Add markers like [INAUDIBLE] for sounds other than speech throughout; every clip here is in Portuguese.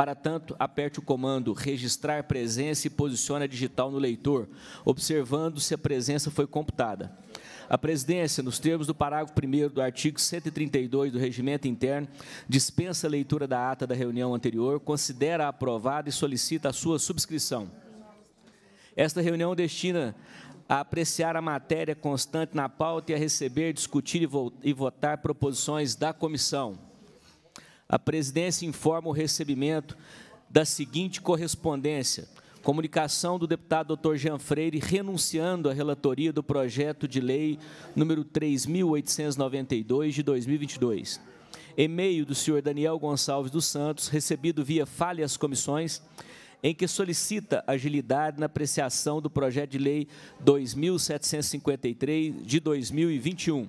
Para tanto, aperte o comando registrar presença e posicione a digital no leitor, observando se a presença foi computada. A presidência, nos termos do parágrafo 1 do artigo 132 do Regimento Interno, dispensa a leitura da ata da reunião anterior, considera aprovada e solicita a sua subscrição. Esta reunião destina a apreciar a matéria constante na pauta e a receber, discutir e votar proposições da comissão a presidência informa o recebimento da seguinte correspondência. Comunicação do deputado Dr. Jean Freire renunciando à relatoria do projeto de lei número 3.892 de 2022. E-mail do senhor Daniel Gonçalves dos Santos, recebido via falha às comissões, em que solicita agilidade na apreciação do projeto de lei 2753 de 2021.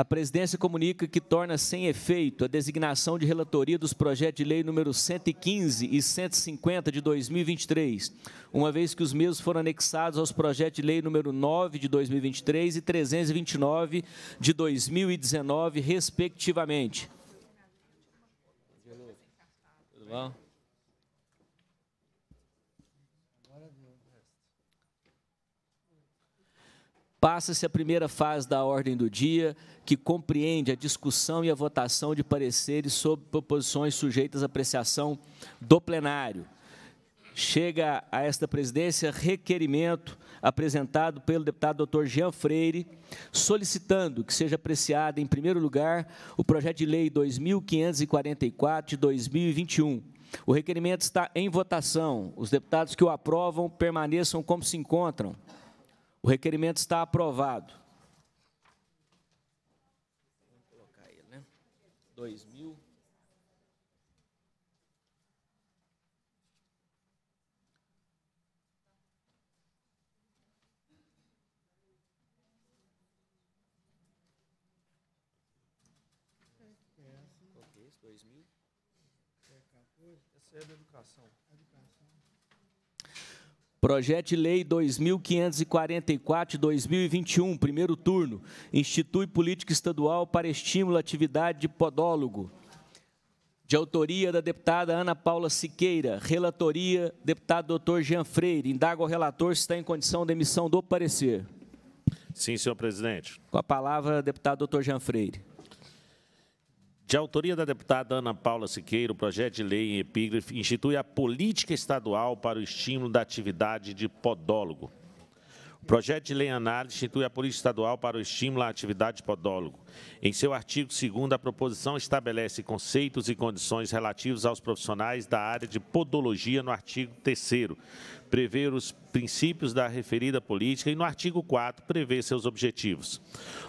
A presidência comunica que torna sem efeito a designação de relatoria dos projetos de lei número 115 e 150 de 2023, uma vez que os mesmos foram anexados aos projetos de lei número 9 de 2023 e 329 de 2019, respectivamente. Tudo bom? Passa-se a primeira fase da ordem do dia, que compreende a discussão e a votação de pareceres sobre proposições sujeitas à apreciação do plenário. Chega a esta presidência requerimento apresentado pelo deputado Dr. Jean Freire, solicitando que seja apreciado, em primeiro lugar, o projeto de lei 2544 de 2021. O requerimento está em votação. Os deputados que o aprovam permaneçam como se encontram. O requerimento está aprovado. 2000. Qual que é esse? 2000? Essa é da educação. Projeto de Lei 2544 2021, primeiro turno, institui política estadual para estímulo à atividade de podólogo. De autoria da deputada Ana Paula Siqueira, relatoria, deputado doutor Jean Freire. Indaga o relator se está em condição de emissão do parecer. Sim, senhor presidente. Com a palavra, deputado doutor Jean Freire. De autoria da deputada Ana Paula Siqueira, o projeto de lei em epígrafe institui a política estadual para o estímulo da atividade de podólogo. O projeto de lei em análise institui a política estadual para o estímulo à atividade de podólogo. Em seu artigo 2 a proposição estabelece conceitos e condições relativos aos profissionais da área de podologia no artigo 3 prever os princípios da referida política e no artigo 4 prever seus objetivos.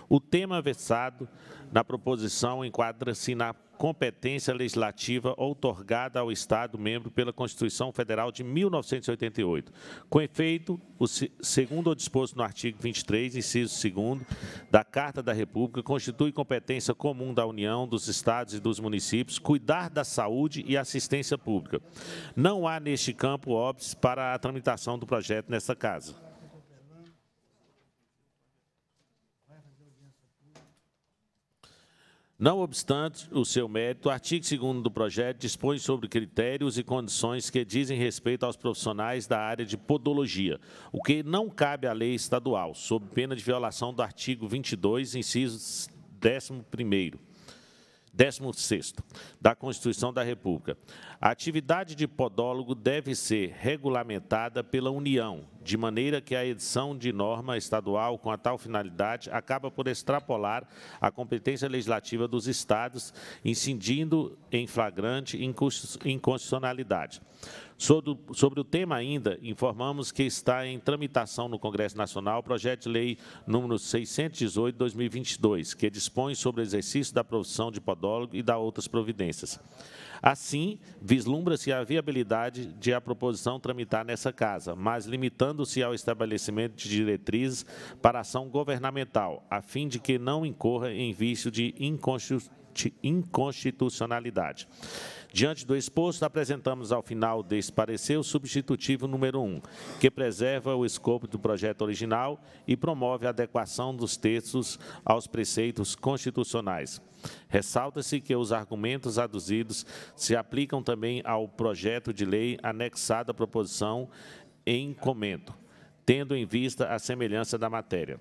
O tema versado na proposição enquadra-se na competência legislativa outorgada ao Estado membro pela Constituição Federal de 1988. Com efeito, o segundo o disposto no artigo 23, inciso 2 da Carta da República, constitui competência comum da União, dos Estados e dos municípios cuidar da saúde e assistência pública. Não há neste campo óbvio para a tramitação do projeto nesta Casa. Não obstante o seu mérito, o artigo 2 do projeto dispõe sobre critérios e condições que dizem respeito aos profissionais da área de podologia, o que não cabe à lei estadual, sob pena de violação do artigo 22, inciso 11. 16 da Constituição da República. A atividade de podólogo deve ser regulamentada pela União, de maneira que a edição de norma estadual com a tal finalidade acaba por extrapolar a competência legislativa dos estados, incidindo em flagrante inconstitucionalidade. Sobre, sobre o tema ainda, informamos que está em tramitação no Congresso Nacional o projeto de lei número 618 2022, que dispõe sobre o exercício da profissão de podólogo e da outras providências. Assim, vislumbra-se a viabilidade de a proposição tramitar nessa casa, mas limitando-se ao estabelecimento de diretrizes para ação governamental, a fim de que não incorra em vício de inconstitucionalidade Diante do exposto, apresentamos ao final deste parecer o substitutivo número 1, que preserva o escopo do projeto original e promove a adequação dos textos aos preceitos constitucionais. Ressalta-se que os argumentos aduzidos se aplicam também ao projeto de lei anexado à proposição em comento, tendo em vista a semelhança da matéria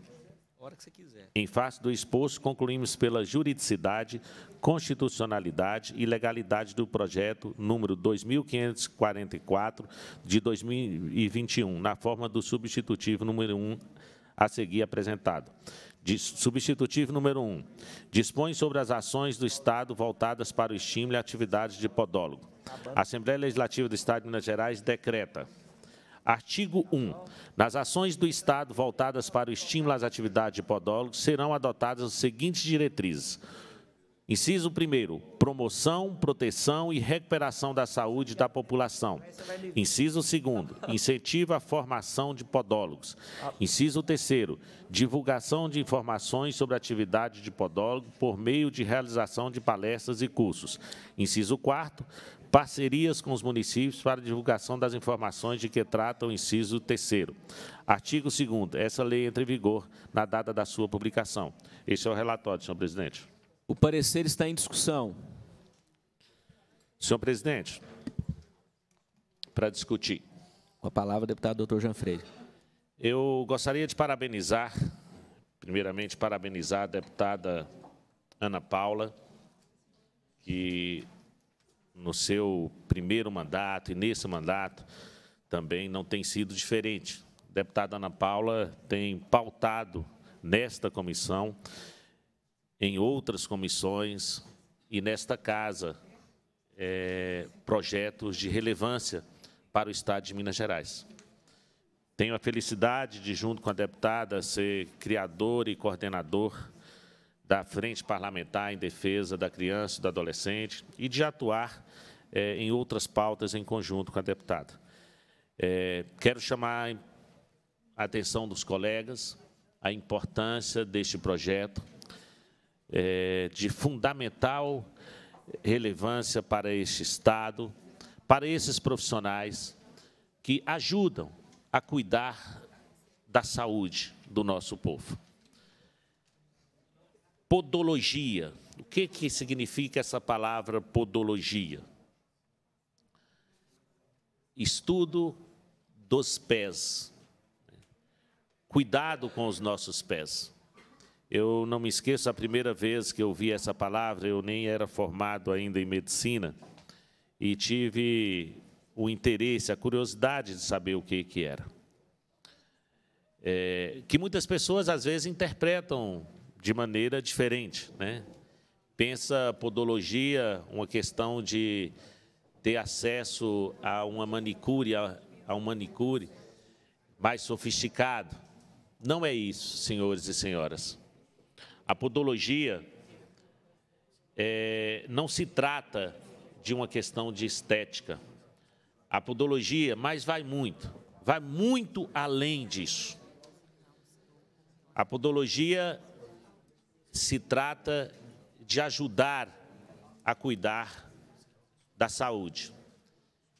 hora que você quiser. Em face do exposto, concluímos pela juridicidade, constitucionalidade e legalidade do projeto número 2544 de 2021, na forma do substitutivo número 1 a seguir apresentado. Substitutivo número 1. Um, dispõe sobre as ações do Estado voltadas para o estímulo e atividades de podólogo. A Assembleia Legislativa do Estado de Minas Gerais decreta. Artigo 1. Nas ações do Estado voltadas para o estímulo às atividades de podólogos, serão adotadas as seguintes diretrizes. Inciso 1 promoção, proteção e recuperação da saúde da população. Inciso 2 incentivo à formação de podólogos. Inciso 3 divulgação de informações sobre a atividade de podólogo por meio de realização de palestras e cursos. Inciso 4 parcerias com os municípios para divulgação das informações de que trata o inciso terceiro. Artigo 2 Essa lei entra em vigor na data da sua publicação. Este é o relatório, senhor presidente. O parecer está em discussão. Senhor presidente, para discutir. Com a palavra, deputado doutor Freire. Eu gostaria de parabenizar, primeiramente, parabenizar a deputada Ana Paula, que no seu primeiro mandato e nesse mandato também não tem sido diferente. A deputada Ana Paula tem pautado nesta comissão, em outras comissões e nesta casa, é, projetos de relevância para o Estado de Minas Gerais. Tenho a felicidade de, junto com a deputada, ser criador e coordenador da Frente Parlamentar em Defesa da Criança e do Adolescente e de atuar é, em outras pautas em conjunto com a deputada. É, quero chamar a atenção dos colegas a importância deste projeto, é, de fundamental relevância para este Estado, para esses profissionais que ajudam a cuidar da saúde do nosso povo podologia. O que, que significa essa palavra podologia? Estudo dos pés. Cuidado com os nossos pés. Eu não me esqueço a primeira vez que eu vi essa palavra, eu nem era formado ainda em medicina e tive o interesse, a curiosidade de saber o que, que era. É, que muitas pessoas às vezes interpretam de maneira diferente. Né? Pensa podologia, uma questão de ter acesso a uma manicure, a, a um manicure mais sofisticado. Não é isso, senhores e senhoras. A podologia é, não se trata de uma questão de estética. A podologia, mas vai muito, vai muito além disso. A podologia se trata de ajudar a cuidar da saúde.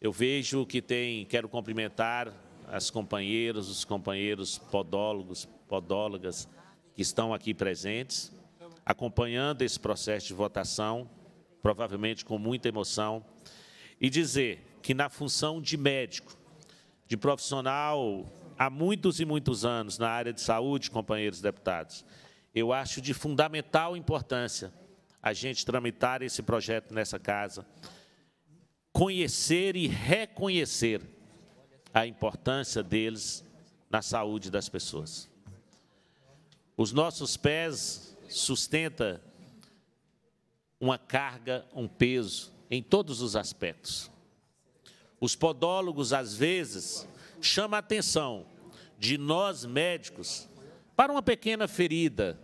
Eu vejo que tem, quero cumprimentar as companheiras, os companheiros podólogos, podólogas que estão aqui presentes, acompanhando esse processo de votação, provavelmente com muita emoção, e dizer que na função de médico, de profissional há muitos e muitos anos na área de saúde, companheiros deputados, eu acho de fundamental importância a gente tramitar esse projeto nessa casa, conhecer e reconhecer a importância deles na saúde das pessoas. Os nossos pés sustenta uma carga, um peso em todos os aspectos. Os podólogos às vezes chama a atenção de nós médicos para uma pequena ferida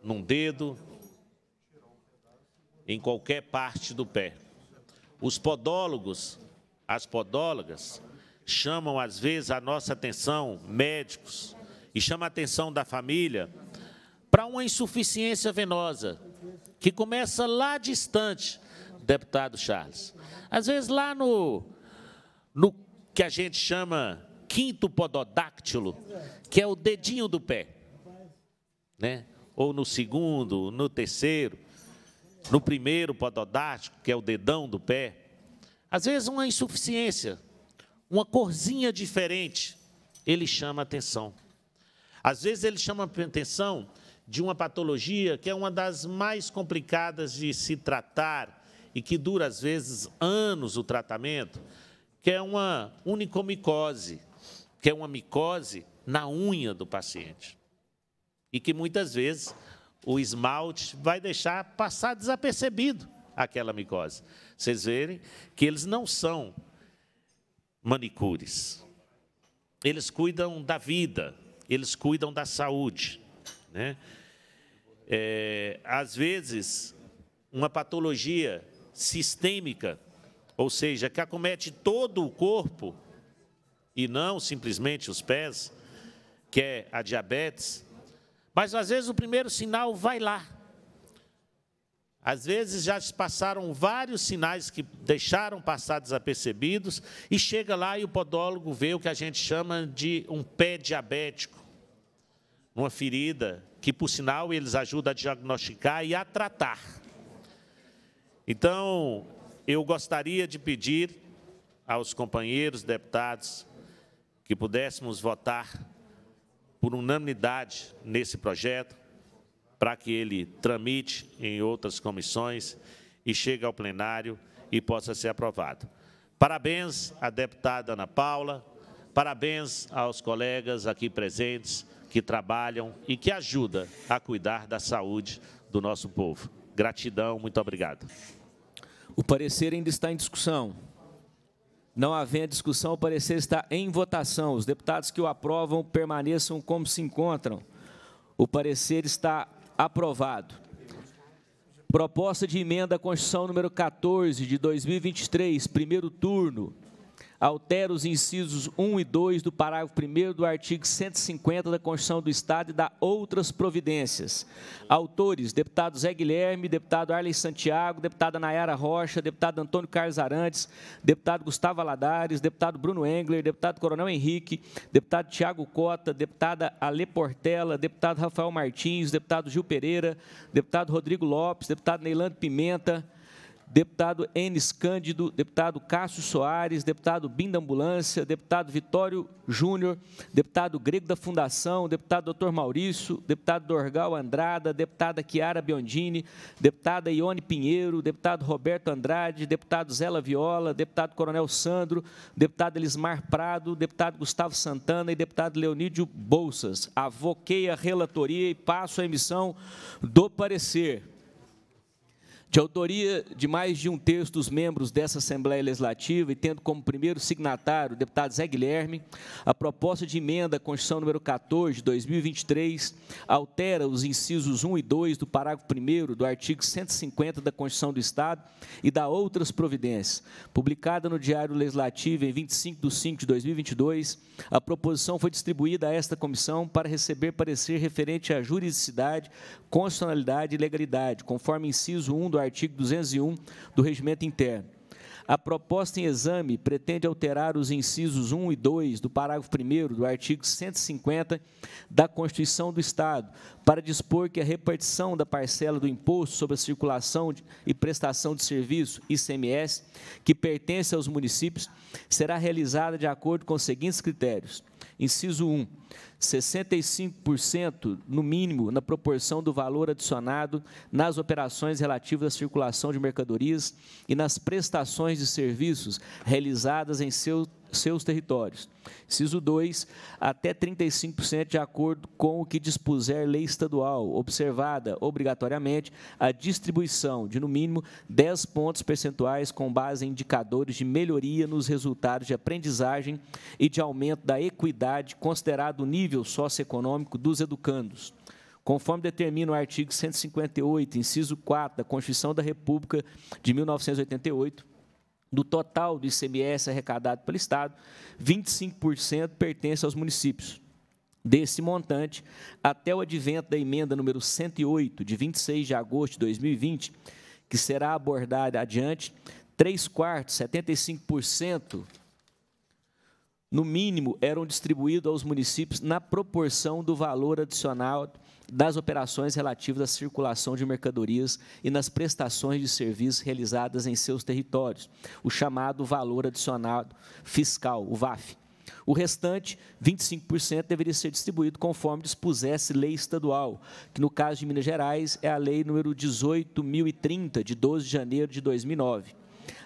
num dedo, em qualquer parte do pé. Os podólogos, as podólogas, chamam às vezes a nossa atenção, médicos, e chama a atenção da família, para uma insuficiência venosa, que começa lá distante, deputado Charles. Às vezes lá no, no que a gente chama quinto pododáctilo, que é o dedinho do pé, né? Ou no segundo, no terceiro, no primeiro pododáctilo, que é o dedão do pé. Às vezes uma insuficiência, uma corzinha diferente, ele chama atenção. Às vezes ele chama atenção de uma patologia que é uma das mais complicadas de se tratar e que dura às vezes anos o tratamento, que é uma unicomicose, que é uma micose na unha do paciente. E que muitas vezes o esmalte vai deixar passar desapercebido aquela micose. Vocês verem que eles não são manicures. Eles cuidam da vida, eles cuidam da saúde. Né? É, às vezes, uma patologia sistêmica, ou seja, que acomete todo o corpo, e não simplesmente os pés, que é a diabetes. Mas às vezes o primeiro sinal vai lá. Às vezes já passaram vários sinais que deixaram passar desapercebidos e chega lá e o podólogo vê o que a gente chama de um pé diabético, uma ferida que por sinal eles ajudam a diagnosticar e a tratar. Então, eu gostaria de pedir aos companheiros deputados que pudéssemos votar por unanimidade nesse projeto, para que ele tramite em outras comissões e chegue ao plenário e possa ser aprovado. Parabéns à deputada Ana Paula, parabéns aos colegas aqui presentes que trabalham e que ajudam a cuidar da saúde do nosso povo. Gratidão, muito obrigado. O parecer ainda está em discussão. Não havendo discussão, o parecer está em votação. Os deputados que o aprovam permaneçam como se encontram. O parecer está aprovado. Proposta de emenda à Constituição número 14 de 2023, primeiro turno altera os incisos 1 e 2 do parágrafo 1 do artigo 150 da Constituição do Estado e dá outras providências. Autores: deputado Zé Guilherme, deputado Arley Santiago, deputada Nayara Rocha, deputado Antônio Carlos Arantes, deputado Gustavo Aladares, deputado Bruno Engler, deputado Coronel Henrique, deputado Tiago Cota, deputada Ale Portela, deputado Rafael Martins, deputado Gil Pereira, deputado Rodrigo Lopes, deputado Neilando Pimenta, deputado Enes Cândido, deputado Cássio Soares, deputado Bim da Ambulância, deputado Vitório Júnior, deputado Grego da Fundação, deputado Dr. Maurício, deputado Dorgal Andrada, deputada Chiara Biondini, deputada Ione Pinheiro, deputado Roberto Andrade, deputado Zela Viola, deputado Coronel Sandro, deputado Elismar Prado, deputado Gustavo Santana e deputado Leonídio Bolsas. Avoquei a relatoria e passo a emissão do parecer de autoria de mais de um terço dos membros dessa Assembleia Legislativa e tendo como primeiro signatário o deputado Zé Guilherme, a proposta de emenda à Constituição número 14 de 2023 altera os incisos 1 e 2 do parágrafo 1 do artigo 150 da Constituição do Estado e da outras providências. Publicada no Diário Legislativo em 25 de 5 de 2022, a proposição foi distribuída a esta comissão para receber parecer referente à juridicidade, constitucionalidade e legalidade, conforme inciso 1 do artigo 201 do Regimento Interno. A proposta em exame pretende alterar os incisos 1 e 2 do parágrafo 1 do artigo 150 da Constituição do Estado, para dispor que a repartição da parcela do imposto sobre a circulação e prestação de serviço, ICMS, que pertence aos municípios, será realizada de acordo com os seguintes critérios: Inciso 1. 65% no mínimo na proporção do valor adicionado nas operações relativas à circulação de mercadorias e nas prestações de serviços realizadas em seu seus territórios. Ciso 2, até 35% de acordo com o que dispuser lei estadual, observada obrigatoriamente a distribuição de, no mínimo, 10 pontos percentuais com base em indicadores de melhoria nos resultados de aprendizagem e de aumento da equidade, considerado o nível socioeconômico dos educandos conforme determina o artigo 158, inciso 4 da Constituição da República de 1988, do total do ICMS arrecadado pelo Estado, 25% pertence aos municípios. Desse montante, até o advento da emenda número 108, de 26 de agosto de 2020, que será abordada adiante, 3 quartos, 75%, no mínimo, eram distribuídos aos municípios na proporção do valor adicional das operações relativas à circulação de mercadorias e nas prestações de serviços realizadas em seus territórios, o chamado valor adicionado fiscal, o VAF. O restante, 25%, deveria ser distribuído conforme dispusesse lei estadual, que no caso de Minas Gerais é a lei número 18030 de 12 de janeiro de 2009.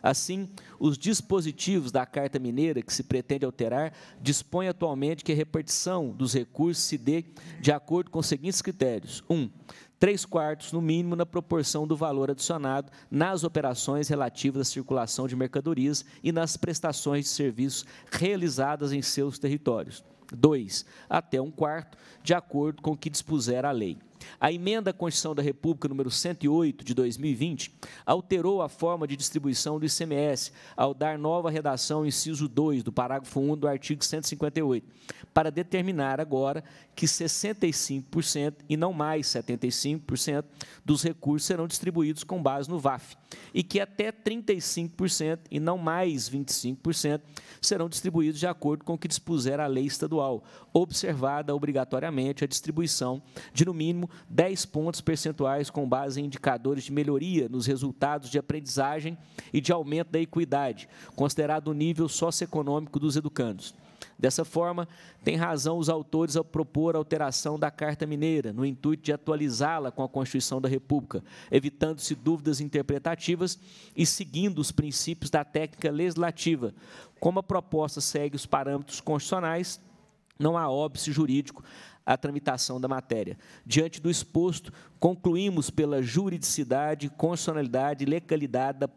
Assim, os dispositivos da Carta Mineira que se pretende alterar dispõem atualmente que a repartição dos recursos se dê de acordo com os seguintes critérios. 1. Um, 3 quartos, no mínimo, na proporção do valor adicionado nas operações relativas à circulação de mercadorias e nas prestações de serviços realizadas em seus territórios. 2. Até um quarto, de acordo com o que dispuser a lei. A emenda à Constituição da República número 108 de 2020 alterou a forma de distribuição do ICMS ao dar nova redação ao inciso 2 do parágrafo 1 do artigo 158, para determinar agora que 65% e não mais 75% dos recursos serão distribuídos com base no VAF e que até 35% e não mais 25% serão distribuídos de acordo com o que dispuser a lei estadual, observada obrigatoriamente a distribuição de no mínimo 10 pontos percentuais com base em indicadores de melhoria nos resultados de aprendizagem e de aumento da equidade, considerado o nível socioeconômico dos educandos. Dessa forma, tem razão os autores ao propor a alteração da Carta Mineira, no intuito de atualizá-la com a Constituição da República, evitando-se dúvidas interpretativas e seguindo os princípios da técnica legislativa. Como a proposta segue os parâmetros constitucionais, não há óbice jurídico a tramitação da matéria. Diante do exposto, concluímos pela juridicidade, constitucionalidade e legalidade da,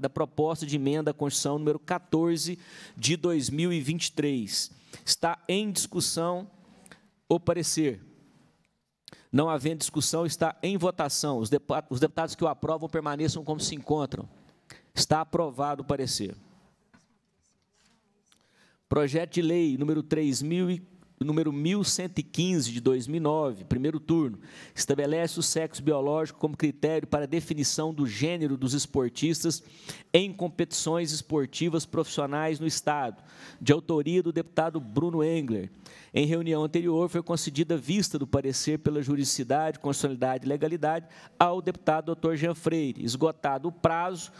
da proposta de emenda à Constituição número 14 de 2023. Está em discussão o parecer. Não havendo discussão, está em votação. Os deputados que o aprovam permaneçam como se encontram. Está aprovado o parecer. Projeto de lei número 3000 número 1115 de 2009, primeiro turno, estabelece o sexo biológico como critério para definição do gênero dos esportistas em competições esportivas profissionais no Estado, de autoria do deputado Bruno Engler. Em reunião anterior, foi concedida vista do parecer pela juridicidade, constitucionalidade e legalidade ao deputado Dr. Jean Freire. Esgotado o prazo,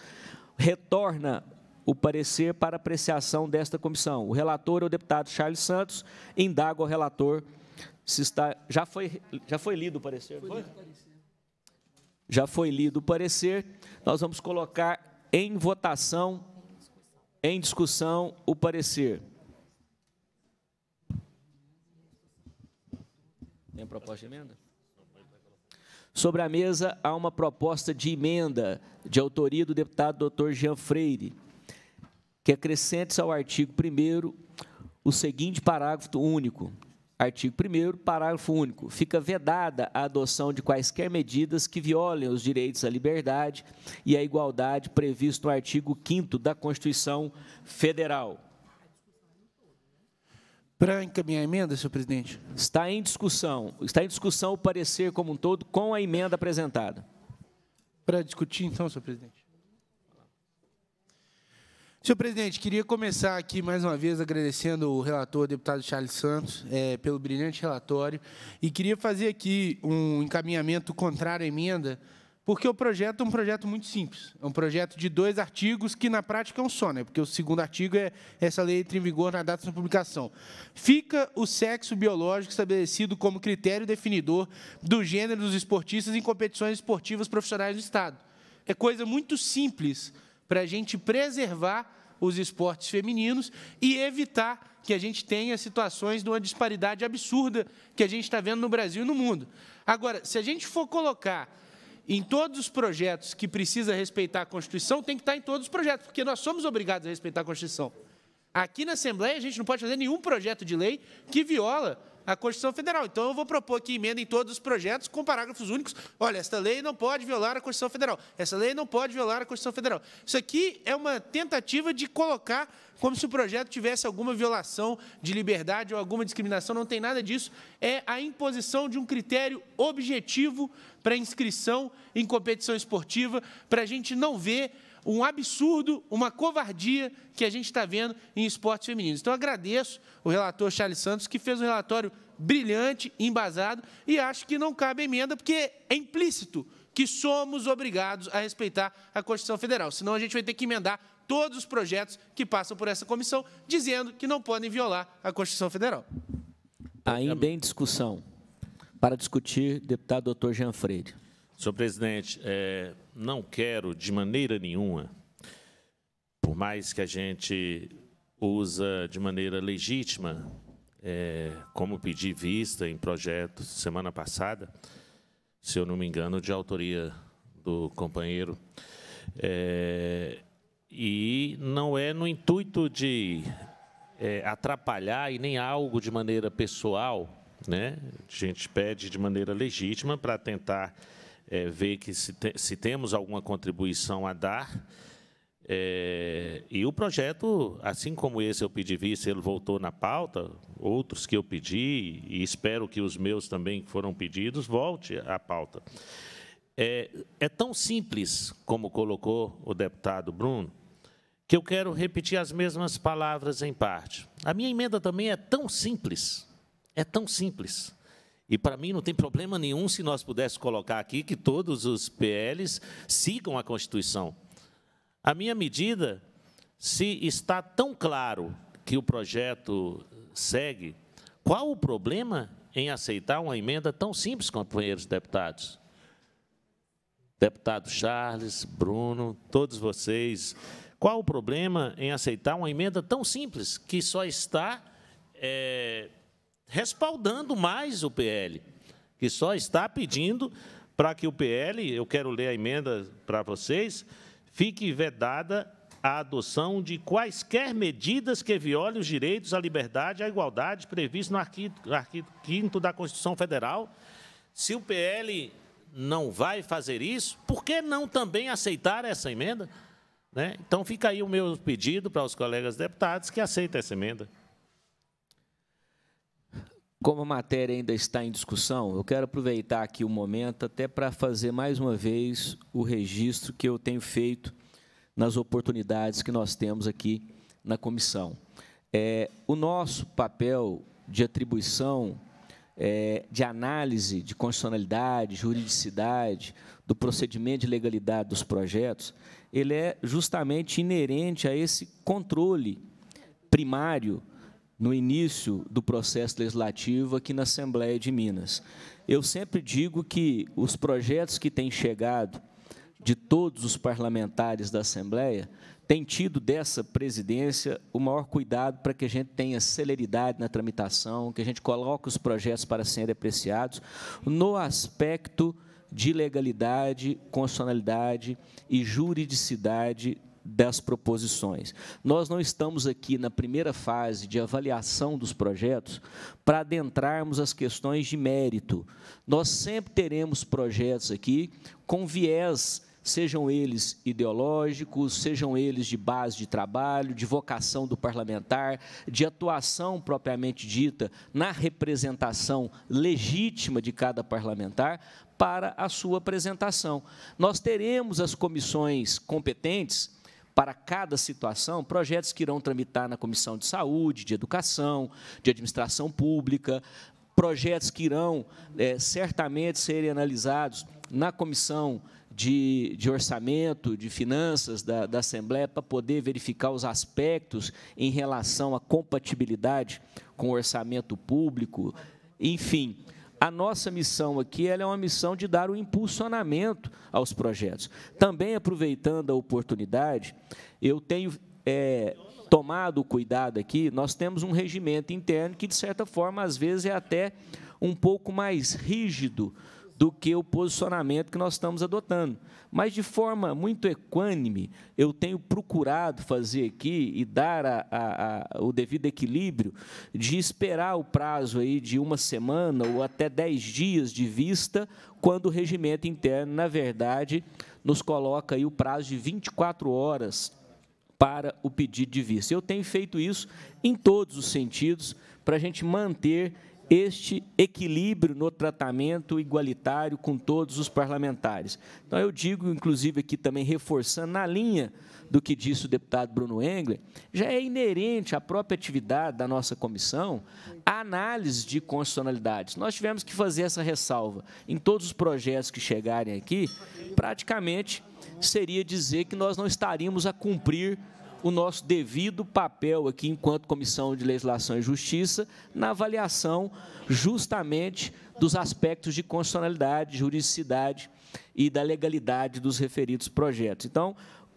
retorna o parecer para apreciação desta comissão. O relator é o deputado Charles Santos, Indago ao relator se está... Já foi, já foi lido o parecer, foi? Já foi lido o parecer. Nós vamos colocar em votação, em discussão, o parecer. Tem proposta de emenda? Sobre a mesa, há uma proposta de emenda de autoria do deputado Dr. Jean Freire que acrescente ao artigo 1 o seguinte parágrafo único. Artigo 1 parágrafo único. Fica vedada a adoção de quaisquer medidas que violem os direitos à liberdade e à igualdade previsto no artigo 5 da Constituição Federal. Para encaminhar a emenda, senhor presidente? Está em discussão. Está em discussão o parecer como um todo com a emenda apresentada. Para discutir, então, senhor presidente. Senhor presidente, queria começar aqui mais uma vez agradecendo o relator, o deputado Charles Santos, é, pelo brilhante relatório e queria fazer aqui um encaminhamento contrário à emenda, porque o projeto é um projeto muito simples. É um projeto de dois artigos que, na prática, é um só, né? porque o segundo artigo é essa lei entra em vigor na data de publicação. Fica o sexo biológico estabelecido como critério definidor do gênero dos esportistas em competições esportivas profissionais do Estado. É coisa muito simples para a gente preservar os esportes femininos e evitar que a gente tenha situações de uma disparidade absurda que a gente está vendo no Brasil e no mundo. Agora, se a gente for colocar em todos os projetos que precisa respeitar a Constituição, tem que estar em todos os projetos, porque nós somos obrigados a respeitar a Constituição. Aqui na Assembleia, a gente não pode fazer nenhum projeto de lei que viola a Constituição Federal. Então, eu vou propor aqui emenda em todos os projetos com parágrafos únicos. Olha, esta lei não pode violar a Constituição Federal. Essa lei não pode violar a Constituição Federal. Isso aqui é uma tentativa de colocar como se o projeto tivesse alguma violação de liberdade ou alguma discriminação. Não tem nada disso. É a imposição de um critério objetivo para inscrição em competição esportiva, para a gente não ver um absurdo, uma covardia que a gente está vendo em esportes femininos. Então, agradeço o relator Charles Santos, que fez um relatório brilhante, embasado, e acho que não cabe emenda, porque é implícito que somos obrigados a respeitar a Constituição Federal. Senão, a gente vai ter que emendar todos os projetos que passam por essa comissão, dizendo que não podem violar a Constituição Federal. Ainda em discussão. Para discutir, deputado doutor Jean Freire. Senhor presidente, é, não quero de maneira nenhuma, por mais que a gente usa de maneira legítima, é, como pedi vista em projeto semana passada, se eu não me engano, de autoria do companheiro. É, e não é no intuito de é, atrapalhar e nem algo de maneira pessoal. Né? A gente pede de maneira legítima para tentar é, ver que se, te, se, temos alguma contribuição a dar. É, e o projeto, assim como esse eu pedi vista, ele voltou na pauta, outros que eu pedi, e espero que os meus também que foram pedidos, volte à pauta. É, é tão simples, como colocou o deputado Bruno, que eu quero repetir as mesmas palavras em parte. A minha emenda também é tão simples, é tão simples. E para mim não tem problema nenhum se nós pudéssemos colocar aqui que todos os PLs sigam a Constituição. A minha medida, se está tão claro que o projeto segue, qual o problema em aceitar uma emenda tão simples, companheiros deputados? Deputado Charles, Bruno, todos vocês, qual o problema em aceitar uma emenda tão simples, que só está é, respaldando mais o PL, que só está pedindo para que o PL, eu quero ler a emenda para vocês, fique vedada a adoção de quaisquer medidas que violem os direitos à liberdade e à igualdade previstos no artigo 5 da Constituição Federal. Se o PL não vai fazer isso, por que não também aceitar essa emenda? Né? Então, fica aí o meu pedido para os colegas deputados que aceitem essa emenda. Como a matéria ainda está em discussão, eu quero aproveitar aqui o momento até para fazer mais uma vez o registro que eu tenho feito nas oportunidades que nós temos aqui na comissão. É, o nosso papel de atribuição, é, de análise de constitucionalidade, juridicidade, do procedimento de legalidade dos projetos, ele é justamente inerente a esse controle primário no início do processo legislativo aqui na Assembleia de Minas. Eu sempre digo que os projetos que têm chegado de todos os parlamentares da Assembleia têm tido dessa presidência o maior cuidado para que a gente tenha celeridade na tramitação, que a gente coloque os projetos para serem apreciados no aspecto de legalidade, constitucionalidade e juridicidade das proposições. Nós não estamos aqui na primeira fase de avaliação dos projetos para adentrarmos as questões de mérito. Nós sempre teremos projetos aqui com viés, sejam eles ideológicos, sejam eles de base de trabalho, de vocação do parlamentar, de atuação propriamente dita na representação legítima de cada parlamentar, para a sua apresentação. Nós teremos as comissões competentes para cada situação projetos que irão tramitar na Comissão de Saúde, de Educação, de Administração Pública, projetos que irão é, certamente serem analisados na Comissão de, de, orçamento, de finanças da, da Assembleia, para poder verificar os aspectos em relação à compatibilidade com o orçamento público, enfim a nossa missão aqui ela é uma missão de dar o um impulsionamento aos projetos. Também aproveitando a oportunidade, eu tenho é, tomado cuidado aqui, nós temos um regimento interno que, de certa forma, às vezes é até um pouco mais rígido do que o posicionamento que nós estamos adotando. Mas, de forma muito equânime, eu tenho procurado fazer aqui e dar a, a, a, o devido equilíbrio de esperar o prazo aí de uma semana ou até dez dias de vista, quando o regimento interno, na verdade, nos coloca aí o prazo de 24 horas para o pedido de vista. Eu tenho feito isso em todos os sentidos para a gente manter este equilíbrio no tratamento igualitário com todos os parlamentares. Então, eu digo, inclusive, aqui também reforçando na linha do que disse o deputado Bruno Engler, já é inerente à própria atividade da nossa comissão a análise de constitucionalidades. Nós tivemos que fazer essa ressalva em todos os projetos que chegarem aqui, praticamente seria dizer que nós não estaríamos a cumprir o nosso devido papel aqui, enquanto Comissão de Legislação e Justiça, na avaliação justamente dos aspectos de constitucionalidade, juridicidade e da legalidade dos referidos projetos. Então,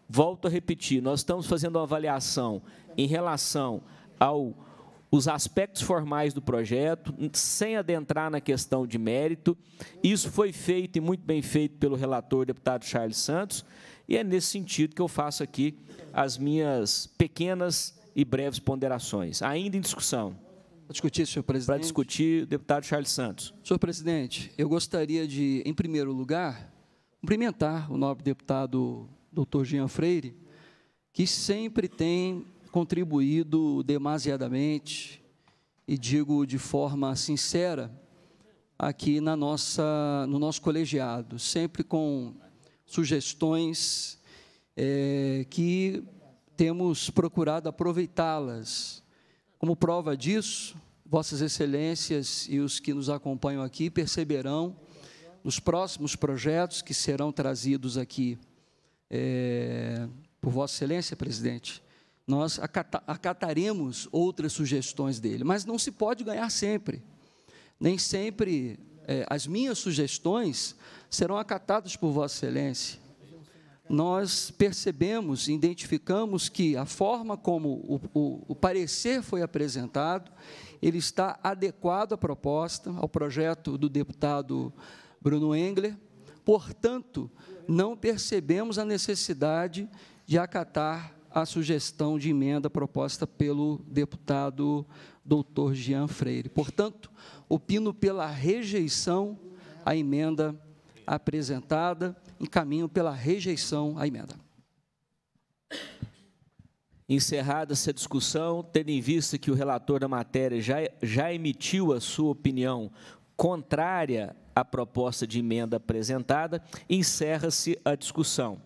volto a repetir, nós estamos fazendo uma avaliação em relação ao os aspectos formais do projeto, sem adentrar na questão de mérito. Isso foi feito e muito bem feito pelo relator, deputado Charles Santos, e é nesse sentido que eu faço aqui as minhas pequenas e breves ponderações, ainda em discussão. Para discutir, senhor presidente. Para discutir, deputado Charles Santos. Senhor presidente, eu gostaria de, em primeiro lugar, cumprimentar o nobre deputado doutor Jean Freire, que sempre tem contribuído demasiadamente, e digo de forma sincera, aqui na nossa, no nosso colegiado, sempre com sugestões é, que temos procurado aproveitá-las. Como prova disso, Vossas Excelências e os que nos acompanham aqui perceberão nos próximos projetos que serão trazidos aqui é, por Vossa Excelência, presidente, nós acata acataremos outras sugestões dele, mas não se pode ganhar sempre. Nem sempre é, as minhas sugestões serão acatados por Vossa Excelência. Nós percebemos, identificamos que a forma como o, o, o parecer foi apresentado, ele está adequado à proposta, ao projeto do deputado Bruno Engler. Portanto, não percebemos a necessidade de acatar a sugestão de emenda proposta pelo deputado doutor Jean Freire. Portanto, opino pela rejeição à emenda apresentada, encaminho pela rejeição à emenda. Encerrada essa discussão, tendo em vista que o relator da matéria já, já emitiu a sua opinião contrária à proposta de emenda apresentada, encerra-se a discussão.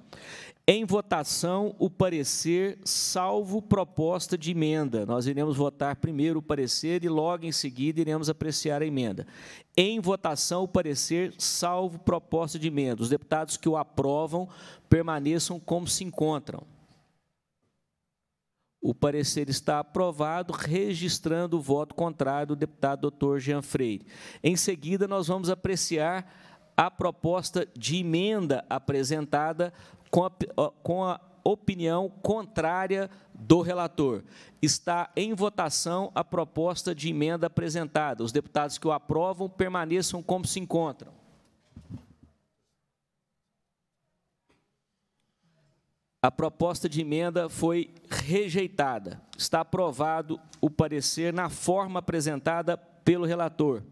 Em votação, o parecer, salvo proposta de emenda. Nós iremos votar primeiro o parecer e logo em seguida iremos apreciar a emenda. Em votação, o parecer, salvo proposta de emenda. Os deputados que o aprovam permaneçam como se encontram. O parecer está aprovado, registrando o voto contrário do deputado doutor Jean Freire. Em seguida, nós vamos apreciar a proposta de emenda apresentada com a, com a opinião contrária do relator. Está em votação a proposta de emenda apresentada. Os deputados que o aprovam permaneçam como se encontram. A proposta de emenda foi rejeitada. Está aprovado o parecer na forma apresentada pelo relator.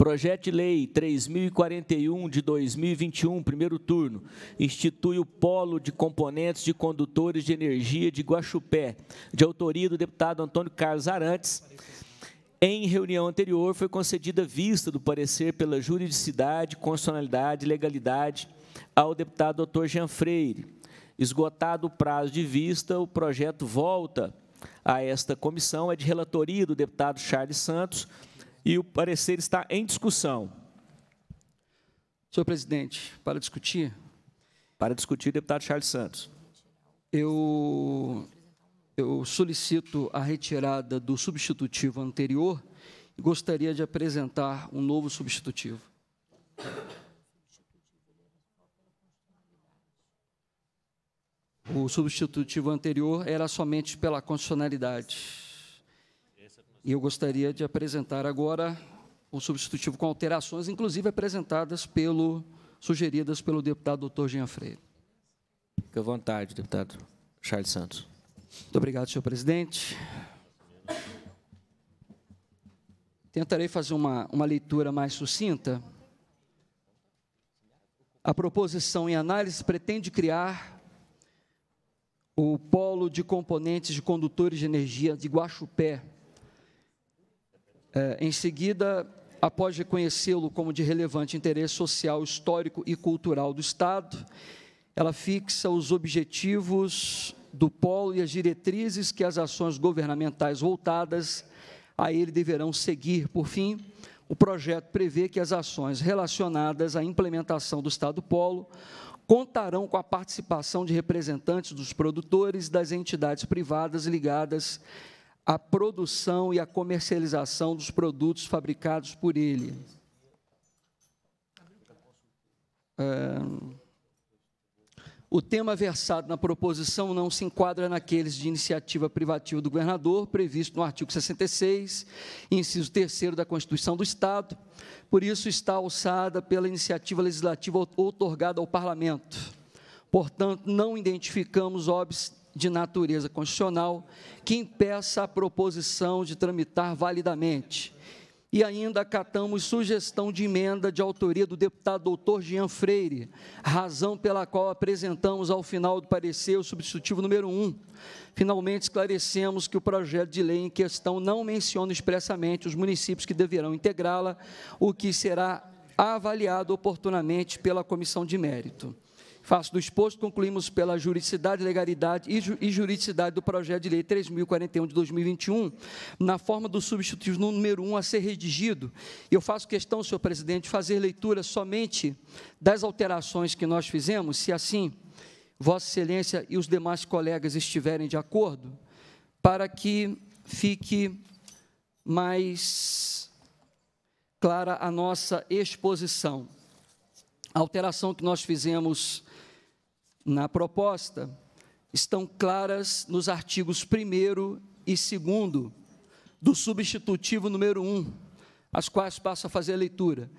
Projeto de Lei 3041 de 2021, primeiro turno, institui o Polo de Componentes de Condutores de Energia de Guaxupé, de autoria do deputado Antônio Carlos Arantes. Em reunião anterior, foi concedida vista do parecer pela juridicidade, constitucionalidade e legalidade ao deputado doutor Jean Freire. Esgotado o prazo de vista, o projeto volta a esta comissão, é de relatoria do deputado Charles Santos, e o parecer está em discussão. Senhor presidente, para discutir? Para discutir, deputado Charles Santos. Eu, eu solicito a retirada do substitutivo anterior e gostaria de apresentar um novo substitutivo. O substitutivo anterior era somente pela constitucionalidade. E eu gostaria de apresentar agora o substitutivo com alterações, inclusive apresentadas pelo, sugeridas pelo deputado doutor Jean Freire. Fique à vontade, deputado Charles Santos. Muito obrigado, senhor presidente. Tentarei fazer uma, uma leitura mais sucinta. A proposição em análise pretende criar o polo de componentes de condutores de energia de Guaxupé, é, em seguida, após reconhecê-lo como de relevante interesse social, histórico e cultural do Estado, ela fixa os objetivos do polo e as diretrizes que as ações governamentais voltadas a ele deverão seguir. Por fim, o projeto prevê que as ações relacionadas à implementação do Estado Polo contarão com a participação de representantes dos produtores das entidades privadas ligadas a produção e a comercialização dos produtos fabricados por ele. É... O tema versado na proposição não se enquadra naqueles de iniciativa privativa do governador, previsto no artigo 66, inciso 3 da Constituição do Estado. Por isso, está alçada pela iniciativa legislativa outorgada ao Parlamento. Portanto, não identificamos de natureza constitucional que impeça a proposição de tramitar validamente. E ainda acatamos sugestão de emenda de autoria do deputado doutor Jean Freire, razão pela qual apresentamos ao final do parecer o substitutivo número 1. Finalmente esclarecemos que o projeto de lei em questão não menciona expressamente os municípios que deverão integrá-la, o que será avaliado oportunamente pela comissão de mérito. Faço do exposto, concluímos pela juridicidade, legalidade e, juridicidade do projeto de lei 3041 de 2021, na forma do substitutivo número 1 a ser redigido. Eu faço questão, senhor presidente, de fazer leitura somente das alterações que nós fizemos, se assim Vossa Excelência e os demais colegas estiverem de acordo, para que fique mais clara a nossa exposição. A alteração que nós fizemos na proposta estão claras nos artigos 1 e 2 do substitutivo número 1, as quais passo a fazer a leitura.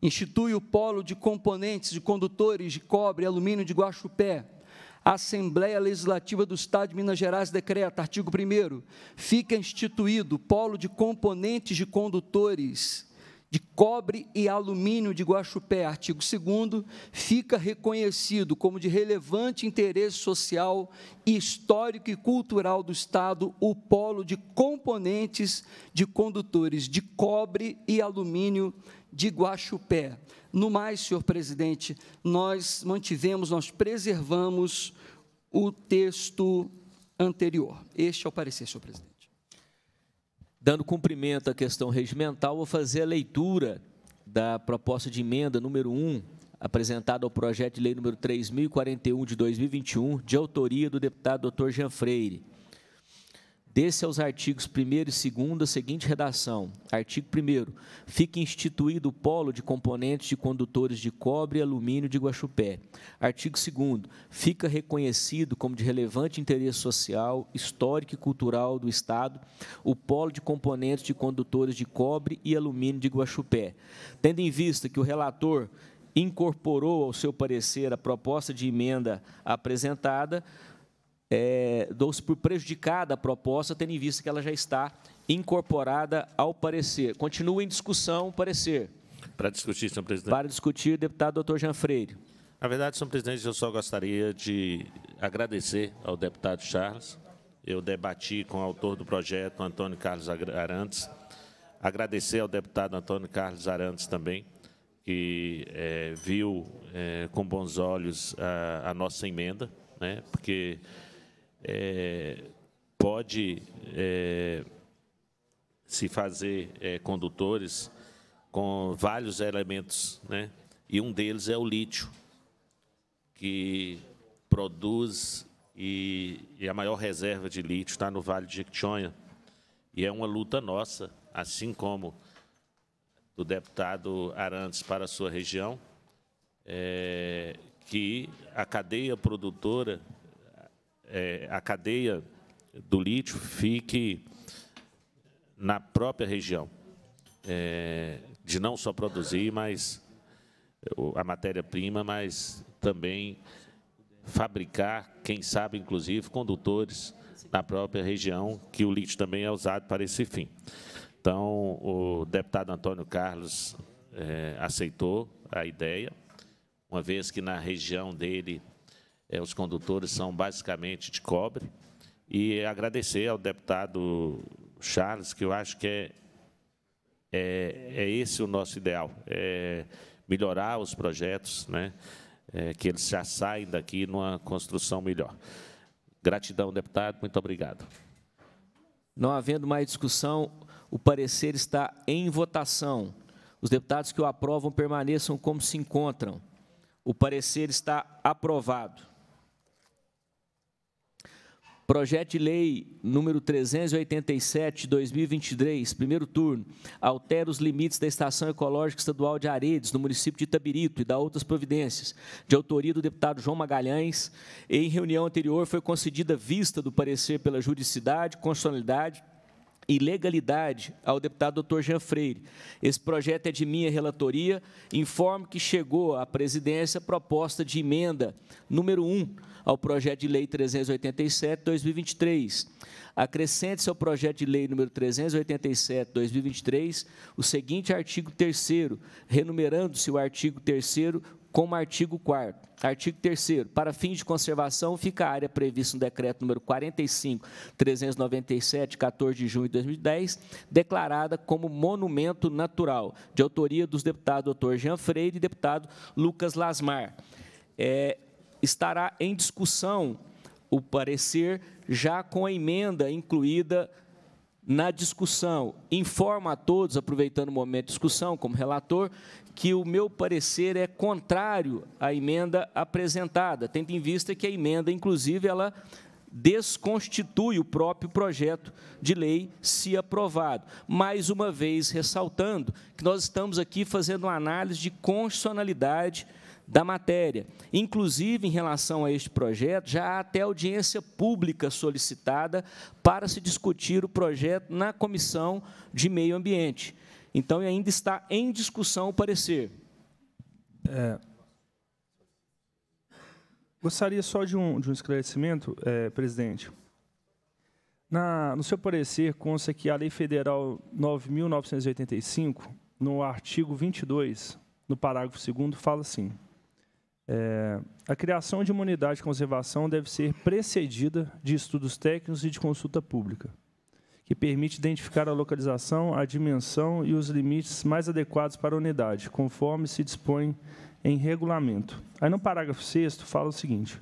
Institui o polo de componentes de condutores de cobre e alumínio de Guaxupé. A Assembleia Legislativa do Estado de Minas Gerais decreta, artigo 1 fica instituído polo de componentes de condutores de cobre e alumínio de Guaxupé, artigo 2 fica reconhecido como de relevante interesse social, histórico e cultural do Estado o polo de componentes de condutores de cobre e alumínio de Guaxupé. No mais, senhor presidente, nós mantivemos, nós preservamos o texto anterior. Este é o parecer, senhor presidente. Dando cumprimento à questão regimental, vou fazer a leitura da proposta de emenda número 1, apresentada ao projeto de lei número 3041 de 2021, de autoria do deputado Dr. Jean Freire. Desse aos artigos 1 e 2 a seguinte redação. Artigo 1 Fica instituído o polo de componentes de condutores de cobre e alumínio de Guaxupé. Artigo 2 Fica reconhecido como de relevante interesse social, histórico e cultural do Estado o polo de componentes de condutores de cobre e alumínio de Guaxupé. Tendo em vista que o relator incorporou ao seu parecer a proposta de emenda apresentada, é, dou-se por prejudicada a proposta, tendo em vista que ela já está incorporada ao parecer. Continua em discussão o parecer. Para discutir, senhor presidente. Para discutir, deputado doutor Jean Freire. Na verdade, senhor presidente, eu só gostaria de agradecer ao deputado Charles. Eu debati com o autor do projeto, Antônio Carlos Arantes. Agradecer ao deputado Antônio Carlos Arantes também, que é, viu é, com bons olhos a, a nossa emenda, né, porque é, pode é, se fazer é, condutores com vários elementos, né? E um deles é o lítio, que produz e, e a maior reserva de lítio está no Vale de Jequitinhonha. E é uma luta nossa, assim como do deputado Arantes para a sua região, é, que a cadeia produtora é, a cadeia do lítio fique na própria região, é, de não só produzir mas a matéria-prima, mas também fabricar, quem sabe, inclusive, condutores na própria região, que o lítio também é usado para esse fim. Então, o deputado Antônio Carlos é, aceitou a ideia, uma vez que na região dele é, os condutores são basicamente de cobre. E agradecer ao deputado Charles, que eu acho que é, é, é esse o nosso ideal, é melhorar os projetos, né? É, que eles já saem daqui numa construção melhor. Gratidão, deputado, muito obrigado. Não havendo mais discussão, o parecer está em votação. Os deputados que o aprovam permaneçam como se encontram. O parecer está aprovado. Projeto de Lei número 387, 2023, primeiro turno, altera os limites da Estação Ecológica Estadual de Aredes, no município de Itabirito, e dá outras providências, de autoria do deputado João Magalhães. Em reunião anterior, foi concedida vista do parecer pela juridicidade, constitucionalidade, ilegalidade ao deputado doutor Jean Freire. Esse projeto é de minha relatoria. Informo que chegou à presidência proposta de emenda número 1 ao projeto de lei 387/2023. Acrescente-se ao projeto de lei número 387/2023 o seguinte artigo 3 renumerando-se o artigo 3 como artigo 4 Artigo 3 para fins de conservação, fica a área prevista no decreto número 45.397, 14 de junho de 2010, declarada como monumento natural, de autoria dos deputados Dr. Jean Freire e deputado Lucas Lasmar. É, estará em discussão o parecer já com a emenda incluída na discussão. Informo a todos, aproveitando o momento de discussão, como relator, que o meu parecer é contrário à emenda apresentada, tendo em vista que a emenda, inclusive, ela desconstitui o próprio projeto de lei, se aprovado. Mais uma vez ressaltando que nós estamos aqui fazendo uma análise de constitucionalidade da matéria. Inclusive, em relação a este projeto, já há até audiência pública solicitada para se discutir o projeto na Comissão de Meio Ambiente. Então, ainda está em discussão o parecer. É, gostaria só de um, de um esclarecimento, é, presidente. Na, no seu parecer, consta que a Lei Federal 9.985, no artigo 22, no parágrafo 2, fala assim: é, a criação de uma unidade de conservação deve ser precedida de estudos técnicos e de consulta pública, que permite identificar a localização, a dimensão e os limites mais adequados para a unidade, conforme se dispõe em regulamento. Aí, no parágrafo 6, fala o seguinte: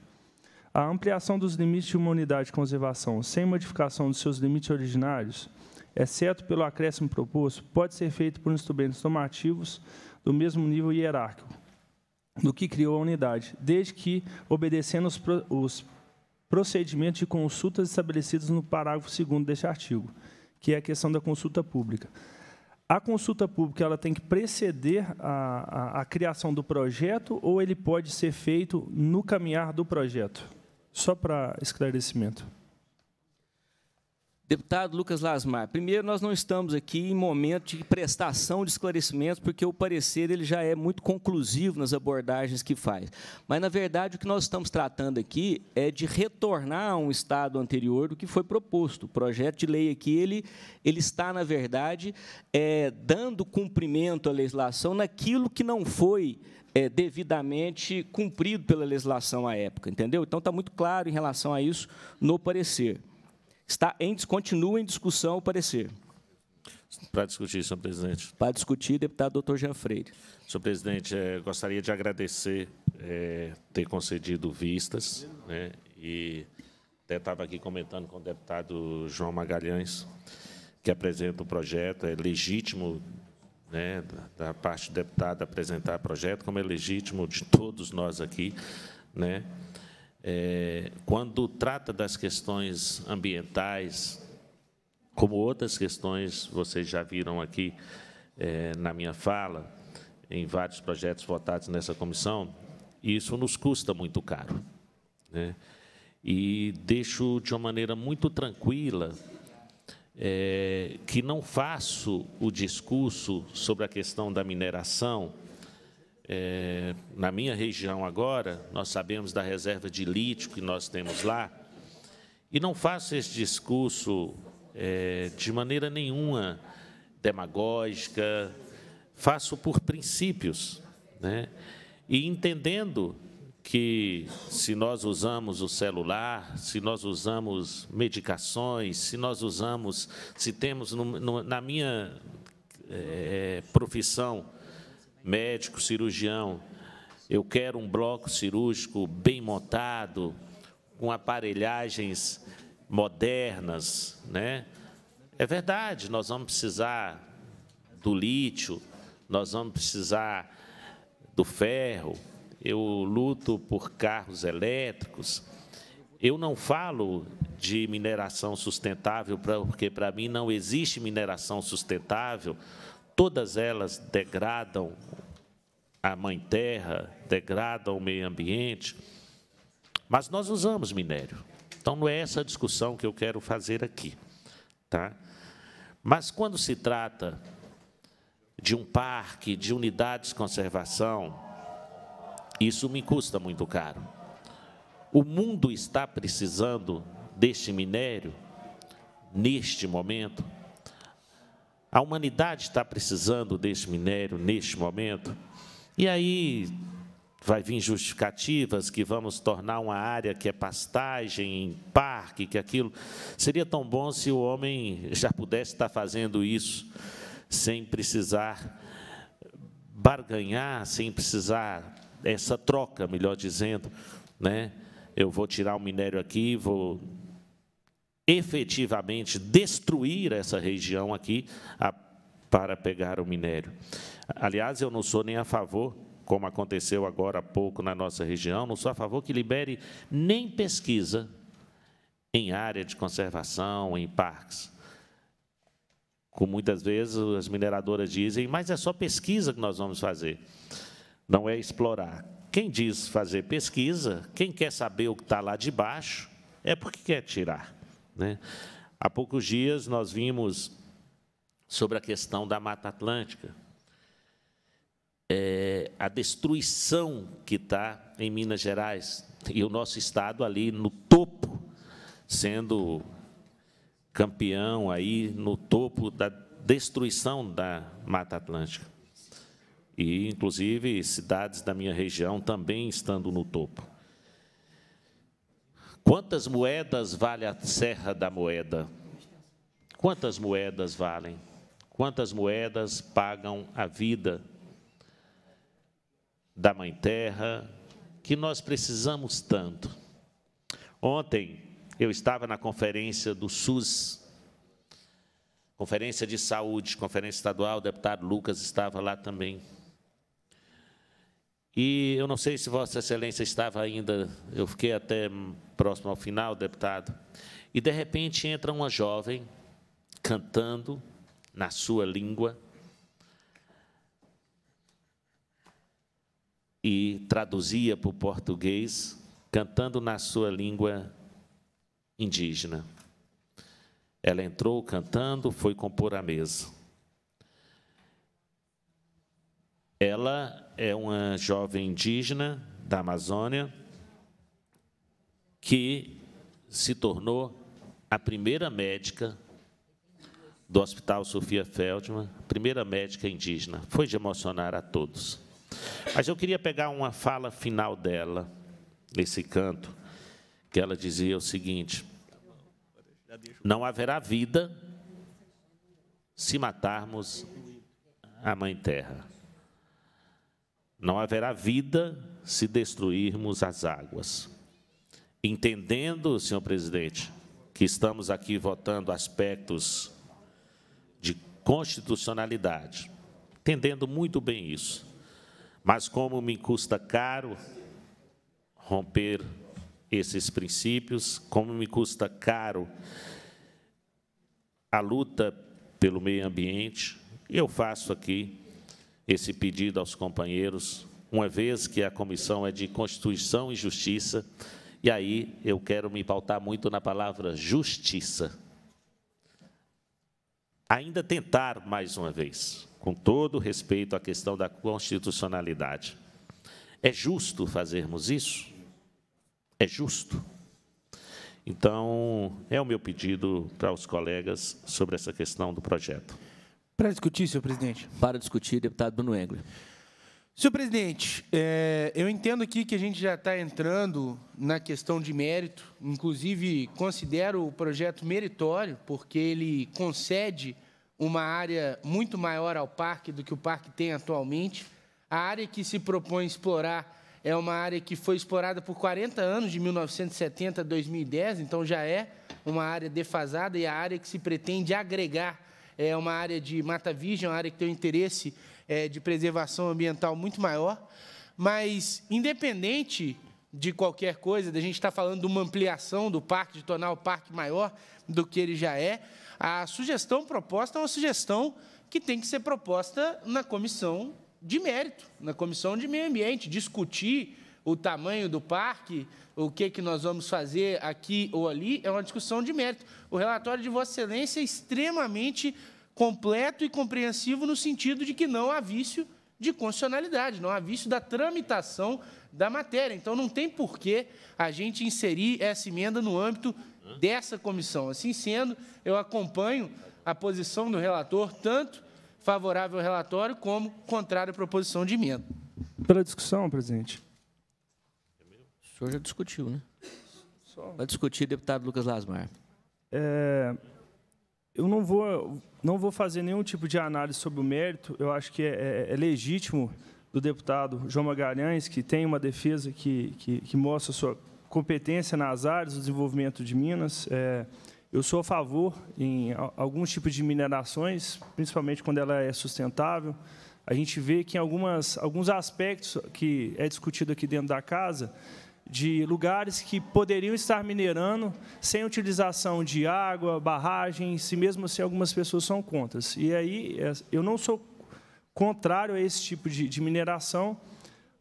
a ampliação dos limites de uma unidade de conservação sem modificação dos seus limites originários, exceto pelo acréscimo proposto, pode ser feito por instrumentos normativos do mesmo nível hierárquico, do que criou a unidade, desde que obedecendo os, pro, os procedimentos de consultas estabelecidos no parágrafo 2 deste artigo, que é a questão da consulta pública. A consulta pública ela tem que preceder a, a, a criação do projeto ou ele pode ser feito no caminhar do projeto? Só para esclarecimento. Deputado Lucas Lasmar, primeiro, nós não estamos aqui em momento de prestação de esclarecimentos, porque o parecer ele já é muito conclusivo nas abordagens que faz. Mas, na verdade, o que nós estamos tratando aqui é de retornar a um estado anterior do que foi proposto. O projeto de lei aqui ele, ele está, na verdade, é, dando cumprimento à legislação naquilo que não foi é, devidamente cumprido pela legislação à época. entendeu? Então, está muito claro em relação a isso no parecer. Está em, continua em discussão o parecer. Para discutir, senhor presidente. Para discutir, deputado doutor Jean Freire. Senhor presidente, eh, gostaria de agradecer eh, ter concedido vistas. Né, e até estava aqui comentando com o deputado João Magalhães, que apresenta o projeto. É legítimo né, da, da parte do deputado apresentar o projeto, como é legítimo de todos nós aqui. Né, é, quando trata das questões ambientais, como outras questões vocês já viram aqui é, na minha fala, em vários projetos votados nessa comissão, isso nos custa muito caro. Né? E deixo de uma maneira muito tranquila é, que não faço o discurso sobre a questão da mineração é, na minha região agora, nós sabemos da reserva de lítio que nós temos lá, e não faço esse discurso é, de maneira nenhuma demagógica, faço por princípios. Né? E entendendo que se nós usamos o celular, se nós usamos medicações, se nós usamos, se temos no, no, na minha é, profissão médico cirurgião, eu quero um bloco cirúrgico bem montado, com aparelhagens modernas, né? É verdade, nós vamos precisar do lítio, nós vamos precisar do ferro. Eu luto por carros elétricos. Eu não falo de mineração sustentável porque para mim não existe mineração sustentável todas elas degradam a mãe terra, degradam o meio ambiente, mas nós usamos minério. Então não é essa a discussão que eu quero fazer aqui, tá? Mas quando se trata de um parque, de unidades de conservação, isso me custa muito caro. O mundo está precisando deste minério neste momento a humanidade está precisando desse minério neste momento. E aí vai vir justificativas que vamos tornar uma área que é pastagem, parque, que aquilo. Seria tão bom se o homem já pudesse estar fazendo isso sem precisar barganhar, sem precisar essa troca, melhor dizendo, né? Eu vou tirar o minério aqui, vou efetivamente destruir essa região aqui a, para pegar o minério. Aliás, eu não sou nem a favor, como aconteceu agora há pouco na nossa região, não sou a favor que libere nem pesquisa em área de conservação, em parques. Como muitas vezes as mineradoras dizem, mas é só pesquisa que nós vamos fazer, não é explorar. Quem diz fazer pesquisa, quem quer saber o que está lá de baixo, é porque quer tirar. Né? Há poucos dias nós vimos sobre a questão da Mata Atlântica, é, a destruição que está em Minas Gerais e o nosso estado ali no topo, sendo campeão aí no topo da destruição da Mata Atlântica. E, inclusive, cidades da minha região também estando no topo. Quantas moedas vale a Serra da Moeda? Quantas moedas valem? Quantas moedas pagam a vida da Mãe Terra que nós precisamos tanto? Ontem eu estava na conferência do SUS, Conferência de Saúde, Conferência Estadual, o deputado Lucas estava lá também. E eu não sei se Vossa Excelência estava ainda, eu fiquei até próximo ao final, deputado, e de repente entra uma jovem cantando na sua língua e traduzia para o português, cantando na sua língua indígena. Ela entrou cantando, foi compor a mesa. Ela é uma jovem indígena da Amazônia que se tornou a primeira médica do Hospital Sofia Feldman, primeira médica indígena. Foi de emocionar a todos. Mas eu queria pegar uma fala final dela, nesse canto, que ela dizia o seguinte: Não haverá vida se matarmos a Mãe Terra. Não haverá vida se destruirmos as águas. Entendendo, senhor presidente, que estamos aqui votando aspectos de constitucionalidade, entendendo muito bem isso, mas como me custa caro romper esses princípios, como me custa caro a luta pelo meio ambiente, eu faço aqui esse pedido aos companheiros, uma vez que a comissão é de Constituição e Justiça, e aí eu quero me pautar muito na palavra justiça. Ainda tentar mais uma vez, com todo respeito à questão da constitucionalidade. É justo fazermos isso? É justo? Então, é o meu pedido para os colegas sobre essa questão do projeto. Para discutir, senhor presidente. Para discutir, deputado Bruno Engler. Senhor presidente, é, eu entendo aqui que a gente já está entrando na questão de mérito, inclusive considero o projeto meritório, porque ele concede uma área muito maior ao parque do que o parque tem atualmente. A área que se propõe explorar é uma área que foi explorada por 40 anos, de 1970 a 2010, então já é uma área defasada e a área que se pretende agregar é uma área de mata virgem, é uma área que tem um interesse é, de preservação ambiental muito maior. Mas, independente de qualquer coisa, da gente estar tá falando de uma ampliação do parque, de tornar o parque maior do que ele já é, a sugestão proposta é uma sugestão que tem que ser proposta na comissão de mérito, na comissão de meio ambiente, discutir o tamanho do parque, o que, que nós vamos fazer aqui ou ali, é uma discussão de mérito. O relatório de Vossa Excelência é extremamente completo e compreensivo no sentido de que não há vício de constitucionalidade, não há vício da tramitação da matéria. Então, não tem porquê a gente inserir essa emenda no âmbito dessa comissão. Assim sendo, eu acompanho a posição do relator, tanto favorável ao relatório como contrário à proposição de emenda. Pela discussão, presidente. O senhor já discutiu, né? Só... Vai discutir, deputado Lucas Lasmar. É, eu não vou, não vou fazer nenhum tipo de análise sobre o mérito. Eu acho que é, é, é legítimo do deputado João Magalhães, que tem uma defesa que, que, que mostra sua competência nas áreas do desenvolvimento de Minas. É, eu sou a favor em alguns tipos de minerações, principalmente quando ela é sustentável. A gente vê que em algumas, alguns aspectos que é discutido aqui dentro da casa, de lugares que poderiam estar minerando sem utilização de água, barragens, se mesmo assim algumas pessoas são contra. E aí é, eu não sou contrário a esse tipo de, de mineração,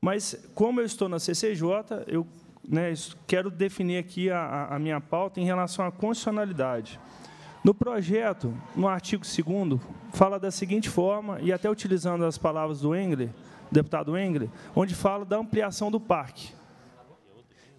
mas como eu estou na CCJ, eu né, quero definir aqui a, a minha pauta em relação à constitucionalidade. No projeto, no artigo 2 fala da seguinte forma, e até utilizando as palavras do Engle, deputado Engle, onde fala da ampliação do parque.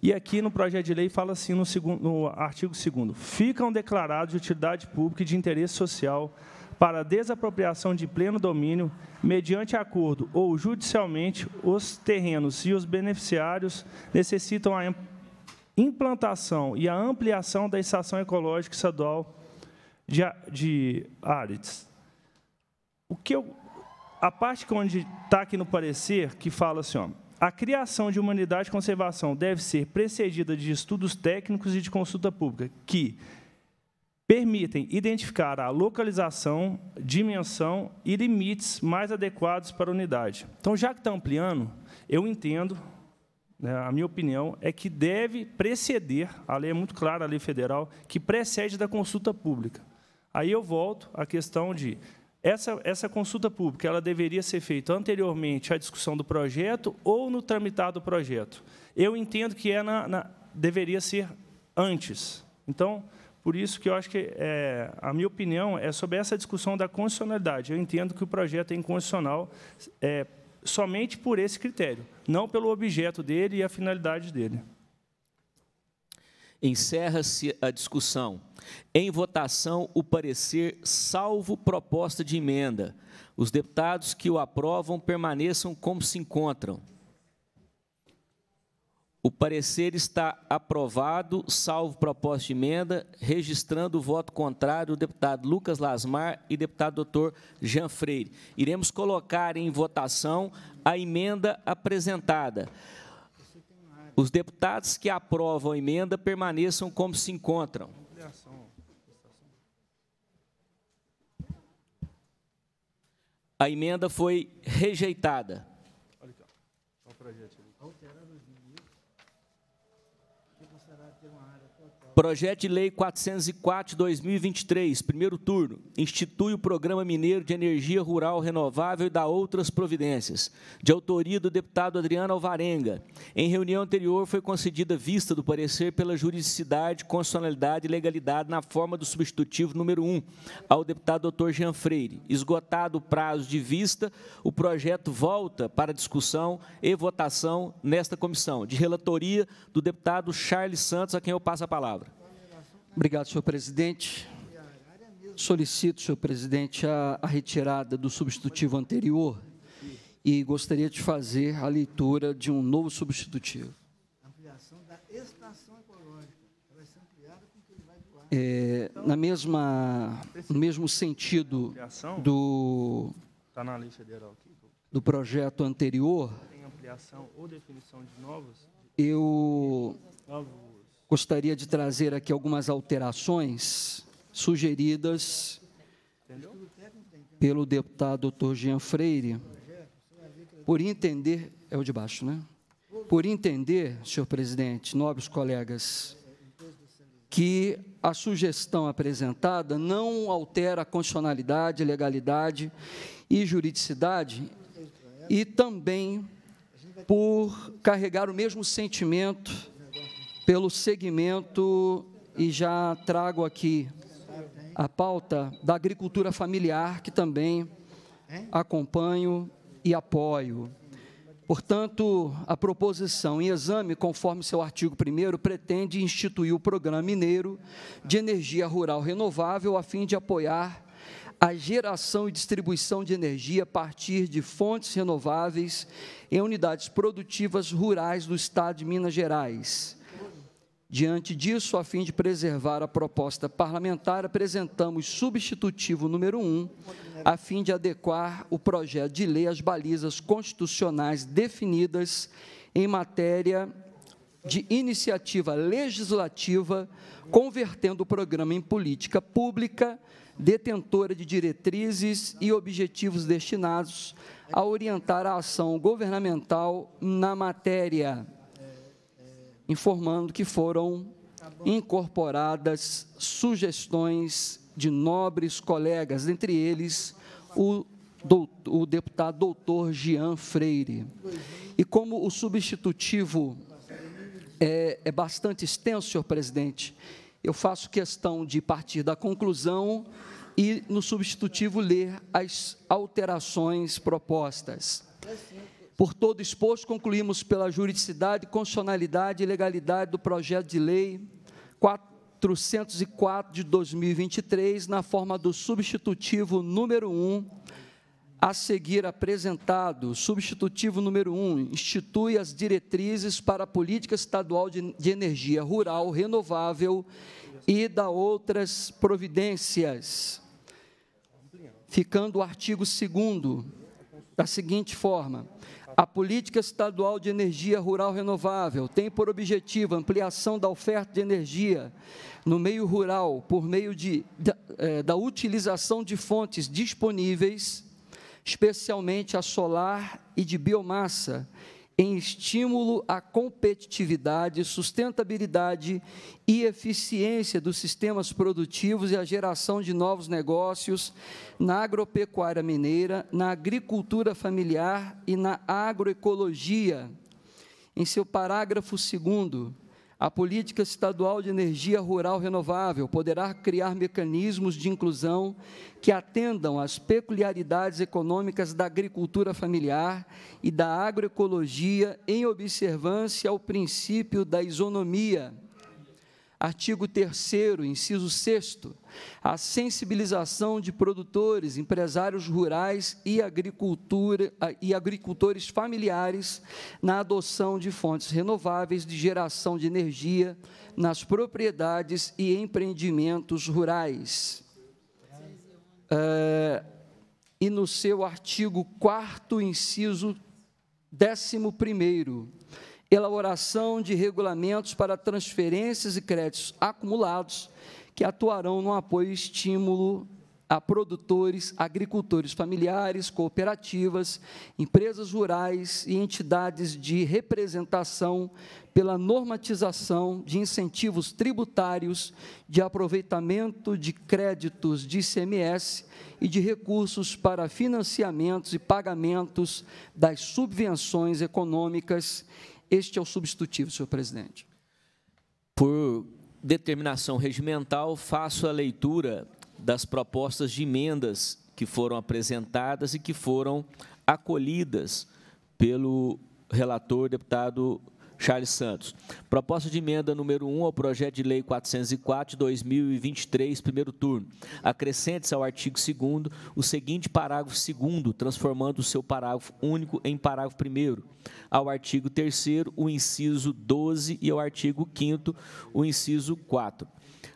E aqui no projeto de lei fala assim no, segundo, no artigo 2 ficam declarados de utilidade pública e de interesse social para desapropriação de pleno domínio, mediante acordo ou judicialmente, os terrenos e os beneficiários necessitam a implantação e a ampliação da estação ecológica estadual de, de O que eu, a parte onde está aqui no parecer, que fala assim, ó, a criação de humanidade e conservação deve ser precedida de estudos técnicos e de consulta pública que permitem identificar a localização, dimensão e limites mais adequados para a unidade. Então, já que está ampliando, eu entendo, né, a minha opinião é que deve preceder, a lei é muito clara, a lei federal, que precede da consulta pública. Aí eu volto à questão de essa, essa consulta pública ela deveria ser feita anteriormente à discussão do projeto ou no tramitar do projeto. Eu entendo que é na, na deveria ser antes. Então, por isso que eu acho que é, a minha opinião é sobre essa discussão da constitucionalidade. Eu entendo que o projeto é inconstitucional é, somente por esse critério, não pelo objeto dele e a finalidade dele. Encerra-se a discussão. Em votação, o parecer salvo proposta de emenda. Os deputados que o aprovam permaneçam como se encontram. O parecer está aprovado, salvo proposta de emenda, registrando o voto contrário do deputado Lucas Lasmar e deputado doutor Jean Freire. Iremos colocar em votação a emenda apresentada. Os deputados que aprovam a emenda permaneçam como se encontram. A emenda foi rejeitada. Olha o projeto Projeto de Lei 404 2023, primeiro turno, institui o Programa Mineiro de Energia Rural Renovável e dá outras providências, de autoria do deputado Adriano Alvarenga. Em reunião anterior, foi concedida vista do parecer pela juridicidade, constitucionalidade e legalidade na forma do substitutivo número 1 ao deputado Dr. Jean Freire. Esgotado o prazo de vista, o projeto volta para discussão e votação nesta comissão, de relatoria do deputado Charles Santos, a quem eu passo a palavra. Obrigado, senhor presidente. Solicito, senhor presidente, a, a retirada do substitutivo anterior e gostaria de fazer a leitura de um novo substitutivo. Ampliação da estação ecológica. vai ser ampliada com É, na mesma, no mesmo sentido do, tá do projeto anterior, eu Gostaria de trazer aqui algumas alterações sugeridas pelo deputado Dr. Jean Freire, por entender, é o de baixo, né? Por entender, senhor presidente, nobres colegas, que a sugestão apresentada não altera a constitucionalidade, legalidade e juridicidade, e também por carregar o mesmo sentimento pelo segmento e já trago aqui a pauta da agricultura familiar, que também acompanho e apoio. Portanto, a proposição em exame, conforme seu artigo 1, pretende instituir o Programa Mineiro de Energia Rural Renovável a fim de apoiar a geração e distribuição de energia a partir de fontes renováveis em unidades produtivas rurais do Estado de Minas Gerais Diante disso, a fim de preservar a proposta parlamentar, apresentamos substitutivo número 1, um, a fim de adequar o projeto de lei às balizas constitucionais definidas em matéria de iniciativa legislativa, convertendo o programa em política pública, detentora de diretrizes e objetivos destinados a orientar a ação governamental na matéria informando que foram incorporadas sugestões de nobres colegas, entre eles o, o deputado doutor Jean Freire. E como o substitutivo é, é bastante extenso, senhor presidente, eu faço questão de partir da conclusão e, no substitutivo, ler as alterações propostas. Por todo exposto, concluímos pela juridicidade, constitucionalidade e legalidade do projeto de lei 404 de 2023, na forma do substitutivo número 1, a seguir apresentado. Substitutivo número 1, institui as diretrizes para a política estadual de, energia rural renovável e da outras providências. Ficando o artigo 2 da seguinte forma: a política estadual de energia rural renovável tem por objetivo ampliação da oferta de energia no meio rural por meio de, da, é, da utilização de fontes disponíveis, especialmente a solar e de biomassa, em estímulo à competitividade, sustentabilidade e eficiência dos sistemas produtivos e à geração de novos negócios na agropecuária mineira, na agricultura familiar e na agroecologia. Em seu parágrafo 2, a política estadual de energia rural renovável poderá criar mecanismos de inclusão que atendam às peculiaridades econômicas da agricultura familiar e da agroecologia em observância ao princípio da isonomia Artigo 3, inciso 6. A sensibilização de produtores, empresários rurais e, agricultura, ah, e agricultores familiares na adoção de fontes renováveis de geração de energia nas propriedades e empreendimentos rurais. É, e no seu artigo 4, inciso 11 elaboração de regulamentos para transferências e créditos acumulados que atuarão no apoio e estímulo a produtores, agricultores familiares, cooperativas, empresas rurais e entidades de representação pela normatização de incentivos tributários de aproveitamento de créditos de ICMS e de recursos para financiamentos e pagamentos das subvenções econômicas este é o substitutivo, senhor presidente. Por determinação regimental, faço a leitura das propostas de emendas que foram apresentadas e que foram acolhidas pelo relator deputado Charles Santos. Proposta de emenda número 1 ao projeto de lei 404 de 2023, primeiro turno. Acrescente-se ao artigo 2 o seguinte parágrafo 2 transformando o seu parágrafo único em parágrafo 1 Ao artigo 3 o inciso 12 e ao artigo 5 o inciso 4.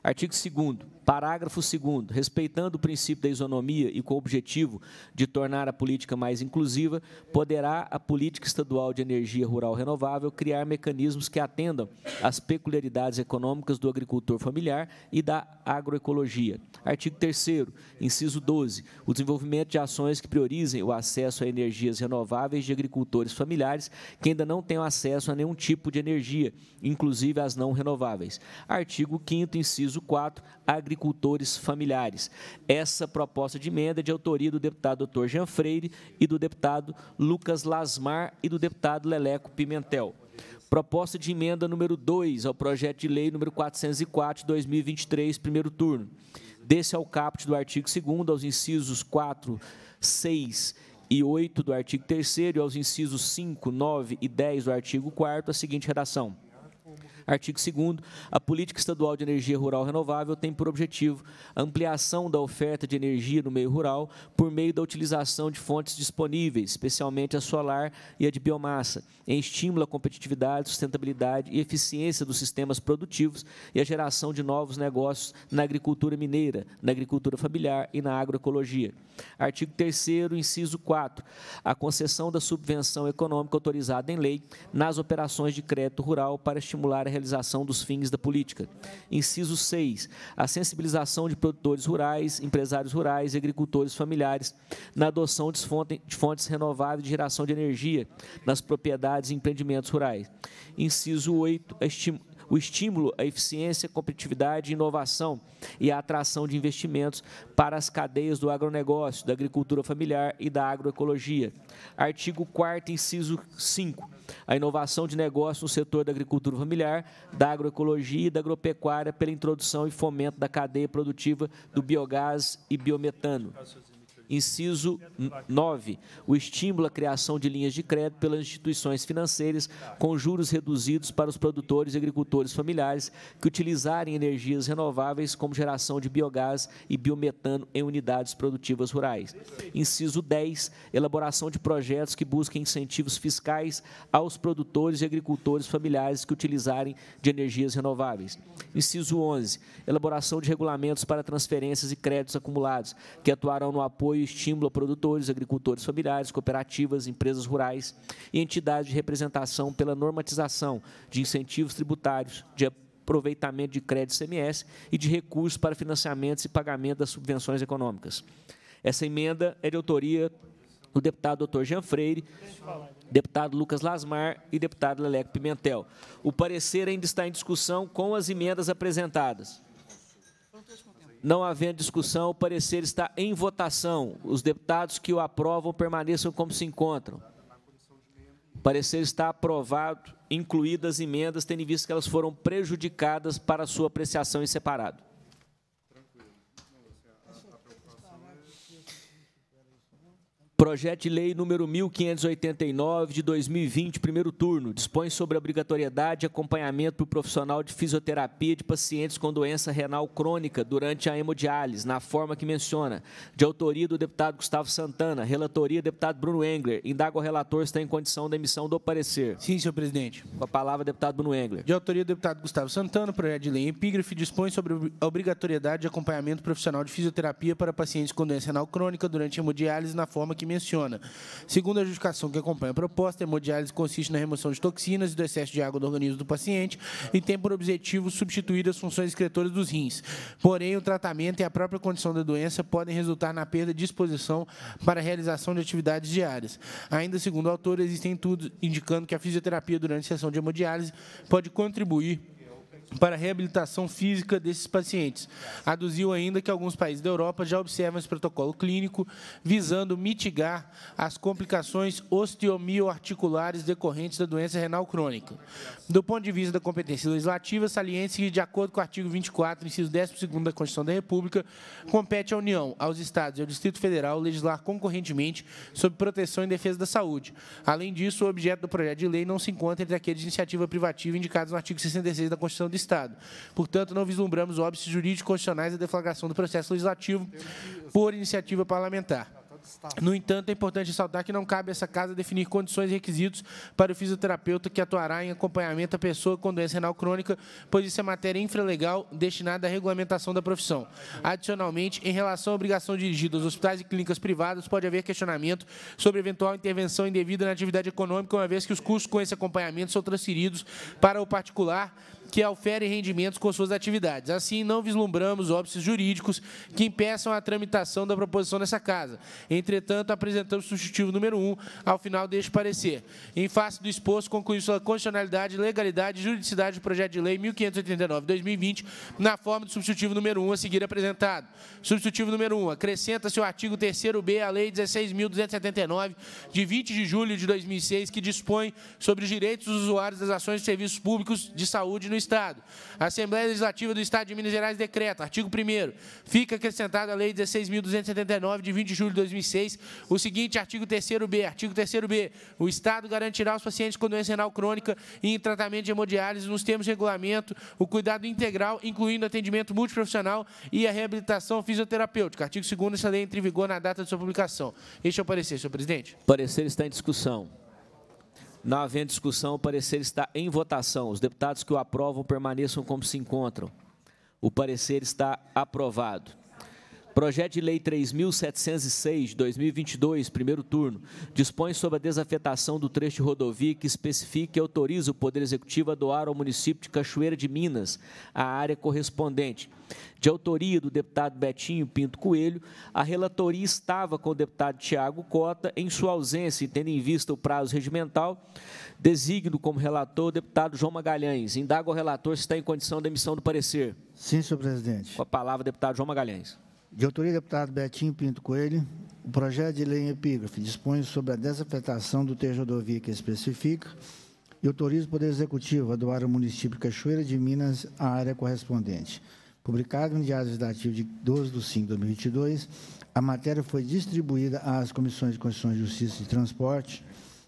Artigo 2 Parágrafo 2. Respeitando o princípio da isonomia e com o objetivo de tornar a política mais inclusiva, poderá a Política Estadual de Energia Rural Renovável criar mecanismos que atendam às peculiaridades econômicas do agricultor familiar e da agroecologia. Artigo 3. Inciso 12. O desenvolvimento de ações que priorizem o acesso a energias renováveis de agricultores familiares que ainda não tenham acesso a nenhum tipo de energia, inclusive as não renováveis. Artigo 5. Inciso 4 agricultores familiares. Essa proposta de emenda é de autoria do deputado doutor Jean Freire e do deputado Lucas Lasmar e do deputado Leleco Pimentel. Proposta de emenda número 2 ao projeto de lei número 404 de 2023, primeiro turno. Desse ao caput do artigo 2 aos incisos 4, 6 e 8 do artigo 3 e aos incisos 5, 9 e 10 do artigo 4 a seguinte redação. Artigo 2 A política estadual de energia rural renovável tem por objetivo a ampliação da oferta de energia no meio rural por meio da utilização de fontes disponíveis, especialmente a solar e a de biomassa, em estímulo à competitividade, sustentabilidade e eficiência dos sistemas produtivos e a geração de novos negócios na agricultura mineira, na agricultura familiar e na agroecologia. Artigo 3 inciso 4. A concessão da subvenção econômica autorizada em lei nas operações de crédito rural para estimular a realização dos fins da política. Inciso 6. A sensibilização de produtores rurais, empresários rurais e agricultores familiares na adoção de fontes renováveis de geração de energia nas propriedades e empreendimentos rurais. Inciso 8. A estimulação o estímulo à é eficiência, competitividade, inovação e a atração de investimentos para as cadeias do agronegócio, da agricultura familiar e da agroecologia. Artigo 4 inciso 5. A inovação de negócio no setor da agricultura familiar, da agroecologia e da agropecuária pela introdução e fomento da cadeia produtiva do biogás e biometano. Inciso 9. O estímulo à criação de linhas de crédito pelas instituições financeiras com juros reduzidos para os produtores e agricultores familiares que utilizarem energias renováveis como geração de biogás e biometano em unidades produtivas rurais. Inciso 10. Elaboração de projetos que busquem incentivos fiscais aos produtores e agricultores familiares que utilizarem de energias renováveis. Inciso 11. Elaboração de regulamentos para transferências e créditos acumulados que atuarão no apoio e estímulo a produtores, agricultores familiares, cooperativas, empresas rurais e entidades de representação pela normatização de incentivos tributários, de aproveitamento de crédito CMS e de recursos para financiamentos e pagamento das subvenções econômicas. Essa emenda é de autoria do deputado Dr. Jean Freire, deputado Lucas Lasmar e deputado Leleco Pimentel. O parecer ainda está em discussão com as emendas apresentadas. Não havendo discussão, o parecer está em votação. Os deputados que o aprovam permaneçam como se encontram. O parecer está aprovado, incluídas emendas, tendo em vista que elas foram prejudicadas para sua apreciação em separado. Projeto de Lei número 1589 de 2020, primeiro turno, dispõe sobre obrigatoriedade de acompanhamento para o profissional de fisioterapia de pacientes com doença renal crônica durante a hemodiálise, na forma que menciona, de autoria do deputado Gustavo Santana, relatoria do deputado Bruno Engler. Indaga o relator se está em condição da emissão do parecer. Sim, senhor presidente. Com a palavra, deputado Bruno Engler. De autoria do deputado Gustavo Santana, projeto de lei epígrafe dispõe sobre a obrigatoriedade de acompanhamento profissional de fisioterapia para pacientes com doença renal crônica durante a hemodiálise, na forma que menciona. Segundo a justificação que acompanha a proposta, a hemodiálise consiste na remoção de toxinas e do excesso de água do organismo do paciente e tem por objetivo substituir as funções excretoras dos rins. Porém, o tratamento e a própria condição da doença podem resultar na perda de disposição para a realização de atividades diárias. Ainda segundo o autor, existem estudos indicando que a fisioterapia durante a sessão de hemodiálise pode contribuir para a reabilitação física desses pacientes. Aduziu ainda que alguns países da Europa já observam esse protocolo clínico visando mitigar as complicações osteomioarticulares decorrentes da doença renal crônica. Do ponto de vista da competência legislativa, saliente que, de acordo com o artigo 24, inciso 12 da Constituição da República, compete à União, aos Estados e ao Distrito Federal legislar concorrentemente sobre proteção e defesa da saúde. Além disso, o objeto do projeto de lei não se encontra entre aqueles de iniciativa privativa indicados no artigo 66 da Constituição de Estado. Portanto, não vislumbramos óbices jurídicos constitucionais à deflagração do processo legislativo por iniciativa parlamentar. No entanto, é importante ressaltar que não cabe a essa casa definir condições e requisitos para o fisioterapeuta que atuará em acompanhamento à pessoa com doença renal crônica, pois isso é matéria infralegal destinada à regulamentação da profissão. Adicionalmente, em relação à obrigação dirigida aos hospitais e clínicas privadas, pode haver questionamento sobre eventual intervenção indevida na atividade econômica, uma vez que os custos com esse acompanhamento são transferidos para o particular que oferem rendimentos com suas atividades. Assim, não vislumbramos óbices jurídicos que impeçam a tramitação da proposição nessa casa. Entretanto, apresentamos o substitutivo número 1 ao final deste parecer. Em face do exposto, concluí sua constitucionalidade, legalidade e juridicidade do projeto de lei 1589-2020, na forma do substitutivo número 1 a seguir apresentado. Substitutivo número 1. Acrescenta-se o artigo 3º-B à Lei 16.279, de 20 de julho de 2006, que dispõe sobre os direitos dos usuários das ações de serviços públicos de saúde no Estado. A Assembleia Legislativa do Estado de Minas Gerais decreta, artigo 1 fica acrescentada a Lei 16.279, de 20 de julho de 2006, o seguinte artigo 3º-B. Artigo 3º-B. O Estado garantirá aos pacientes com doença renal crônica e em tratamento de hemodiálise, nos termos de regulamento, o cuidado integral, incluindo atendimento multiprofissional e a reabilitação fisioterapêutica. Artigo 2 essa lei entra em vigor na data de sua publicação. Este é o parecer, senhor presidente. O parecer está em discussão. Não havendo discussão, o parecer está em votação. Os deputados que o aprovam permaneçam como se encontram. O parecer está aprovado. Projeto de Lei 3.706, de 2022, primeiro turno, dispõe sobre a desafetação do trecho de rodovia que especifica e autoriza o Poder Executivo a doar ao município de Cachoeira de Minas a área correspondente. De autoria do deputado Betinho Pinto Coelho, a relatoria estava com o deputado Tiago Cota em sua ausência, tendo em vista o prazo regimental, designo como relator o deputado João Magalhães. Indaga o relator se está em condição de emissão do parecer. Sim, senhor presidente. Com a palavra, deputado João Magalhães. De autoria do deputado Betinho Pinto Coelho, o projeto de lei em epígrafe dispõe sobre a desafetação do ter rodovia que especifica e autoriza o Poder Executivo a doar ao município de Cachoeira de Minas a área correspondente. Publicado no Diário Legislativo de 12 de 5 de 2022, a matéria foi distribuída às Comissões de Constituição e Justiça de Transporte,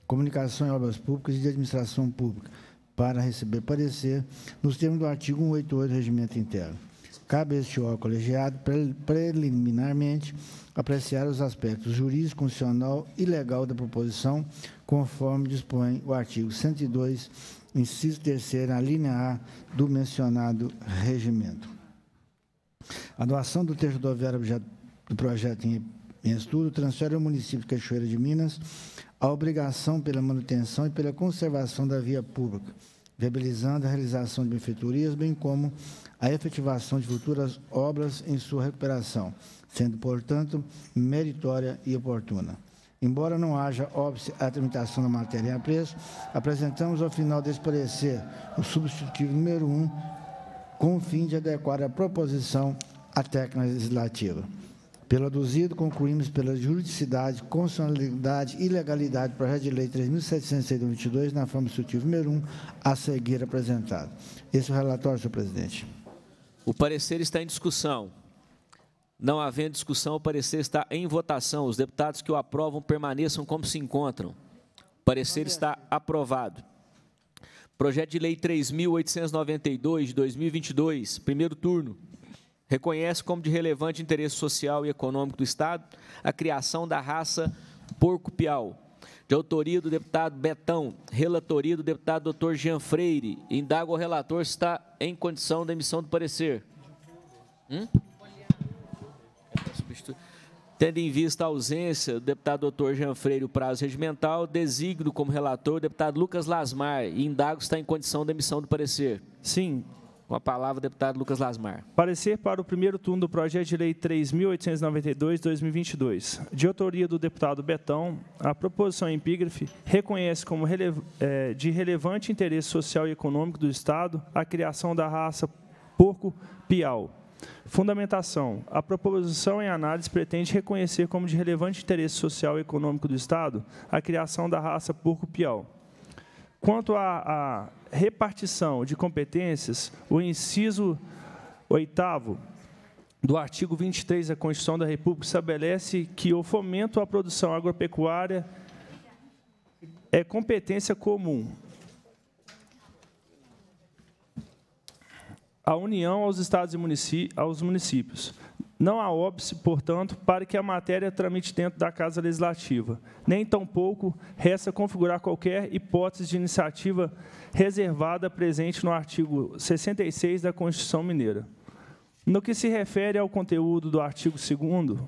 Comunicação e Obras Públicas e de Administração Pública, para receber parecer nos termos do artigo 188 do Regimento Interno. Cabe este órgão colegiado, preliminarmente, apreciar os aspectos jurídico, constitucional e legal da proposição, conforme dispõe o artigo 102, inciso 3, a linha A do mencionado regimento. A doação do texto rodoviário objeto do projeto em, em estudo transfere ao município de Cachoeira de Minas a obrigação pela manutenção e pela conservação da via pública viabilizando a realização de benfeitorias, bem como a efetivação de futuras obras em sua recuperação, sendo, portanto, meritória e oportuna. Embora não haja óbice à tramitação da matéria em apreço, apresentamos ao final desse parecer o substitutivo número 1, um, com o fim de adequar a proposição à técnica legislativa. Pela aduzido, concluímos pela juridicidade, constitucionalidade e legalidade do projeto de lei 3.722, na forma sutil número 1, a seguir apresentado. Esse é o relatório, senhor presidente. O parecer está em discussão. Não havendo discussão, o parecer está em votação. Os deputados que o aprovam permaneçam como se encontram. O parecer está aprovado. Projeto de Lei 3.892, de 2022, primeiro turno reconhece como de relevante interesse social e econômico do Estado a criação da raça porco-piau, de autoria do deputado Betão, relatoria do deputado doutor Jean Freire. Indago o relator se está em condição da emissão do parecer. Hum? Tendo em vista a ausência do deputado doutor Jean Freire, o prazo regimental, designo como relator o deputado Lucas Lasmar e indago está em condição da emissão do parecer. Sim, com a palavra, deputado Lucas Lasmar. Parecer para o primeiro turno do projeto de lei 3.892-2022. De autoria do deputado Betão, a proposição em epígrafe reconhece como é, de relevante interesse social e econômico do Estado a criação da raça porco-piau. Fundamentação. A proposição em análise pretende reconhecer como de relevante interesse social e econômico do Estado a criação da raça porco-piau. Quanto à repartição de competências, o inciso oitavo do artigo 23 da Constituição da República estabelece que o fomento à produção agropecuária é competência comum. à União aos estados e municípios, aos municípios, não há óbice, portanto, para que a matéria tramite dentro da Casa Legislativa. Nem tampouco resta configurar qualquer hipótese de iniciativa reservada presente no artigo 66 da Constituição Mineira. No que se refere ao conteúdo do artigo 2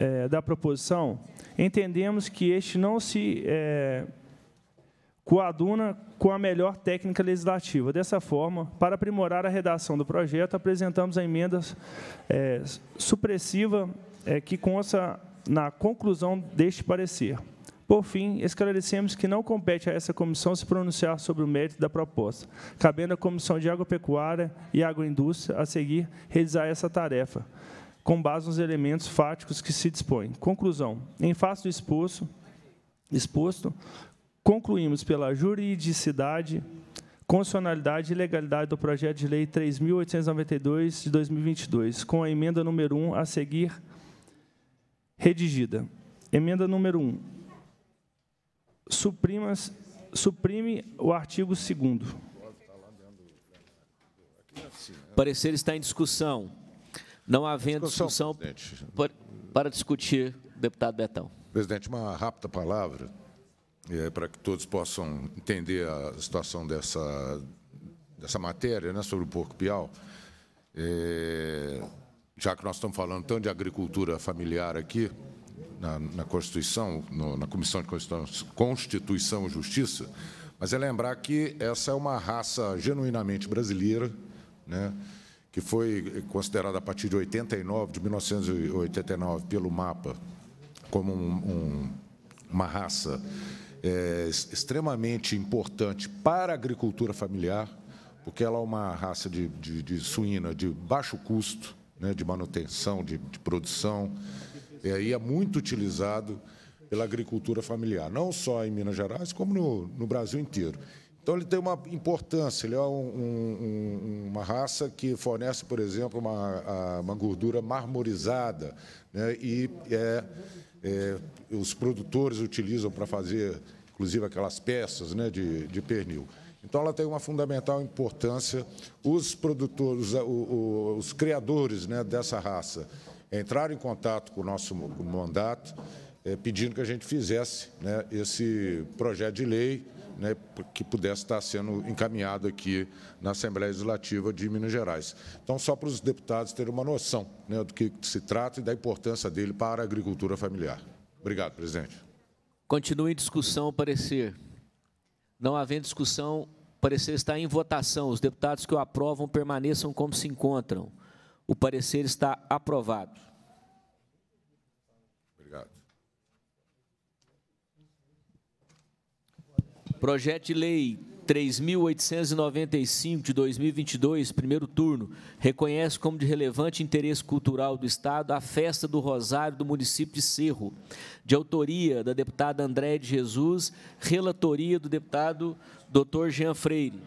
é, eh, da proposição, entendemos que este não se é, coaduna com a melhor técnica legislativa. Dessa forma, para aprimorar a redação do projeto, apresentamos a emenda é, supressiva é, que consta na conclusão deste parecer. Por fim, esclarecemos que não compete a essa comissão se pronunciar sobre o mérito da proposta, cabendo à Comissão de Agropecuária e Agroindústria a seguir realizar essa tarefa, com base nos elementos fáticos que se dispõem. Conclusão. Em face do exposto, exposto concluímos pela juridicidade, constitucionalidade e legalidade do projeto de lei 3.892 de 2022, com a emenda número 1 a seguir redigida. Emenda número 1. Suprimas, suprime o artigo 2 Parecer está em discussão. Não havendo discussão, discussão para discutir, deputado Betão. Presidente, uma rápida palavra é, para que todos possam entender a situação dessa, dessa matéria né, sobre o porco pial. é, já que nós estamos falando tanto de agricultura familiar aqui, na, na Constituição, no, na Comissão de Constituição, Constituição e Justiça, mas é lembrar que essa é uma raça genuinamente brasileira, né, que foi considerada a partir de 89, de 1989, pelo mapa, como um, um, uma raça é, extremamente importante para a agricultura familiar, porque ela é uma raça de, de, de suína de baixo custo, né, de manutenção, de, de produção, é, e é muito utilizado pela agricultura familiar, não só em Minas Gerais, como no, no Brasil inteiro. Então, ele tem uma importância, ele é um, um, uma raça que fornece, por exemplo, uma, uma gordura marmorizada né, e é é, os produtores utilizam para fazer, inclusive, aquelas peças né, de, de pernil. Então, ela tem uma fundamental importância. Os produtores, os, os, criadores né, dessa raça entraram em contato com o nosso mandato, é, pedindo que a gente fizesse né, esse projeto de lei né, que pudesse estar sendo encaminhado aqui na Assembleia Legislativa de Minas Gerais. Então, só para os deputados terem uma noção né, do que se trata e da importância dele para a agricultura familiar. Obrigado, presidente. Continua em discussão o parecer. Não havendo discussão, o parecer está em votação. Os deputados que o aprovam permaneçam como se encontram. O parecer está aprovado. Projeto de Lei 3.895 de 2022, primeiro turno, reconhece como de relevante interesse cultural do Estado a festa do Rosário do município de Cerro, de autoria da deputada André de Jesus, relatoria do deputado Dr. Jean Freire.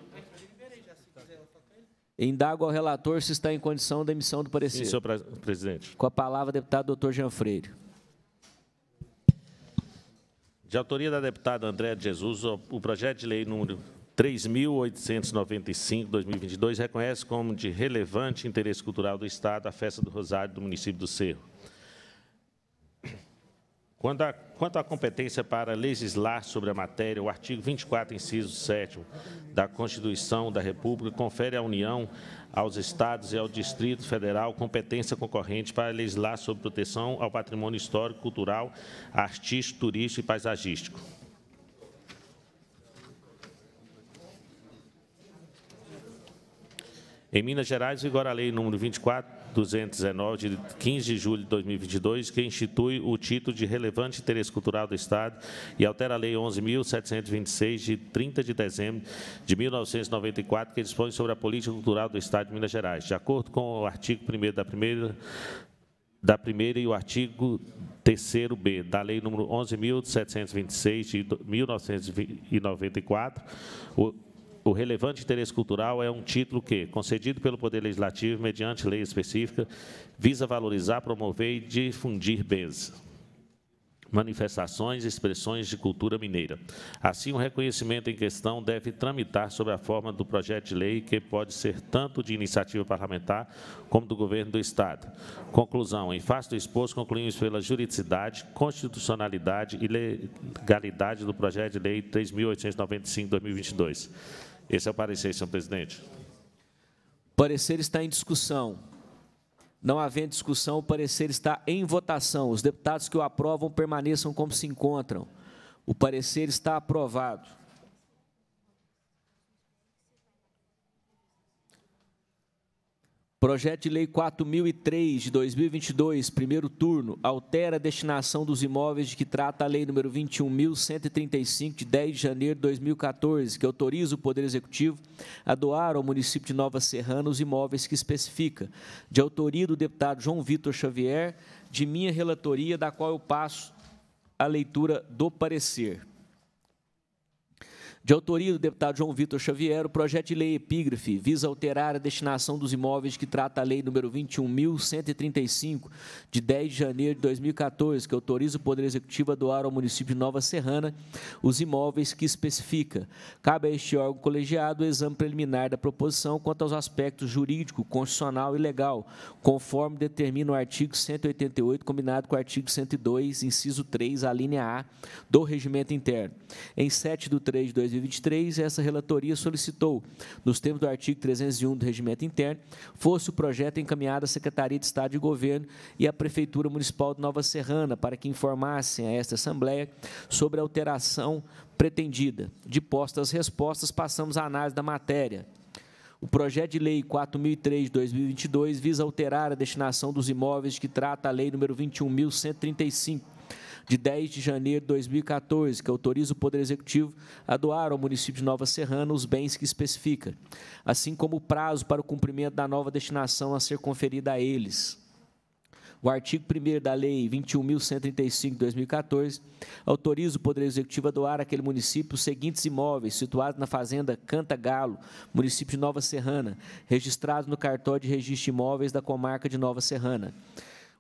Indago ao relator se está em condição da emissão do parecer. Sim, senhor presidente. Com a palavra, deputado Dr. Jean Freire. De autoria da deputada Andréa de Jesus, o projeto de lei número 3.895-2022 reconhece como de relevante interesse cultural do Estado a Festa do Rosário do município do Cerro Quanto à, quanto à competência para legislar sobre a matéria, o artigo 24, inciso 7 da Constituição da República confere à União, aos Estados e ao Distrito Federal competência concorrente para legislar sobre proteção ao patrimônio histórico, cultural, artístico, turístico e paisagístico. Em Minas Gerais, vigora a Lei número 24, 219, de 15 de julho de 2022, que institui o título de relevante interesse cultural do Estado e altera a Lei 11.726, de 30 de dezembro de 1994, que dispõe sobre a política cultural do Estado de Minas Gerais. De acordo com o artigo 1 da primeira da primeira e o artigo 3 B da Lei número 11.726 de 1994, o o relevante interesse cultural é um título que, concedido pelo Poder Legislativo mediante lei específica, visa valorizar, promover e difundir bens, manifestações e expressões de cultura mineira. Assim, o reconhecimento em questão deve tramitar sob a forma do projeto de lei, que pode ser tanto de iniciativa parlamentar como do governo do Estado. Conclusão. Em face do exposto, concluímos pela juridicidade, constitucionalidade e legalidade do projeto de lei 3.895-2022. Esse é o parecer, senhor presidente. Parecer está em discussão. Não havendo discussão, o parecer está em votação. Os deputados que o aprovam permaneçam como se encontram. O parecer está aprovado. Projeto de Lei 4003 de 2022, primeiro turno, altera a destinação dos imóveis de que trata a Lei número 21.135 de 10 de janeiro de 2014, que autoriza o Poder Executivo a doar ao município de Nova Serrana os imóveis que especifica, de autoria do deputado João Vitor Xavier, de minha relatoria, da qual eu passo a leitura do parecer. De autoria do deputado João Vitor Xavier, o projeto de lei epígrafe visa alterar a destinação dos imóveis que trata a lei número 21.135, de 10 de janeiro de 2014, que autoriza o Poder Executivo a doar ao município de Nova Serrana os imóveis que especifica. Cabe a este órgão colegiado o exame preliminar da proposição quanto aos aspectos jurídico, constitucional e legal, conforme determina o artigo 188, combinado com o artigo 102, inciso 3, a linha A, do Regimento Interno. Em 7 de 3 de 2014, 2023, essa relatoria solicitou, nos termos do artigo 301 do Regimento Interno, fosse o projeto encaminhado à Secretaria de Estado de Governo e à Prefeitura Municipal de Nova Serrana para que informassem a esta Assembleia sobre a alteração pretendida. De postas as respostas, passamos à análise da matéria. O projeto de lei 4003 de 2022 visa alterar a destinação dos imóveis que trata a lei número 21135 de 10 de janeiro de 2014, que autoriza o Poder Executivo a doar ao município de Nova Serrana os bens que especifica, assim como o prazo para o cumprimento da nova destinação a ser conferida a eles. O artigo 1 da Lei 21.135, de 2014, autoriza o Poder Executivo a doar àquele município os seguintes imóveis, situados na Fazenda Canta Galo, município de Nova Serrana, registrados no cartório de registro de imóveis da comarca de Nova Serrana.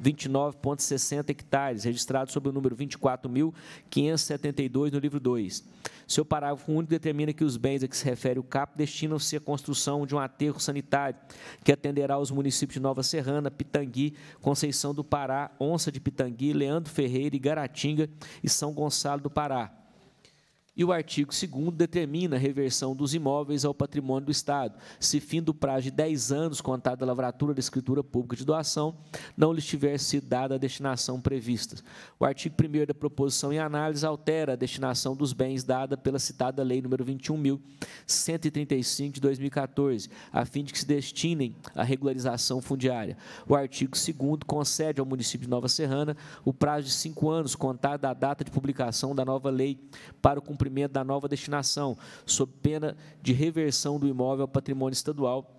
29,60 hectares, registrado sob o número 24.572 no livro 2. Seu parágrafo único determina que os bens a que se refere o CAP destinam-se à construção de um aterro sanitário que atenderá os municípios de Nova Serrana, Pitangui, Conceição do Pará, Onça de Pitangui, Leandro Ferreira, Igaratinga e São Gonçalo do Pará e o artigo 2 determina a reversão dos imóveis ao patrimônio do Estado, se fim do prazo de 10 anos contado da lavratura da escritura pública de doação, não lhes tiver sido dada a destinação prevista. O artigo 1 da proposição em análise altera a destinação dos bens dada pela citada Lei nº 21.135, de 2014, a fim de que se destinem à regularização fundiária. O artigo 2 concede ao município de Nova Serrana o prazo de 5 anos contado da data de publicação da nova lei para o cumprimento cumprimento da nova destinação, sob pena de reversão do imóvel ao patrimônio estadual,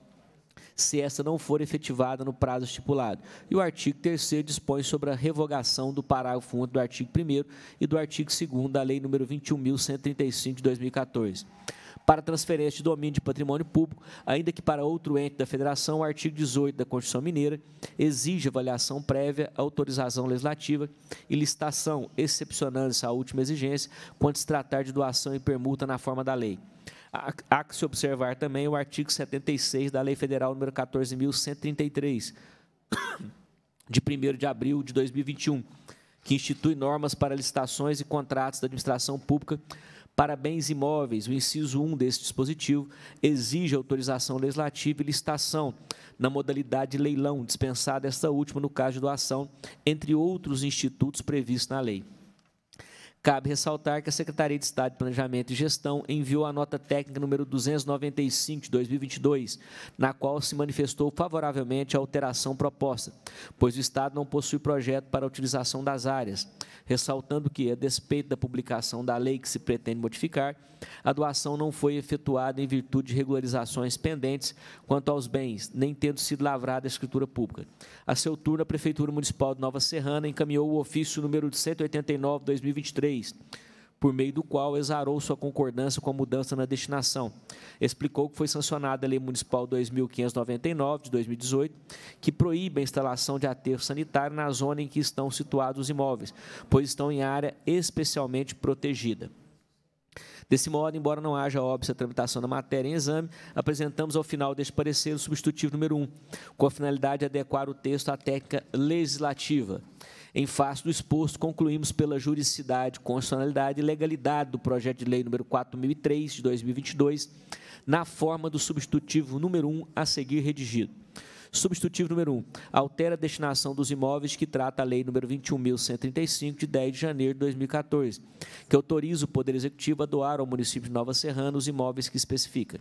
se essa não for efetivada no prazo estipulado. E o artigo 3 dispõe sobre a revogação do parágrafo 1 do artigo 1 e do artigo 2 da Lei nº 21.135, de 2014 para transferir este domínio de patrimônio público, ainda que para outro ente da federação, o artigo 18 da Constituição Mineira exige avaliação prévia, autorização legislativa e licitação, excepcionando essa última exigência, quando se tratar de doação e permuta na forma da lei. Há que se observar também o artigo 76 da Lei Federal nº 14.133, de 1 de abril de 2021, que institui normas para licitações e contratos da administração pública para bens imóveis, o inciso 1 desse dispositivo exige autorização legislativa e licitação na modalidade de leilão, dispensada esta última no caso de doação, entre outros institutos previstos na lei. Cabe ressaltar que a Secretaria de Estado de Planejamento e Gestão enviou a nota técnica número 295 de 2022, na qual se manifestou favoravelmente à alteração proposta, pois o Estado não possui projeto para a utilização das áreas ressaltando que, a despeito da publicação da lei que se pretende modificar, a doação não foi efetuada em virtude de regularizações pendentes quanto aos bens, nem tendo sido lavrada a escritura pública. A seu turno, a Prefeitura Municipal de Nova Serrana encaminhou o ofício número 189-2023, por meio do qual exarou sua concordância com a mudança na destinação. Explicou que foi sancionada a Lei Municipal 2599 de 2018, que proíbe a instalação de aterro sanitário na zona em que estão situados os imóveis, pois estão em área especialmente protegida. Desse modo, embora não haja óbvio a tramitação da matéria em exame, apresentamos ao final deste parecer o substitutivo número 1, com a finalidade de adequar o texto à técnica legislativa em face do exposto, concluímos pela juridicidade, constitucionalidade e legalidade do projeto de lei número 4003 de 2022, na forma do substitutivo número 1 a seguir redigido. Substitutivo número 1. Altera a destinação dos imóveis que trata a Lei número 21.135, de 10 de janeiro de 2014, que autoriza o Poder Executivo a doar ao município de Nova Serrana os imóveis que especifica.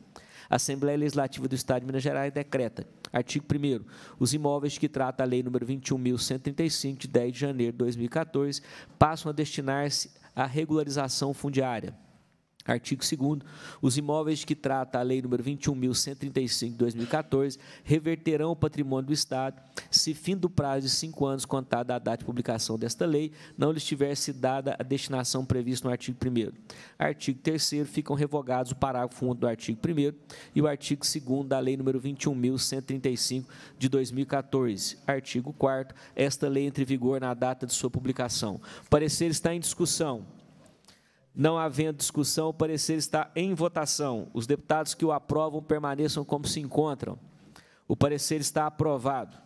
A Assembleia Legislativa do Estado de Minas Gerais decreta, artigo 1 os imóveis que trata a Lei nº 21.135, de 10 de janeiro de 2014, passam a destinar-se à regularização fundiária. Artigo 2 Os imóveis que trata a Lei nº 21.135, de 2014, reverterão o patrimônio do Estado se, fim do prazo de cinco anos contado à data de publicação desta lei, não lhes tivesse dada a destinação prevista no artigo 1 Artigo 3 Ficam revogados o parágrafo 1 do artigo 1 e o artigo 2 da Lei nº 21.135, de 2014. Artigo 4 Esta lei entre em vigor na data de sua publicação. O parecer está em discussão. Não havendo discussão, o parecer está em votação. Os deputados que o aprovam permaneçam como se encontram. O parecer está aprovado.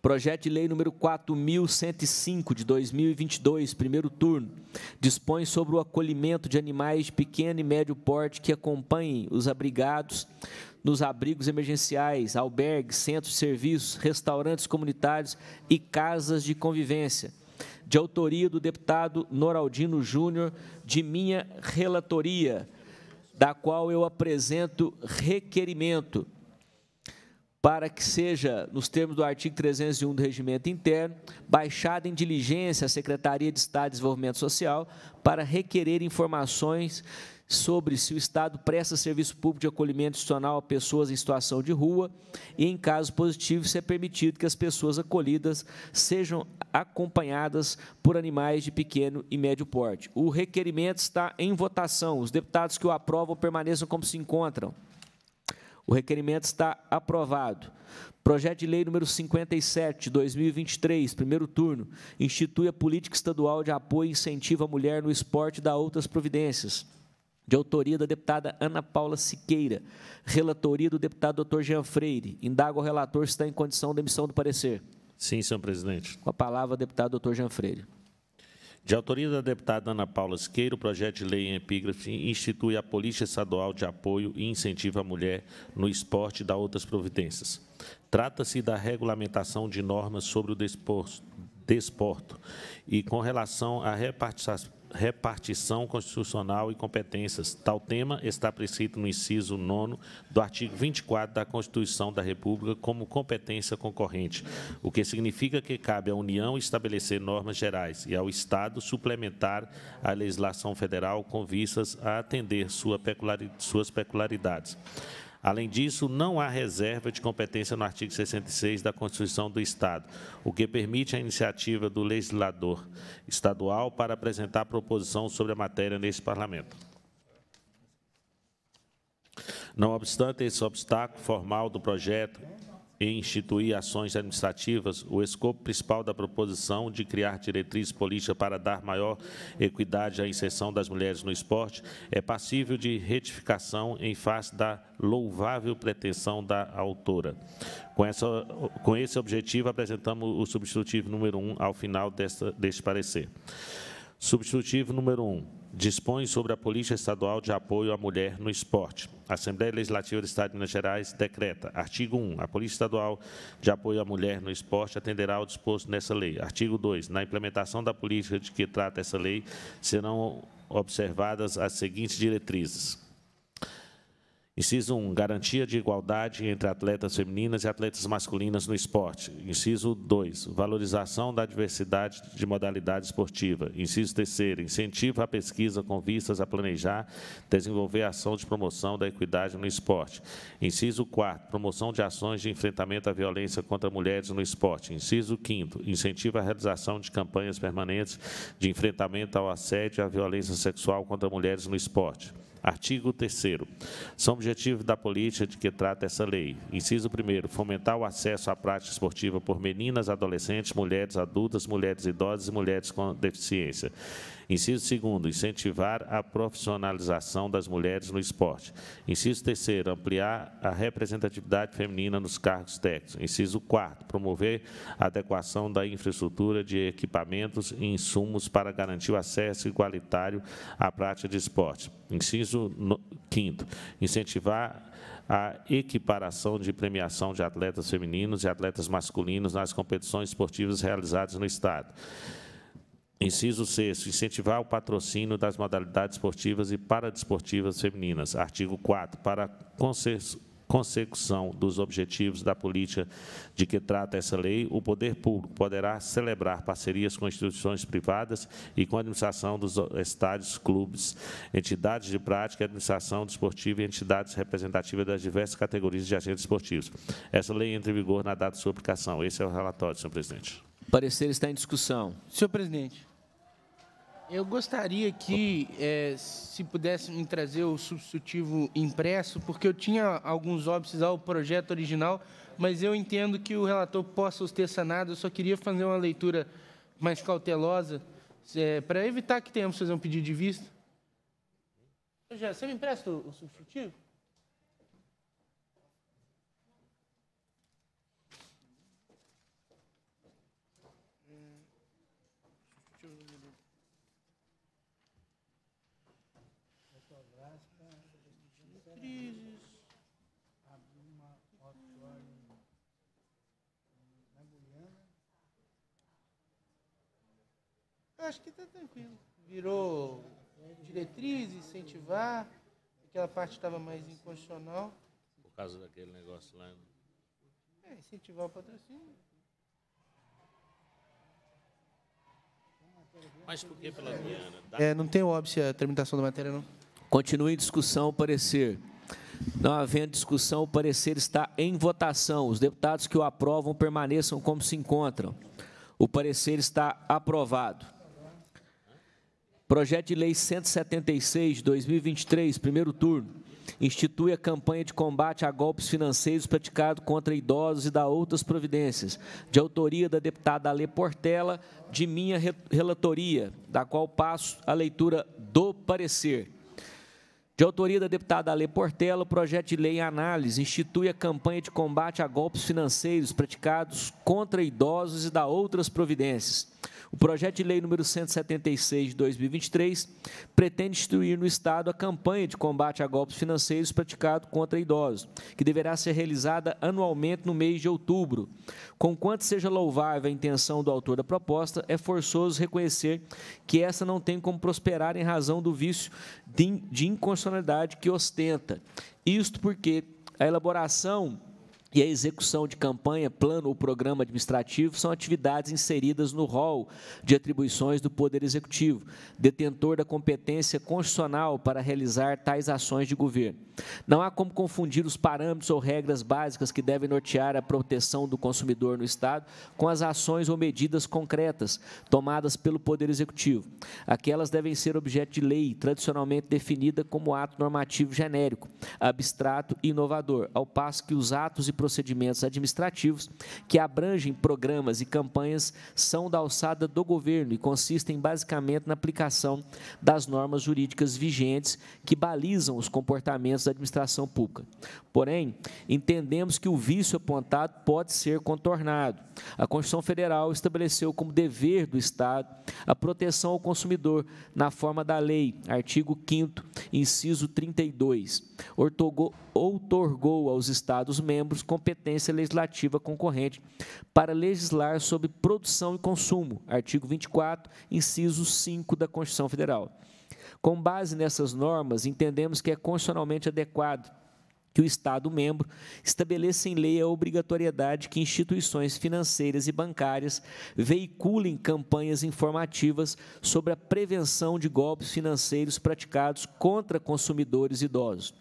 Projeto de Lei número 4.105, de 2022, primeiro turno, dispõe sobre o acolhimento de animais de pequeno e médio porte que acompanhem os abrigados nos abrigos emergenciais, albergues, centros de serviços, restaurantes comunitários e casas de convivência de autoria do deputado Noraldino Júnior, de minha relatoria, da qual eu apresento requerimento para que seja, nos termos do artigo 301 do Regimento Interno, baixada em diligência à Secretaria de Estado e Desenvolvimento Social para requerer informações sobre se o Estado presta serviço público de acolhimento institucional a pessoas em situação de rua e, em caso positivo se é permitido que as pessoas acolhidas sejam acompanhadas por animais de pequeno e médio porte. O requerimento está em votação. Os deputados que o aprovam permaneçam como se encontram. O requerimento está aprovado. Projeto de Lei número 57, 2023, primeiro turno, institui a Política Estadual de Apoio e Incentivo à Mulher no Esporte e dá outras providências de autoria da deputada Ana Paula Siqueira, relatoria do deputado Dr. Jean Freire. Indaga o relator se está em condição de emissão do parecer. Sim, senhor presidente. Com a palavra, deputado Dr. Jean Freire. De autoria da deputada Ana Paula Siqueira, o projeto de lei em epígrafe institui a Polícia Estadual de Apoio e Incentivo à Mulher no Esporte e dá outras providências. Trata-se da regulamentação de normas sobre o desporto, desporto e com relação à repartição repartição constitucional e competências. Tal tema está prescrito no inciso 9 do artigo 24 da Constituição da República como competência concorrente, o que significa que cabe à União estabelecer normas gerais e ao Estado suplementar a legislação federal com vistas a atender sua peculiaridade, suas peculiaridades. Além disso, não há reserva de competência no artigo 66 da Constituição do Estado, o que permite a iniciativa do legislador estadual para apresentar proposição sobre a matéria nesse parlamento. Não obstante esse obstáculo formal do projeto e instituir ações administrativas, o escopo principal da proposição de criar diretrizes políticas para dar maior equidade à inserção das mulheres no esporte é passível de retificação em face da louvável pretensão da autora. Com, essa, com esse objetivo, apresentamos o substitutivo número 1 um ao final desta, deste parecer. Substitutivo número 1. Um dispõe sobre a Política Estadual de Apoio à Mulher no Esporte. A Assembleia Legislativa do Estado de Minas Gerais decreta, artigo 1, a Política Estadual de Apoio à Mulher no Esporte atenderá ao disposto nessa lei. Artigo 2, na implementação da política de que trata essa lei, serão observadas as seguintes diretrizes. Inciso 1. Garantia de igualdade entre atletas femininas e atletas masculinas no esporte. Inciso 2. Valorização da diversidade de modalidade esportiva. Inciso 3. Incentivo à pesquisa com vistas a planejar, desenvolver ação de promoção da equidade no esporte. Inciso 4. Promoção de ações de enfrentamento à violência contra mulheres no esporte. Inciso 5. Incentivo à realização de campanhas permanentes de enfrentamento ao assédio e à violência sexual contra mulheres no esporte. Artigo 3 São objetivos da política de que trata essa lei. Inciso 1 Fomentar o acesso à prática esportiva por meninas, adolescentes, mulheres adultas, mulheres idosas e mulheres com deficiência. Inciso segundo, incentivar a profissionalização das mulheres no esporte. Inciso terceiro, ampliar a representatividade feminina nos cargos técnicos. Inciso quarto, promover a adequação da infraestrutura de equipamentos e insumos para garantir o acesso igualitário à prática de esporte. Inciso quinto, incentivar a equiparação de premiação de atletas femininos e atletas masculinos nas competições esportivas realizadas no Estado. Inciso 6. Incentivar o patrocínio das modalidades esportivas e paradesportivas femininas. Artigo 4. Para consecução dos objetivos da política de que trata essa lei, o poder público poderá celebrar parcerias com instituições privadas e com a administração dos estádios, clubes, entidades de prática, administração desportiva e entidades representativas das diversas categorias de agentes esportivos. Essa lei entra em vigor na data de sua aplicação. Esse é o relatório, senhor presidente. O parecer está em discussão. Senhor presidente, eu gostaria que, é, se pudesse me trazer o substitutivo impresso, porque eu tinha alguns óbices ao projeto original, mas eu entendo que o relator possa os ter sanado. Eu só queria fazer uma leitura mais cautelosa, é, eh, para evitar que tenhamos que fazer um pedido de vista. Já, você me empresta o substitutivo? acho que está tranquilo. Virou diretriz, incentivar. Aquela parte estava mais inconstitucional. Por causa daquele negócio lá. Né? É, incentivar o patrocínio. Mas por que pela é. Viana? É, não tem óbvio é a tramitação da matéria, não. Continua em discussão o parecer. Não havendo discussão, o parecer está em votação. Os deputados que o aprovam permaneçam como se encontram. O parecer está aprovado. Projeto de Lei 176, 2023, primeiro turno, institui a campanha de combate a golpes financeiros praticados contra idosos e dá outras providências, de autoria da deputada Ale Portela, de minha relatoria, da qual passo a leitura do parecer. De autoria da deputada Ale Portela, o projeto de lei em análise institui a campanha de combate a golpes financeiros praticados contra idosos e da outras providências. O projeto de lei número 176 de 2023 pretende instituir no Estado a campanha de combate a golpes financeiros praticados contra idosos, que deverá ser realizada anualmente no mês de outubro. Conquanto seja louvável a intenção do autor da proposta, é forçoso reconhecer que essa não tem como prosperar em razão do vício de inconstitucionalidade que ostenta. Isto porque a elaboração e a execução de campanha, plano ou programa administrativo são atividades inseridas no rol de atribuições do Poder Executivo, detentor da competência constitucional para realizar tais ações de governo. Não há como confundir os parâmetros ou regras básicas que devem nortear a proteção do consumidor no Estado com as ações ou medidas concretas tomadas pelo Poder Executivo. Aquelas devem ser objeto de lei, tradicionalmente definida como ato normativo genérico, abstrato e inovador, ao passo que os atos e procedimentos administrativos que abrangem programas e campanhas são da alçada do governo e consistem basicamente na aplicação das normas jurídicas vigentes que balizam os comportamentos da administração pública. Porém, entendemos que o vício apontado pode ser contornado. A Constituição Federal estabeleceu como dever do Estado a proteção ao consumidor na forma da lei, artigo 5 inciso 32. Ortogou outorgou aos Estados-membros competência legislativa concorrente para legislar sobre produção e consumo, artigo 24, inciso 5 da Constituição Federal. Com base nessas normas, entendemos que é constitucionalmente adequado que o Estado-membro estabeleça em lei a obrigatoriedade que instituições financeiras e bancárias veiculem campanhas informativas sobre a prevenção de golpes financeiros praticados contra consumidores idosos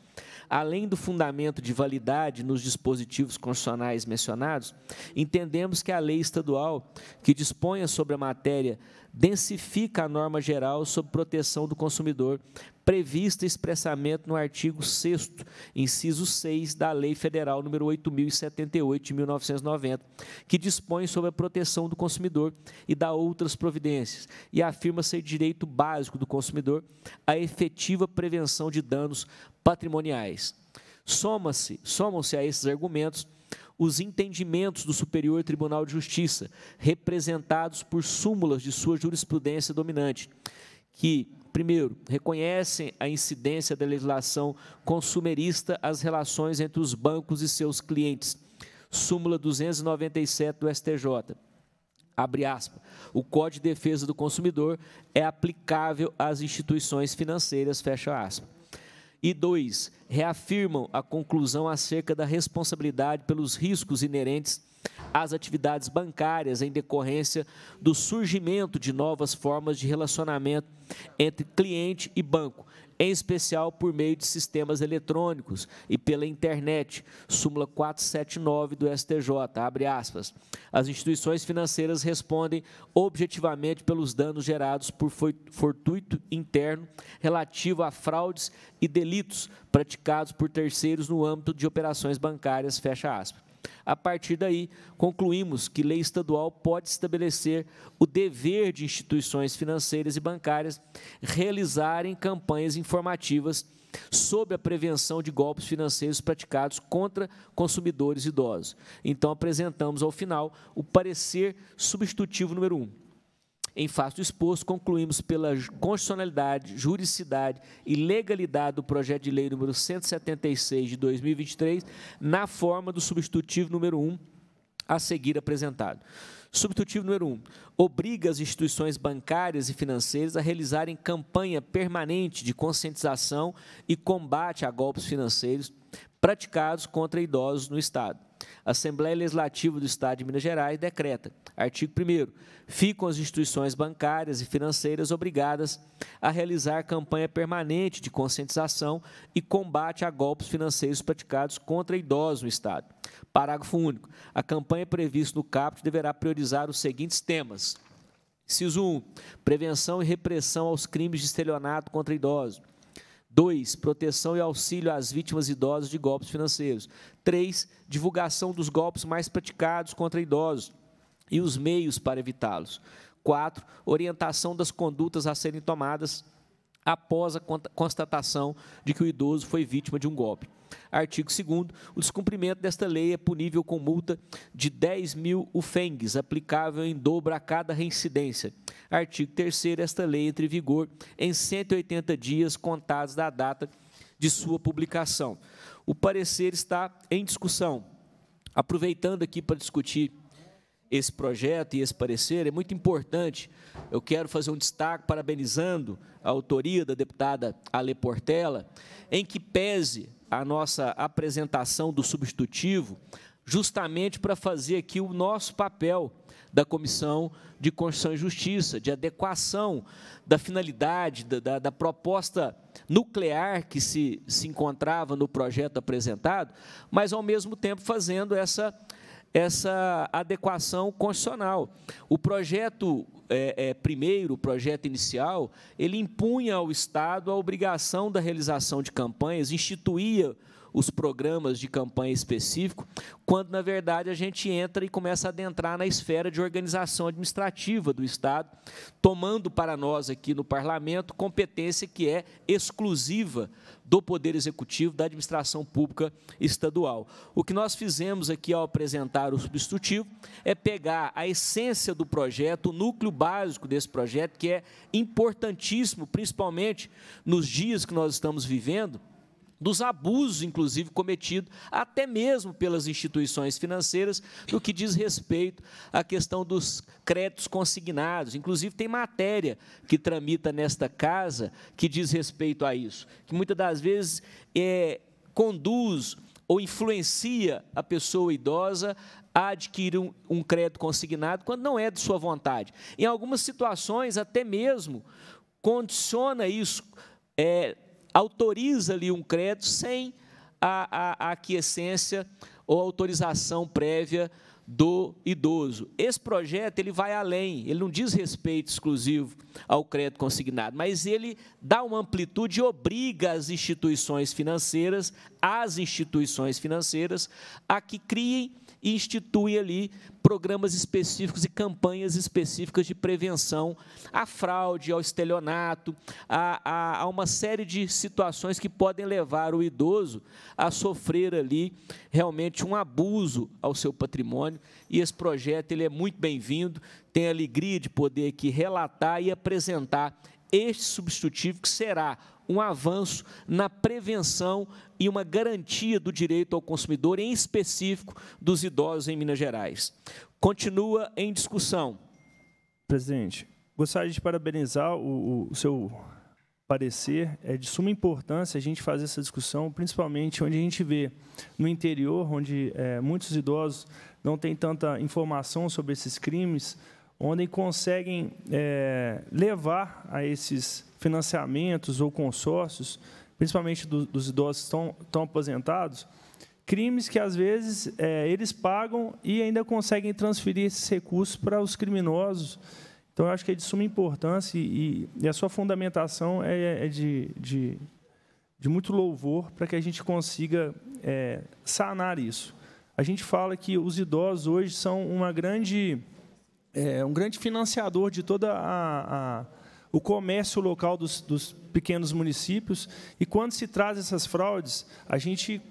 além do fundamento de validade nos dispositivos constitucionais mencionados, entendemos que a lei estadual que disponha sobre a matéria densifica a norma geral sobre proteção do consumidor prevista expressamente no artigo 6 inciso 6 da Lei Federal nº 8078 de 1990, que dispõe sobre a proteção do consumidor e dá outras providências, e afirma ser direito básico do consumidor a efetiva prevenção de danos patrimoniais. Soma-se, somam-se a esses argumentos os entendimentos do Superior Tribunal de Justiça, representados por súmulas de sua jurisprudência dominante, que Primeiro, reconhecem a incidência da legislação consumerista às relações entre os bancos e seus clientes. Súmula 297 do STJ. Abre aspas. O Código de Defesa do Consumidor é aplicável às instituições financeiras, fecha aspas. E dois, reafirmam a conclusão acerca da responsabilidade pelos riscos inerentes às atividades bancárias em decorrência do surgimento de novas formas de relacionamento entre cliente e banco, em especial por meio de sistemas eletrônicos e pela internet. Súmula 479 do STJ, abre aspas. As instituições financeiras respondem objetivamente pelos danos gerados por fortuito interno relativo a fraudes e delitos praticados por terceiros no âmbito de operações bancárias, fecha aspas. A partir daí, concluímos que lei estadual pode estabelecer o dever de instituições financeiras e bancárias realizarem campanhas informativas sobre a prevenção de golpes financeiros praticados contra consumidores idosos. Então, apresentamos ao final o parecer substitutivo número 1. Um. Em face do exposto, concluímos pela constitucionalidade, juridicidade e legalidade do projeto de lei número 176 de 2023, na forma do substitutivo número 1 a seguir apresentado. Substitutivo número 1. Um, obriga as instituições bancárias e financeiras a realizarem campanha permanente de conscientização e combate a golpes financeiros praticados contra idosos no Estado. A Assembleia Legislativa do Estado de Minas Gerais decreta, artigo 1 ficam as instituições bancárias e financeiras obrigadas a realizar campanha permanente de conscientização e combate a golpes financeiros praticados contra idosos no Estado. Parágrafo único. A campanha prevista no caput deverá priorizar os seguintes temas. Ciso 1. Prevenção e repressão aos crimes de estelionato contra idosos. 2. Proteção e auxílio às vítimas idosas de golpes financeiros. 3. Divulgação dos golpes mais praticados contra idosos e os meios para evitá-los. 4. Orientação das condutas a serem tomadas após a constatação de que o idoso foi vítima de um golpe. Artigo 2 o descumprimento desta lei é punível com multa de 10 mil ufengues, aplicável em dobro a cada reincidência. Artigo 3 esta lei entra em vigor em 180 dias contados da data de sua publicação. O parecer está em discussão. Aproveitando aqui para discutir esse projeto e esse parecer é muito importante. Eu quero fazer um destaque parabenizando a autoria da deputada Ale Portela, em que pese a nossa apresentação do substitutivo, justamente para fazer aqui o nosso papel da Comissão de Constituição e Justiça, de adequação da finalidade, da, da, da, proposta nuclear que se, se encontrava no projeto apresentado, mas, ao mesmo tempo, fazendo essa essa adequação constitucional. O projeto é, é, primeiro, o projeto inicial, ele impunha ao Estado a obrigação da realização de campanhas, instituía os programas de campanha específico, quando, na verdade, a gente entra e começa a adentrar na esfera de organização administrativa do Estado, tomando para nós aqui no Parlamento competência que é exclusiva do Poder Executivo da Administração Pública Estadual. O que nós fizemos aqui ao apresentar o substitutivo é pegar a essência do projeto, o núcleo básico desse projeto, que é importantíssimo, principalmente nos dias que nós estamos vivendo, dos abusos, inclusive, cometidos até mesmo pelas instituições financeiras, no que diz respeito à questão dos créditos consignados. Inclusive, tem matéria que tramita nesta casa que diz respeito a isso, que muitas das vezes é, conduz ou influencia a pessoa idosa a adquirir um, um crédito consignado quando não é de sua vontade. Em algumas situações, até mesmo condiciona isso. É, autoriza-lhe um crédito sem a, a, a aquiescência ou autorização prévia do idoso. Esse projeto ele vai além, ele não diz respeito exclusivo ao crédito consignado, mas ele dá uma amplitude e obriga as instituições financeiras, as instituições financeiras, a que criem e institui ali programas específicos e campanhas específicas de prevenção à fraude, ao estelionato, a, a, a uma série de situações que podem levar o idoso a sofrer ali realmente um abuso ao seu patrimônio. E esse projeto ele é muito bem-vindo, tenho a alegria de poder aqui relatar e apresentar este substitutivo que será um avanço na prevenção e uma garantia do direito ao consumidor, em específico dos idosos em Minas Gerais. Continua em discussão. Presidente, gostaria de parabenizar o, o seu parecer. É de suma importância a gente fazer essa discussão, principalmente onde a gente vê no interior, onde é, muitos idosos não têm tanta informação sobre esses crimes, onde conseguem é, levar a esses financiamentos ou consórcios, principalmente do, dos idosos que estão, aposentados, crimes que às vezes é, eles pagam e ainda conseguem transferir esses recursos para os criminosos. Então, eu acho que é de suma importância e, e a sua fundamentação é, é de, de, de, muito louvor para que a gente consiga é, sanar isso. A gente fala que os idosos hoje são uma grande, é, um grande financiador de toda a, a o comércio local dos, dos pequenos municípios. E quando se traz essas fraudes, a gente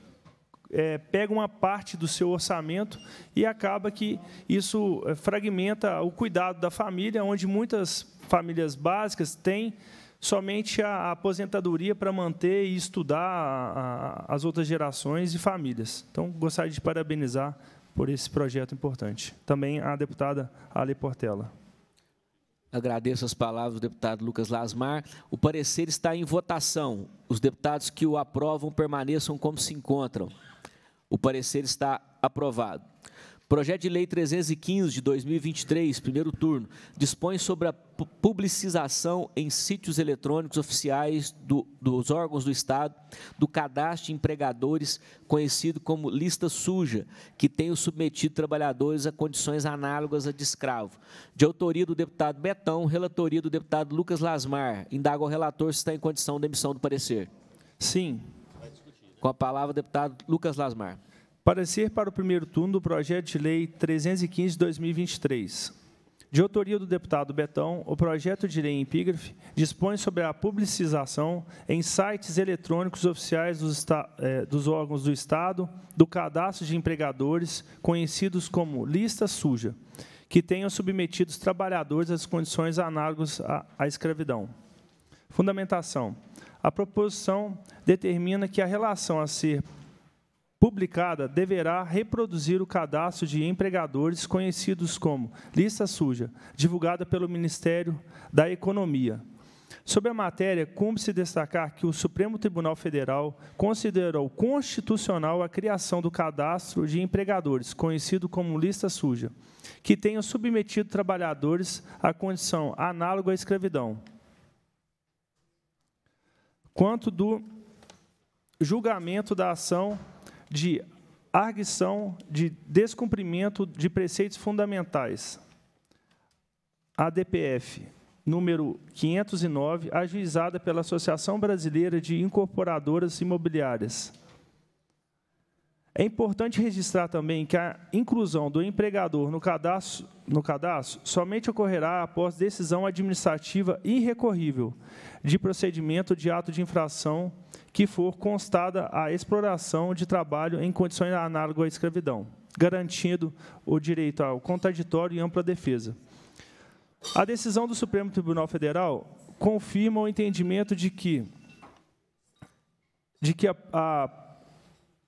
é, pega uma parte do seu orçamento e acaba que isso é, fragmenta o cuidado da família, onde muitas famílias básicas têm somente a aposentadoria para manter e estudar a, a, as outras gerações e famílias. Então, gostaria de parabenizar por esse projeto importante. Também a deputada Ale Portela. Agradeço as palavras do deputado Lucas Lasmar. O parecer está em votação. Os deputados que o aprovam permaneçam como se encontram. O parecer está aprovado. Projeto de Lei 315 de 2023, primeiro turno, dispõe sobre a publicização em sítios eletrônicos oficiais do, dos órgãos do Estado do cadastro de empregadores, conhecido como lista suja, que tem submetido trabalhadores a condições análogas a de escravo. De autoria do deputado Betão, relatoria do deputado Lucas Lasmar. Indago ao relator se está em condição de emissão do parecer. Sim. Com a palavra, deputado Lucas Lasmar. Parecer para o primeiro turno do projeto de lei 315 de 2023. De autoria do deputado Betão, o projeto de lei em epígrafe dispõe sobre a publicização em sites eletrônicos oficiais dos, eh, dos órgãos do Estado do cadastro de empregadores, conhecidos como lista suja, que tenham submetido os trabalhadores às condições análogas à, à escravidão. Fundamentação. A proposição determina que a relação a ser publicada deverá reproduzir o cadastro de empregadores conhecidos como lista suja, divulgada pelo Ministério da Economia. Sobre a matéria, cumpre-se destacar que o Supremo Tribunal Federal considerou constitucional a criação do cadastro de empregadores, conhecido como lista suja, que tenha submetido trabalhadores à condição análoga à escravidão. Quanto do julgamento da ação de arguição, de descumprimento de preceitos fundamentais. ADPF, número 509, ajuizada pela Associação Brasileira de Incorporadoras Imobiliárias. É importante registrar também que a inclusão do empregador no cadastro, no cadastro somente ocorrerá após decisão administrativa irrecorrível de procedimento de ato de infração que for constada a exploração de trabalho em condições análogas à escravidão, garantindo o direito ao contraditório e ampla defesa. A decisão do Supremo Tribunal Federal confirma o entendimento de que, de que a, a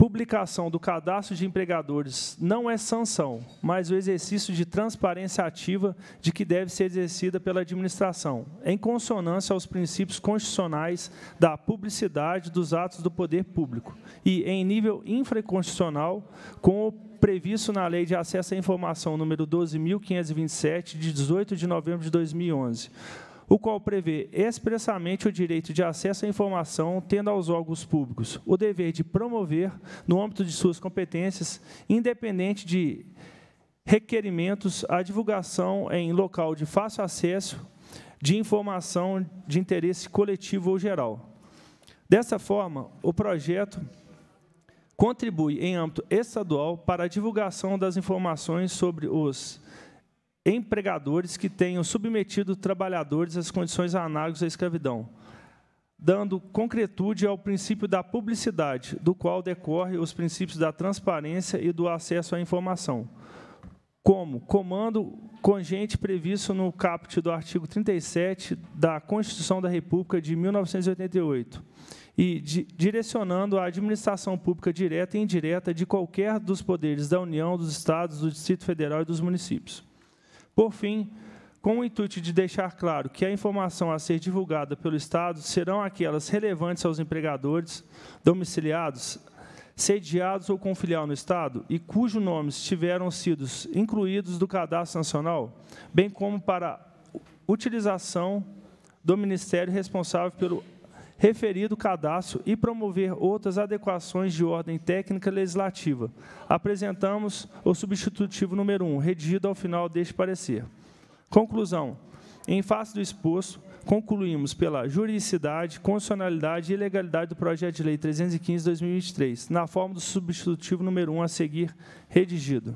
publicação do cadastro de empregadores não é sanção, mas o exercício de transparência ativa de que deve ser exercida pela administração, em consonância aos princípios constitucionais da publicidade dos atos do poder público e, em nível infraconstitucional, com o previsto na Lei de Acesso à Informação número 12.527, de 18 de novembro de 2011, o qual prevê expressamente o direito de acesso à informação, tendo aos órgãos públicos o dever de promover, no âmbito de suas competências, independente de requerimentos, a divulgação em local de fácil acesso de informação de interesse coletivo ou geral. Dessa forma, o projeto contribui em âmbito estadual para a divulgação das informações sobre os empregadores que tenham submetido trabalhadores às condições análogas à escravidão, dando concretude ao princípio da publicidade, do qual decorrem os princípios da transparência e do acesso à informação. Como comando congente previsto no caput do artigo 37 da Constituição da República de 1988 e direcionando a administração pública direta e indireta de qualquer dos poderes da União, dos Estados, do Distrito Federal e dos municípios. Por fim, com o intuito de deixar claro que a informação a ser divulgada pelo Estado serão aquelas relevantes aos empregadores domiciliados, sediados ou com filial no Estado e cujos nomes tiveram sido incluídos do Cadastro Nacional, bem como para utilização do Ministério responsável pelo referido cadastro e promover outras adequações de ordem técnica legislativa. Apresentamos o substitutivo número 1, um, redigido ao final deste parecer. Conclusão. Em face do exposto, concluímos pela juridicidade, constitucionalidade e legalidade do projeto de lei 315/2023, na forma do substitutivo número 1 um a seguir redigido.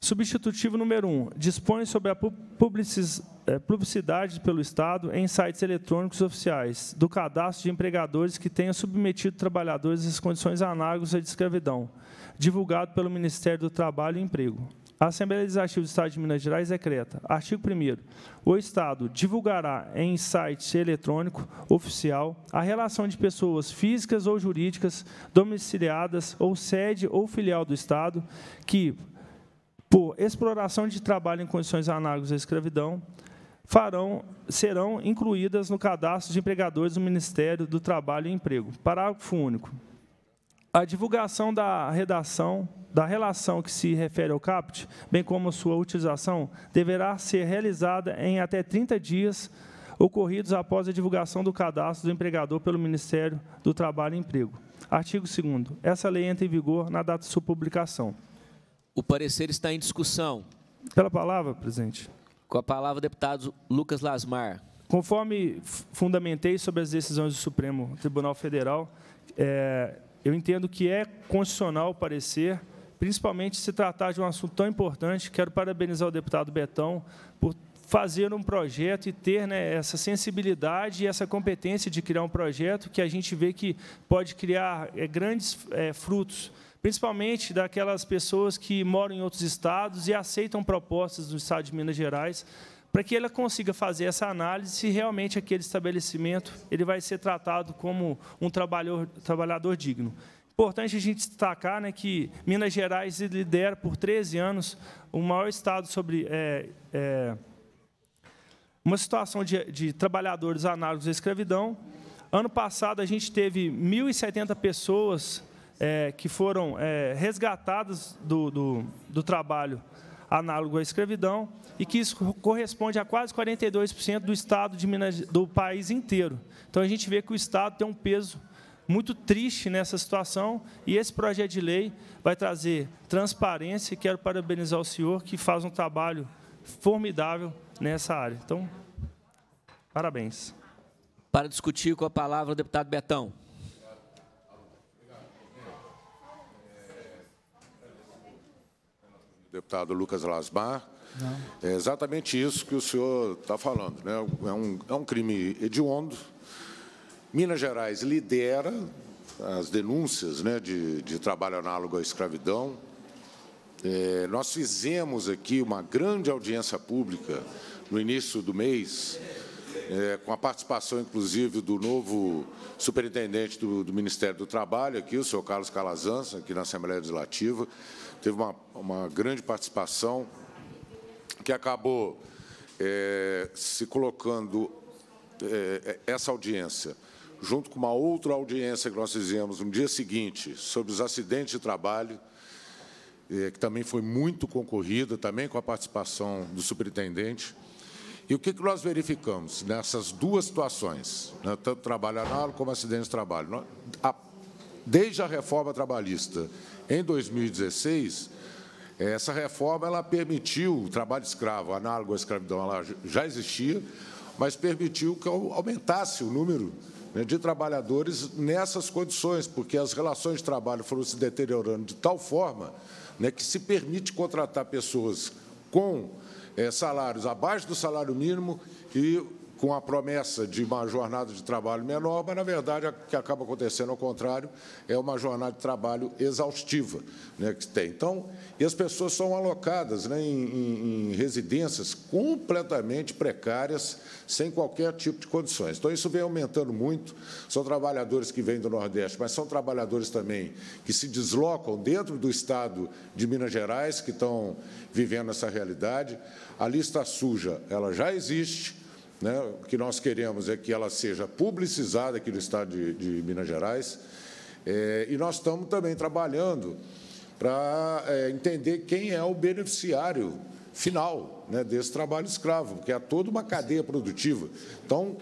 Substitutivo número 1. Um, dispõe sobre a é, publicidade pelo Estado em sites eletrônicos oficiais do cadastro de empregadores que tenham submetido trabalhadores às condições análogas à de escravidão, divulgado pelo Ministério do Trabalho e Emprego. A Assembleia Legislativa do Estado de Minas Gerais decreta. Artigo 1 O Estado divulgará em site eletrônico oficial a relação de pessoas físicas ou jurídicas domiciliadas ou sede ou filial do Estado que por exploração de trabalho em condições análogas à escravidão, farão, serão incluídas no cadastro de empregadores do Ministério do Trabalho e Emprego. Parágrafo único. A divulgação da redação da relação que se refere ao CAPT, bem como sua utilização, deverá ser realizada em até 30 dias ocorridos após a divulgação do cadastro do empregador pelo Ministério do Trabalho e Emprego. Artigo 2 Essa lei entra em vigor na data de sua publicação. O parecer está em discussão. Pela palavra, presidente. Com a palavra, deputado Lucas Lasmar. Conforme fundamentei sobre as decisões do Supremo Tribunal Federal, é, eu entendo que é constitucional o parecer, principalmente se tratar de um assunto tão importante. Quero parabenizar o deputado Betão por fazer um projeto e ter né, essa sensibilidade e essa competência de criar um projeto que a gente vê que pode criar é, grandes é, frutos principalmente daquelas pessoas que moram em outros estados e aceitam propostas do estado de Minas Gerais, para que ela consiga fazer essa análise se realmente aquele estabelecimento ele vai ser tratado como um trabalhador, trabalhador digno. Importante a gente destacar né, que Minas Gerais lidera por 13 anos o maior estado sobre é, é, uma situação de, de trabalhadores análogos à escravidão. Ano passado, a gente teve 1.070 pessoas é, que foram é, do, do, do trabalho análogo à escravidão e que isso corresponde a quase 42% do estado de Minas, do país inteiro. Então a gente vê que o estado tem um peso muito triste nessa situação e esse projeto de lei vai trazer transparência. E quero parabenizar o senhor que faz um trabalho formidável nessa área. Então, parabéns. Para discutir com a palavra o deputado Betão. deputado Lucas Lasmar. Não. É exatamente isso que o senhor está falando. Né? É, um, é um crime hediondo. Minas Gerais lidera as denúncias né, de, de trabalho análogo à escravidão. É, nós fizemos aqui uma grande audiência pública no início do mês, é, com a participação, inclusive, do novo superintendente do, do Ministério do Trabalho, aqui, o senhor Carlos Calazans, aqui na Assembleia Legislativa, teve uma, uma grande participação, que acabou é, se colocando é, é, essa audiência junto com uma outra audiência que nós fizemos no dia seguinte sobre os acidentes de trabalho, é, que também foi muito concorrida, também com a participação do superintendente. E o que, que nós verificamos nessas duas situações, né, tanto trabalho análogo como acidente de trabalho? Desde a reforma trabalhista em 2016, essa reforma ela permitiu o trabalho escravo, análogo à escravidão, ela já existia, mas permitiu que aumentasse o número né, de trabalhadores nessas condições, porque as relações de trabalho foram se deteriorando de tal forma né, que se permite contratar pessoas com eh, salários abaixo do salário mínimo e com a promessa de uma jornada de trabalho menor, mas, na verdade, o que acaba acontecendo, ao contrário, é uma jornada de trabalho exaustiva né, que tem. Então, e as pessoas são alocadas né, em, em, residências completamente precárias, sem qualquer tipo de condições. Então, isso vem aumentando muito. São trabalhadores que vêm do Nordeste, mas são trabalhadores também que se deslocam dentro do Estado de Minas Gerais, que estão vivendo essa realidade. A lista suja, ela já existe, né? O que nós queremos é que ela seja publicizada aqui no estado de, de Minas Gerais. É, e nós estamos também trabalhando para é, entender quem é o beneficiário final né, desse trabalho escravo, porque é toda uma cadeia produtiva. Então,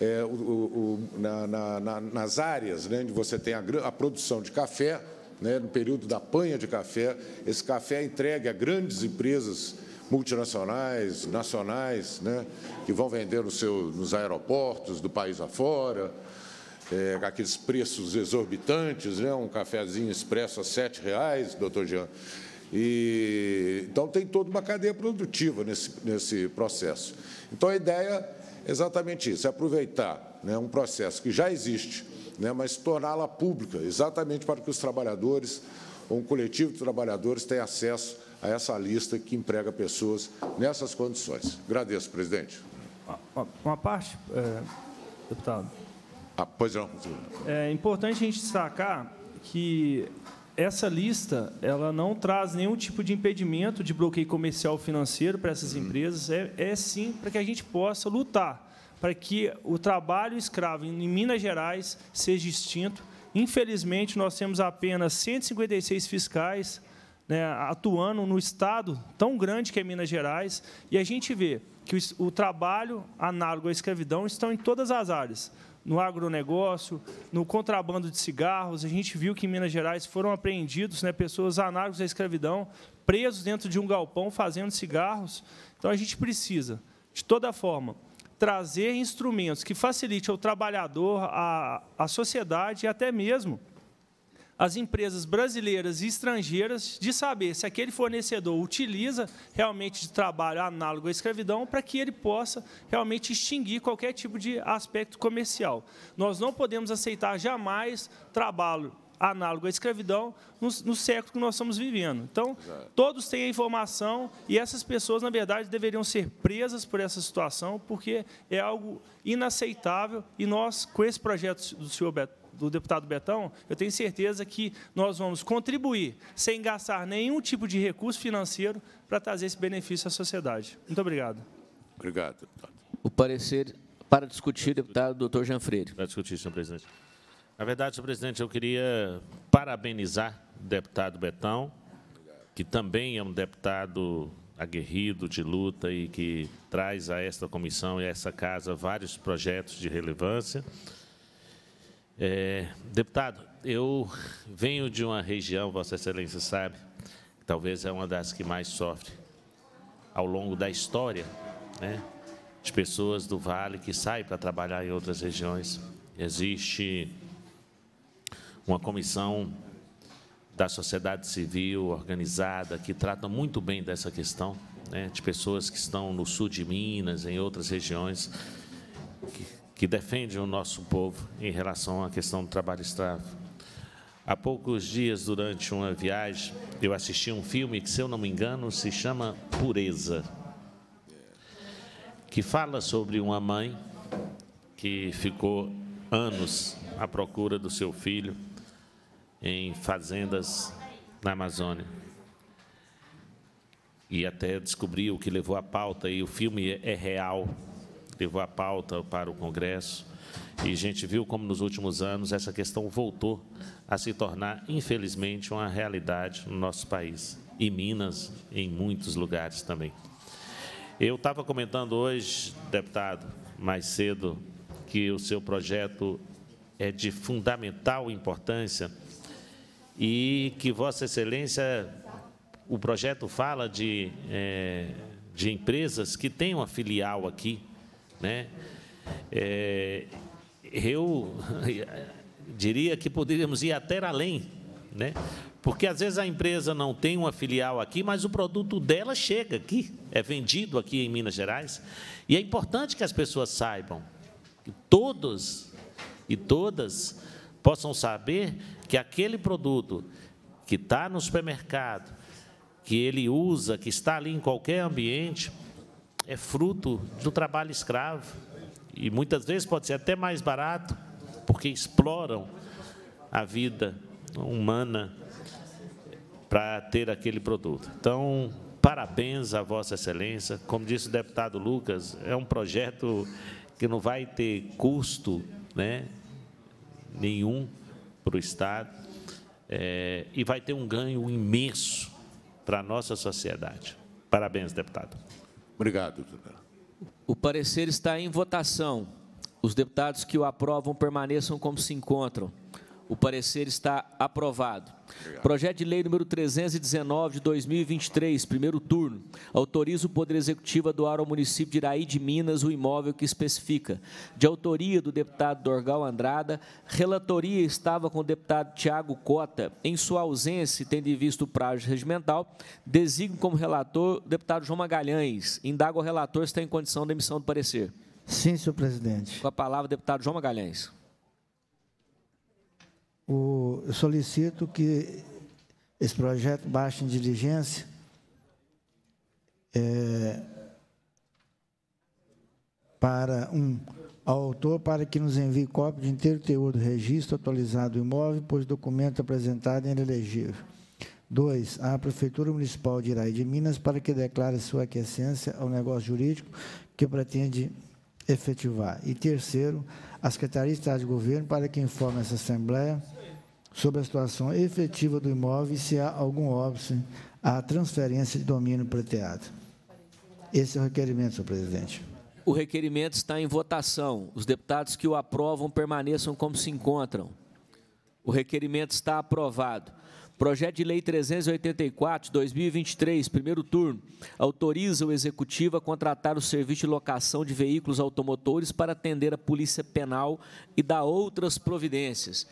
é, o, o, na, na, nas áreas né, onde você tem a, a produção de café, né, no período da panha de café, esse café é entregue a grandes empresas multinacionais, nacionais, né, que vão vender no seu, nos aeroportos do país afora, é, aqueles preços exorbitantes, né, um cafezinho expresso a R$ reais, doutor Jean. E, então, tem toda uma cadeia produtiva nesse, nesse processo. Então, a ideia é exatamente isso, é aproveitar né, um processo que já existe, né, mas torná-la pública, exatamente para que os trabalhadores, ou um coletivo de trabalhadores, tenha acesso a essa lista que emprega pessoas nessas condições. Agradeço, presidente. Uma, uma parte, é, deputado. Ah, pois não. É importante a gente destacar que essa lista ela não traz nenhum tipo de impedimento de bloqueio comercial financeiro para essas uhum. empresas. É, é sim para que a gente possa lutar para que o trabalho escravo em Minas Gerais seja extinto. Infelizmente, nós temos apenas 156 fiscais né, atuando no estado tão grande que é Minas Gerais, e a gente vê que o, trabalho análogo à escravidão estão em todas as áreas, no agronegócio, no contrabando de cigarros. A gente viu que em Minas Gerais foram apreendidos né, pessoas análogas à escravidão, presos dentro de um galpão fazendo cigarros. Então, a gente precisa, de toda forma, trazer instrumentos que facilitem ao trabalhador, à, à sociedade e até mesmo as empresas brasileiras e estrangeiras de saber se aquele fornecedor utiliza realmente de trabalho análogo à escravidão para que ele possa realmente extinguir qualquer tipo de aspecto comercial. Nós não podemos aceitar jamais trabalho análogo à escravidão no, no século que nós estamos vivendo. Então, todos têm a informação e essas pessoas, na verdade, deveriam ser presas por essa situação, porque é algo inaceitável e nós, com esse projeto do senhor Beto do deputado Betão, eu tenho certeza que nós vamos contribuir, sem gastar nenhum tipo de recurso financeiro, para trazer esse benefício à sociedade. Muito obrigado. Obrigado, deputado. O parecer para discutir, deputado doutor Freire. Para discutir, senhor presidente. Na verdade, senhor presidente, eu queria parabenizar o deputado Betão, que também é um deputado aguerrido de luta e que traz a esta comissão e a essa casa vários projetos de relevância. É, deputado, eu venho de uma região, Vossa Excelência sabe, que talvez é uma das que mais sofre ao longo da história, né, de pessoas do Vale que saem para trabalhar em outras regiões. Existe uma comissão da sociedade civil organizada que trata muito bem dessa questão, né, de pessoas que estão no sul de Minas, em outras regiões, que que defende o nosso povo em relação à questão do trabalho escravo. Há poucos dias, durante uma viagem, eu assisti um filme que, se eu não me engano, se chama Pureza, que fala sobre uma mãe que ficou anos à procura do seu filho em fazendas na Amazônia. E até descobriu o que levou à pauta, e o filme é real, levou a pauta para o Congresso. E a gente viu como nos últimos anos essa questão voltou a se tornar, infelizmente, uma realidade no nosso país e Minas em muitos lugares também. Eu estava comentando hoje, deputado, mais cedo, que o seu projeto é de fundamental importância e que Vossa Excelência, o projeto fala de, é, de empresas que têm uma filial aqui né? É, eu [LAUGHS] diria que poderíamos ir até além, né? porque às vezes a empresa não tem uma filial aqui, mas o produto dela chega aqui, é vendido aqui em Minas Gerais. E é importante que as pessoas saibam, que todos e todas possam saber que aquele produto que está no supermercado, que ele usa, que está ali em qualquer ambiente, é fruto de um trabalho escravo e muitas vezes pode ser até mais barato, porque exploram a vida humana para ter aquele produto. Então, parabéns à Vossa Excelência. Como disse o deputado Lucas, é um projeto que não vai ter custo né, nenhum para o Estado é, e vai ter um ganho imenso para a nossa sociedade. Parabéns, deputado. Obrigado, O parecer está em votação. Os deputados que o aprovam permaneçam como se encontram. O parecer está aprovado. Obrigado. Projeto de lei número 319 de 2023, primeiro turno. Autoriza o Poder Executivo a doar ao município de Iraí de Minas o imóvel que especifica. De autoria do deputado Dorgal Andrada, relatoria estava com o deputado Tiago Cota. Em sua ausência, tendo em o prazo regimental, designo como relator o deputado João Magalhães. Indago o relator se está em condição de emissão do parecer. Sim, senhor presidente. Com a palavra, deputado João Magalhães o, eu solicito que esse projeto baixe em diligência. É, para um ao autor para que nos envie cópia de inteiro teor do registro atualizado do imóvel, pois documento apresentado é inelegível. 2. À Prefeitura Municipal de Irai de Minas para que declare sua aquiescência ao negócio jurídico que pretende efetivar. E terceiro, à Secretaria de Estado de Governo para que informe essa Assembleia sobre a situação efetiva do imóvel e se há algum óbvio à transferência de domínio teatro. Esse é o requerimento, senhor presidente. O requerimento está em votação. Os deputados que o aprovam permaneçam como se encontram. O requerimento está aprovado. Projeto de Lei 384, 2023, primeiro turno, autoriza o Executivo a contratar o serviço de locação de veículos automotores para atender a Polícia Penal e dar outras providências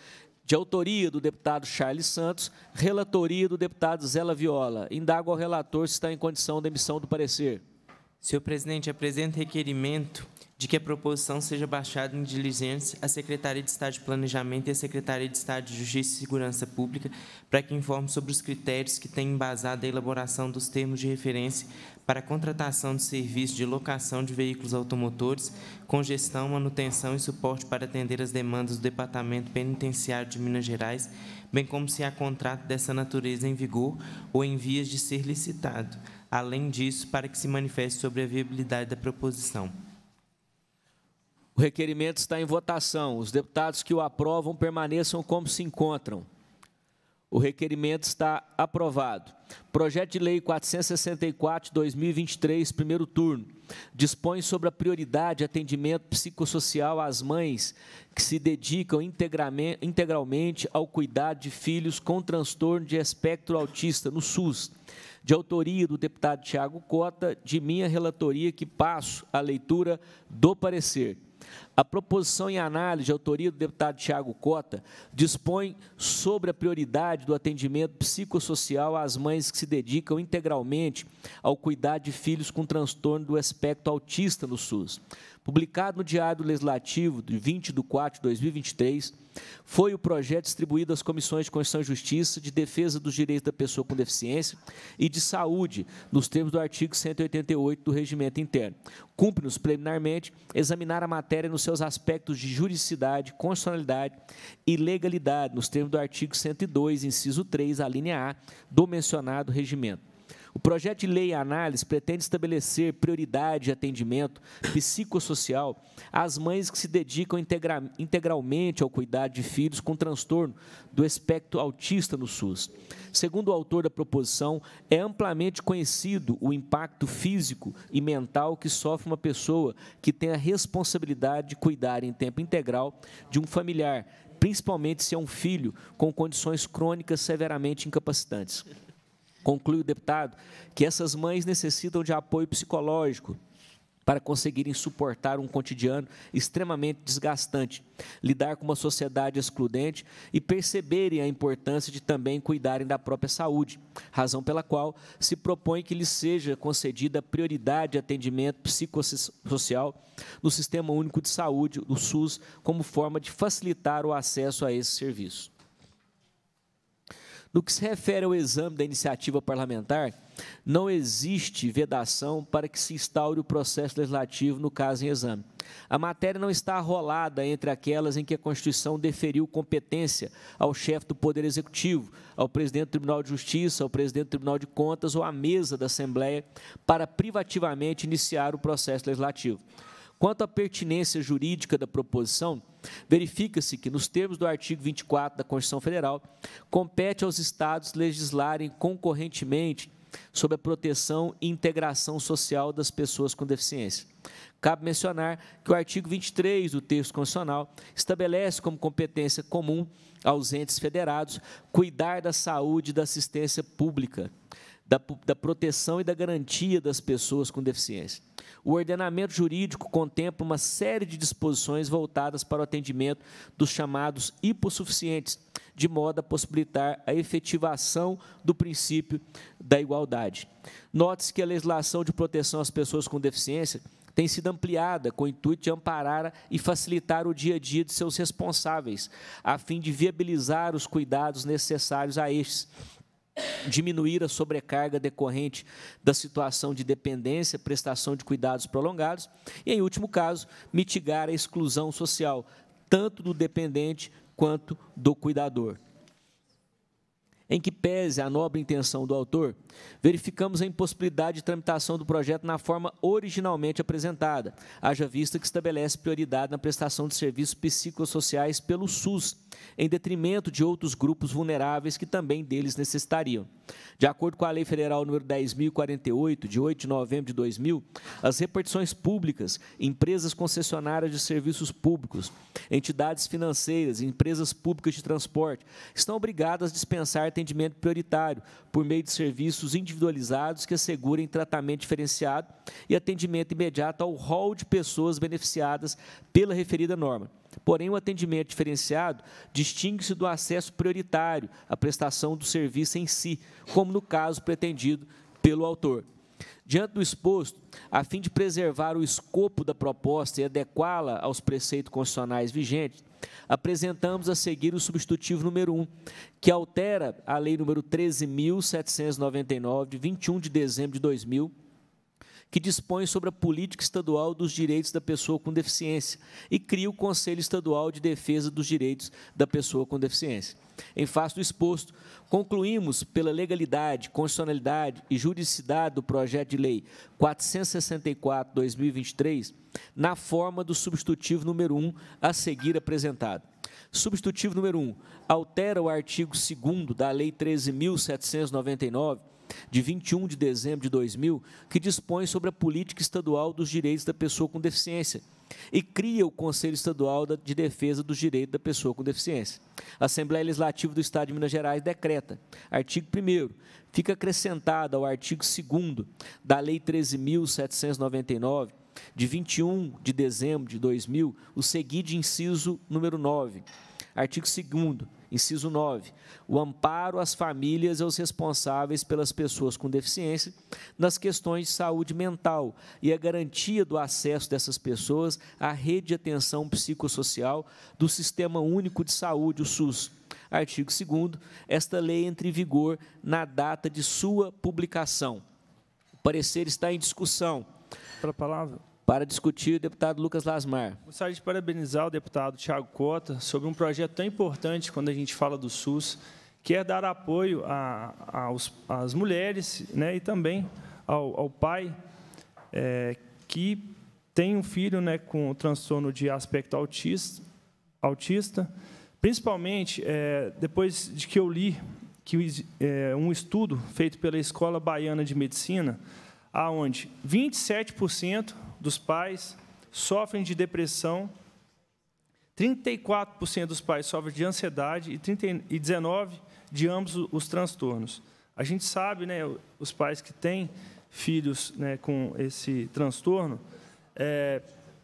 de autoria do deputado Charles Santos, relatoria do deputado Zela Viola. Indago ao relator se está em condição de emissão do parecer. Senhor presidente, apresento requerimento de que a proposição seja baixada em diligência à Secretaria de Estado de Planejamento e à Secretaria de Estado de Justiça e Segurança Pública para que informe sobre os critérios que têm embasado a elaboração dos termos de referência para a contratação de serviço de locação de veículos automotores com gestão, manutenção e suporte para atender as demandas do Departamento Penitenciário de Minas Gerais, bem como se há contrato dessa natureza em vigor ou em vias de ser licitado. Além disso, para que se manifeste sobre a viabilidade da proposição. O requerimento está em votação. Os deputados que o aprovam permaneçam como se encontram. O requerimento está aprovado. Projeto de Lei 464/2023, primeiro turno, dispõe sobre a prioridade de atendimento psicossocial às mães que se dedicam integralmente ao cuidado de filhos com transtorno de espectro autista no SUS. De autoria do deputado Tiago Cota, de minha relatoria que passo a leitura do parecer. A proposição em análise de autoria do deputado Tiago Cota dispõe sobre a prioridade do atendimento psicossocial às mães que se dedicam integralmente ao cuidado de filhos com transtorno do espectro autista no SUS. Publicado no Diário Legislativo de 20 de 4 de 2023, foi o projeto distribuído às comissões de Constituição e Justiça, de Defesa dos Direitos da Pessoa com Deficiência e de Saúde, nos termos do artigo 188 do Regimento Interno. Cumpre-nos, preliminarmente, examinar a matéria nos seus aspectos de juridicidade, constitucionalidade e legalidade, nos termos do artigo 102, inciso 3, a linha A, do mencionado regimento. O projeto de lei e análise pretende estabelecer prioridade de atendimento psicossocial às mães que se dedicam integra integralmente ao cuidado de filhos com transtorno do espectro autista no SUS. Segundo o autor da proposição, é amplamente conhecido o impacto físico e mental que sofre uma pessoa que tem a responsabilidade de cuidar em tempo integral de um familiar, principalmente se é um filho com condições crônicas severamente incapacitantes. Conclui o deputado que essas mães necessitam de apoio psicológico para conseguirem suportar um cotidiano extremamente desgastante, lidar com uma sociedade excludente e perceberem a importância de também cuidarem da própria saúde, razão pela qual se propõe que lhes seja concedida prioridade de atendimento psicossocial no Sistema Único de Saúde, o SUS, como forma de facilitar o acesso a esse serviço. No que se refere ao exame da iniciativa parlamentar, não existe vedação para que se instaure o processo legislativo no caso em exame. A matéria não está arrolada entre aquelas em que a Constituição deferiu competência ao chefe do Poder Executivo, ao presidente do Tribunal de Justiça, ao presidente do Tribunal de Contas ou à mesa da Assembleia para privativamente iniciar o processo legislativo. Quanto à pertinência jurídica da proposição, verifica-se que, nos termos do artigo 24 da Constituição Federal, compete aos Estados legislarem concorrentemente sobre a proteção e integração social das pessoas com deficiência. Cabe mencionar que o artigo 23 do texto constitucional estabelece como competência comum aos entes federados cuidar da saúde e da assistência pública da, da proteção e da garantia das pessoas com deficiência. O ordenamento jurídico contempla uma série de disposições voltadas para o atendimento dos chamados hipossuficientes, de modo a possibilitar a efetivação do princípio da igualdade. Note-se que a legislação de proteção às pessoas com deficiência tem sido ampliada com o intuito de amparar e facilitar o dia a dia de seus responsáveis, a fim de viabilizar os cuidados necessários a estes, diminuir a sobrecarga decorrente da situação de dependência, prestação de cuidados prolongados e, em último caso, mitigar a exclusão social, tanto do dependente quanto do cuidador em que pese a nobre intenção do autor, verificamos a impossibilidade de tramitação do projeto na forma originalmente apresentada, haja vista que estabelece prioridade na prestação de serviços psicossociais pelo SUS, em detrimento de outros grupos vulneráveis que também deles necessitariam. De acordo com a Lei Federal nº 10.048, de 8 de novembro de 2000, as repartições públicas, empresas concessionárias de serviços públicos, entidades financeiras e empresas públicas de transporte estão obrigadas a dispensar atendimento prioritário por meio de serviços individualizados que assegurem tratamento diferenciado e atendimento imediato ao rol de pessoas beneficiadas pela referida norma. Porém, o atendimento diferenciado distingue-se do acesso prioritário à prestação do serviço em si, como no caso pretendido pelo autor. Diante do exposto, a fim de preservar o escopo da proposta e adequá-la aos preceitos constitucionais vigentes, apresentamos a seguir o substitutivo número 1, que altera a Lei número 13.799, de 21 de dezembro de 2000, que dispõe sobre a política estadual dos direitos da pessoa com deficiência e cria o Conselho Estadual de Defesa dos Direitos da Pessoa com Deficiência. Em face do exposto, concluímos pela legalidade, constitucionalidade e juridicidade do projeto de lei 464/2023 na forma do substitutivo número 1 a seguir apresentado. Substitutivo número 1 altera o artigo 2 da lei 13799 de 21 de dezembro de 2000, que dispõe sobre a política estadual dos direitos da pessoa com deficiência e cria o Conselho Estadual de Defesa dos Direitos da Pessoa com Deficiência. A Assembleia Legislativa do Estado de Minas Gerais decreta, artigo 1 fica acrescentado ao artigo 2 da Lei 13.799, de 21 de dezembro de 2000, o seguinte inciso número 9. Artigo 2 Inciso 9. O amparo às famílias e aos responsáveis pelas pessoas com deficiência nas questões de saúde mental e a garantia do acesso dessas pessoas à rede de atenção psicossocial do Sistema Único de Saúde, o SUS. Artigo 2. Esta lei entra em vigor na data de sua publicação. O parecer está em discussão. Para a palavra. Para discutir, o deputado Lucas Lasmar. Gostaria de parabenizar o deputado Tiago Cota sobre um projeto tão importante quando a gente fala do SUS, que é dar apoio às mulheres né, e também ao, ao pai é, que tem um filho né, com transtorno de aspecto autista, autista principalmente é, depois de que eu li que é, um estudo feito pela Escola Baiana de Medicina, aonde 27% dos pais sofrem de depressão, 34% dos pais sofrem de ansiedade e, 19% de ambos os transtornos. A gente sabe, né, os pais que têm filhos né, com esse transtorno é,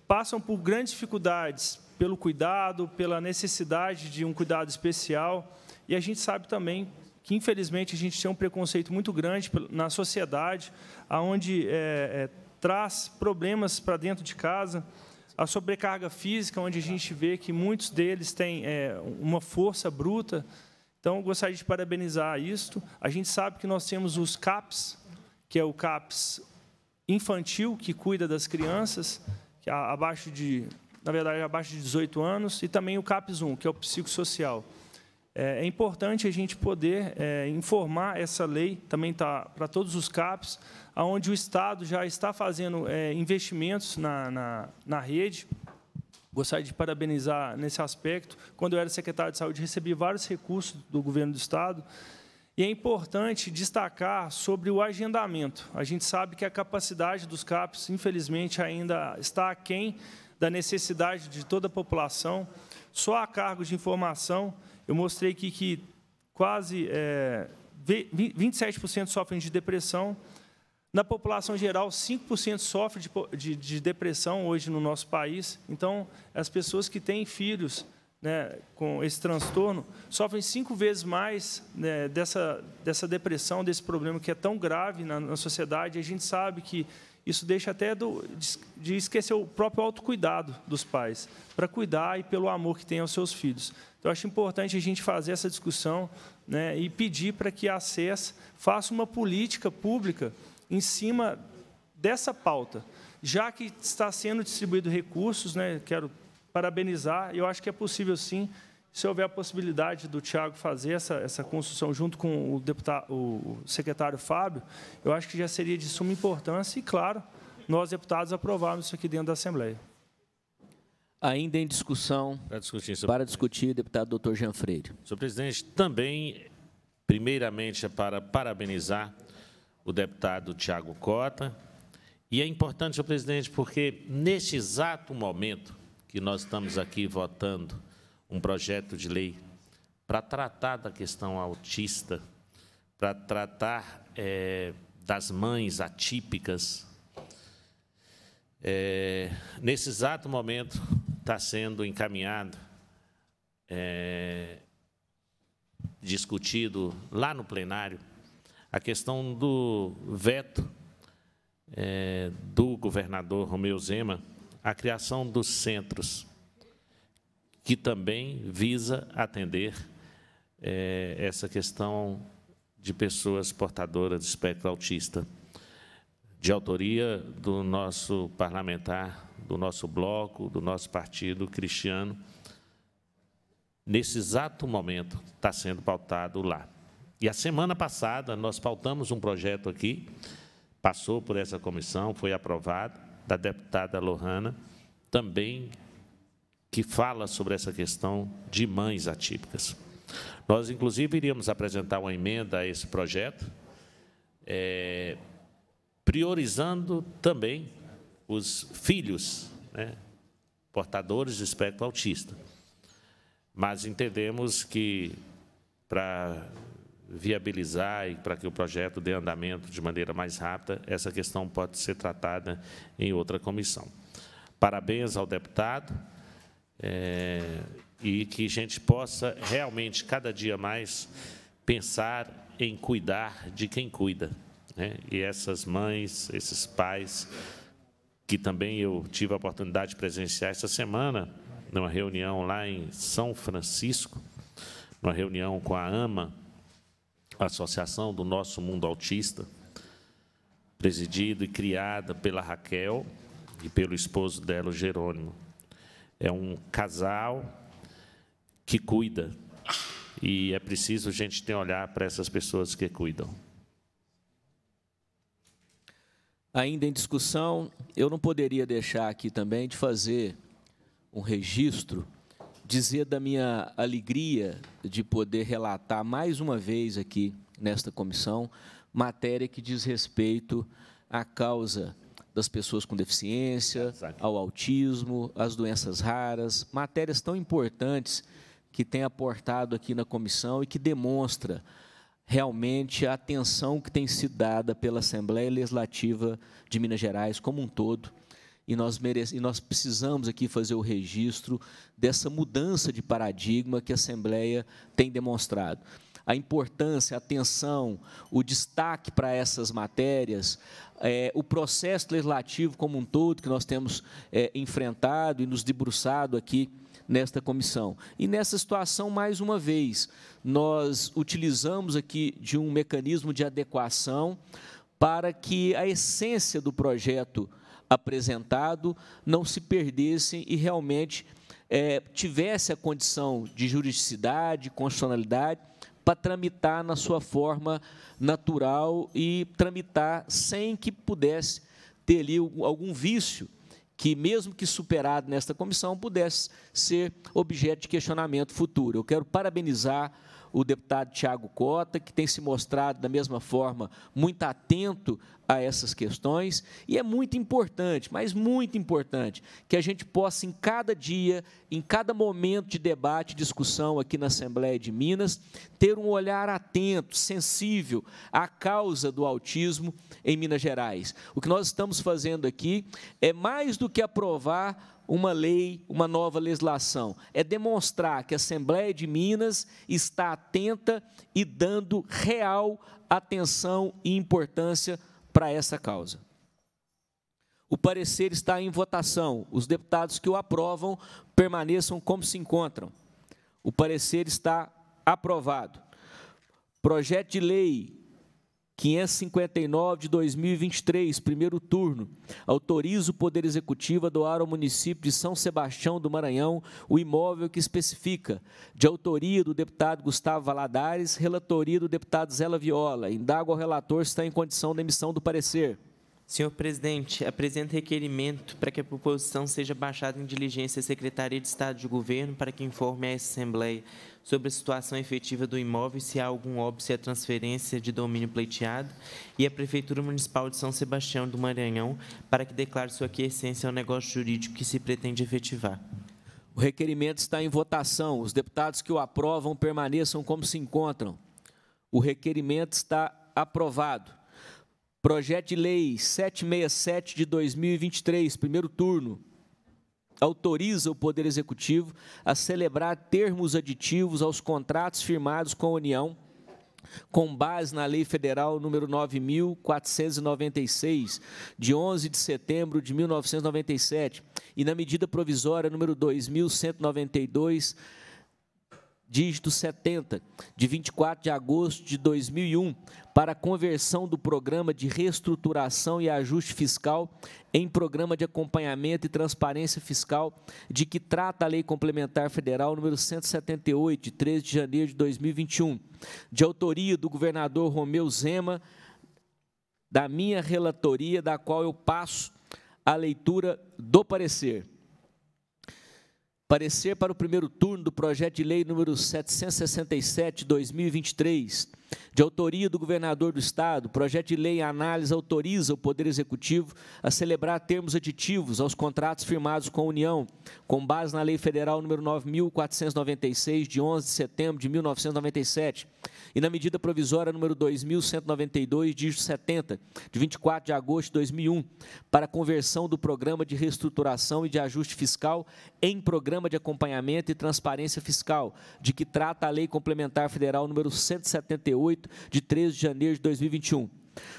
passam por grandes dificuldades pelo cuidado, pela necessidade de um cuidado especial. E a gente sabe também que, infelizmente, a gente tem um preconceito muito grande na sociedade, onde é, é, traz problemas para dentro de casa, a sobrecarga física, onde a gente vê que muitos deles têm é, uma força bruta. Então, gostaria de parabenizar isto. A gente sabe que nós temos os CAPs, que é o CAPs infantil, que cuida das crianças, que é abaixo de, na verdade, abaixo de 18 anos, e também o CAPS 1, que é o psicossocial. É, é, importante a gente poder é, informar essa lei, também tá para todos os CAPs, onde o Estado já está fazendo é, investimentos na, na, na rede. Gostaria de parabenizar nesse aspecto. Quando eu era secretário de Saúde, recebi vários recursos do governo do Estado. E é importante destacar sobre o agendamento. A gente sabe que a capacidade dos CAPs, infelizmente, ainda está aquém da necessidade de toda a população. Só a cargo de informação eu mostrei aqui que quase é, 27% sofrem de depressão. Na população geral, 5% sofre de, de, de, depressão hoje no nosso país. Então, as pessoas que têm filhos né, com esse transtorno sofrem cinco vezes mais né, dessa, dessa depressão, desse problema que é tão grave na, na sociedade. A gente sabe que isso deixa até do, de esquecer o próprio autocuidado dos pais, para cuidar e pelo amor que tem aos seus filhos. Então, acho importante a gente fazer essa discussão né, e pedir para que a ACES faça uma política pública em cima dessa pauta. Já que está sendo distribuído recursos, né, quero parabenizar, eu acho que é possível, sim, se houver a possibilidade do Tiago fazer essa, essa construção junto com o, deputado, o secretário Fábio, eu acho que já seria de suma importância e, claro, nós, deputados, aprovarmos isso aqui dentro da Assembleia. Ainda em discussão, para discutir, para discutir deputado doutor Jean Freire. Senhor presidente, também, primeiramente, é para parabenizar o deputado Tiago Cota. E é importante, senhor presidente, porque, neste exato momento que nós estamos aqui votando um projeto de lei para tratar da questão autista, para tratar é, das mães atípicas. É, nesse exato momento, está sendo encaminhado, é, discutido lá no plenário, a questão do veto é, do governador Romeu Zema à criação dos centros que também visa atender é, essa questão de pessoas portadoras de espectro autista, de autoria do nosso parlamentar, do nosso bloco, do nosso partido cristiano. Nesse exato momento está sendo pautado lá. E a semana passada nós pautamos um projeto aqui, passou por essa comissão, foi aprovado, da deputada Lohana, também que fala sobre essa questão de mães atípicas. Nós, inclusive, iríamos apresentar uma emenda a esse projeto, é, priorizando também os filhos né, portadores de espectro autista. Mas entendemos que, para viabilizar e para que o projeto dê andamento de maneira mais rápida, essa questão pode ser tratada em outra comissão. Parabéns ao deputado é, e que a gente possa realmente, cada dia mais, pensar em cuidar de quem cuida. Né? E essas mães, esses pais, que também eu tive a oportunidade de presenciar essa semana, numa reunião lá em São Francisco, numa reunião com a AMA, a Associação do Nosso Mundo Autista, presidida e criada pela Raquel e pelo esposo dela, o Jerônimo é um casal que cuida. E é preciso a gente ter olhar para essas pessoas que cuidam. Ainda em discussão, eu não poderia deixar aqui também de fazer um registro, dizer da minha alegria de poder relatar mais uma vez aqui nesta comissão matéria que diz respeito à causa das pessoas com deficiência, ao autismo, às doenças raras, matérias tão importantes que tem aportado aqui na comissão e que demonstra realmente a atenção que tem sido dada pela Assembleia Legislativa de Minas Gerais como um todo. E nós, merece, e nós precisamos aqui fazer o registro dessa mudança de paradigma que a Assembleia tem demonstrado a importância, a atenção, o destaque para essas matérias, é, o processo legislativo como um todo que nós temos é, enfrentado e nos debruçado aqui nesta comissão. E nessa situação, mais uma vez, nós utilizamos aqui de um mecanismo de adequação para que a essência do projeto apresentado não se perdesse e realmente é, tivesse a condição de juridicidade, constitucionalidade para tramitar na sua forma natural e tramitar sem que pudesse ter ali algum vício que, mesmo que superado nesta comissão, pudesse ser objeto de questionamento futuro. Eu quero parabenizar o deputado Tiago Cota, que tem se mostrado, da mesma forma, muito atento a essas questões. E é muito importante, mas muito importante, que a gente possa, em cada dia, em cada momento de debate, discussão aqui na Assembleia de Minas, ter um olhar atento, sensível à causa do autismo em Minas Gerais. O que nós estamos fazendo aqui é mais do que aprovar uma lei, uma nova legislação. É demonstrar que a Assembleia de Minas está atenta e dando real atenção e importância para essa causa. O parecer está em votação. Os deputados que o aprovam permaneçam como se encontram. O parecer está aprovado. Projeto de lei 559 de 2023, primeiro turno, autoriza o Poder Executivo a doar ao município de São Sebastião do Maranhão o imóvel que especifica, de autoria do deputado Gustavo Valadares, relatoria do deputado Zela Viola. Indago ao relator se está em condição da emissão do parecer. Senhor presidente, apresento requerimento para que a proposição seja baixada em diligência à Secretaria de Estado de Governo para que informe a Assembleia sobre a situação efetiva do imóvel, se há algum óbvio à transferência de domínio pleiteado, e a Prefeitura Municipal de São Sebastião do Maranhão para que declare sua quiescência ao negócio jurídico que se pretende efetivar. O requerimento está em votação. Os deputados que o aprovam permaneçam como se encontram. O requerimento está aprovado. Projeto de Lei 767 de 2023, primeiro turno autoriza o Poder Executivo a celebrar termos aditivos aos contratos firmados com a União, com base na Lei Federal número 9496 de 11 de setembro de 1997 e na medida provisória número 2192 dígito 70 de 24 de agosto de 2001, para a conversão do programa de reestruturação e ajuste fiscal em programa de acompanhamento e transparência fiscal, de que trata a Lei Complementar Federal número 178, de 13 de janeiro de 2021, de autoria do governador Romeu Zema, da minha relatoria, da qual eu passo a leitura do parecer. Parecer para o primeiro turno do projeto de lei número 767/2023, de autoria do governador do estado, projeto de lei em análise autoriza o Poder Executivo a celebrar termos aditivos aos contratos firmados com a União, com base na Lei Federal número 9496 de 11 de setembro de 1997 e na medida provisória número 2192, dígito 70, de 24 de agosto de 2001, para conversão do programa de reestruturação e de ajuste fiscal em programa de acompanhamento e transparência fiscal, de que trata a Lei Complementar Federal número 178, de 13 de janeiro de 2021.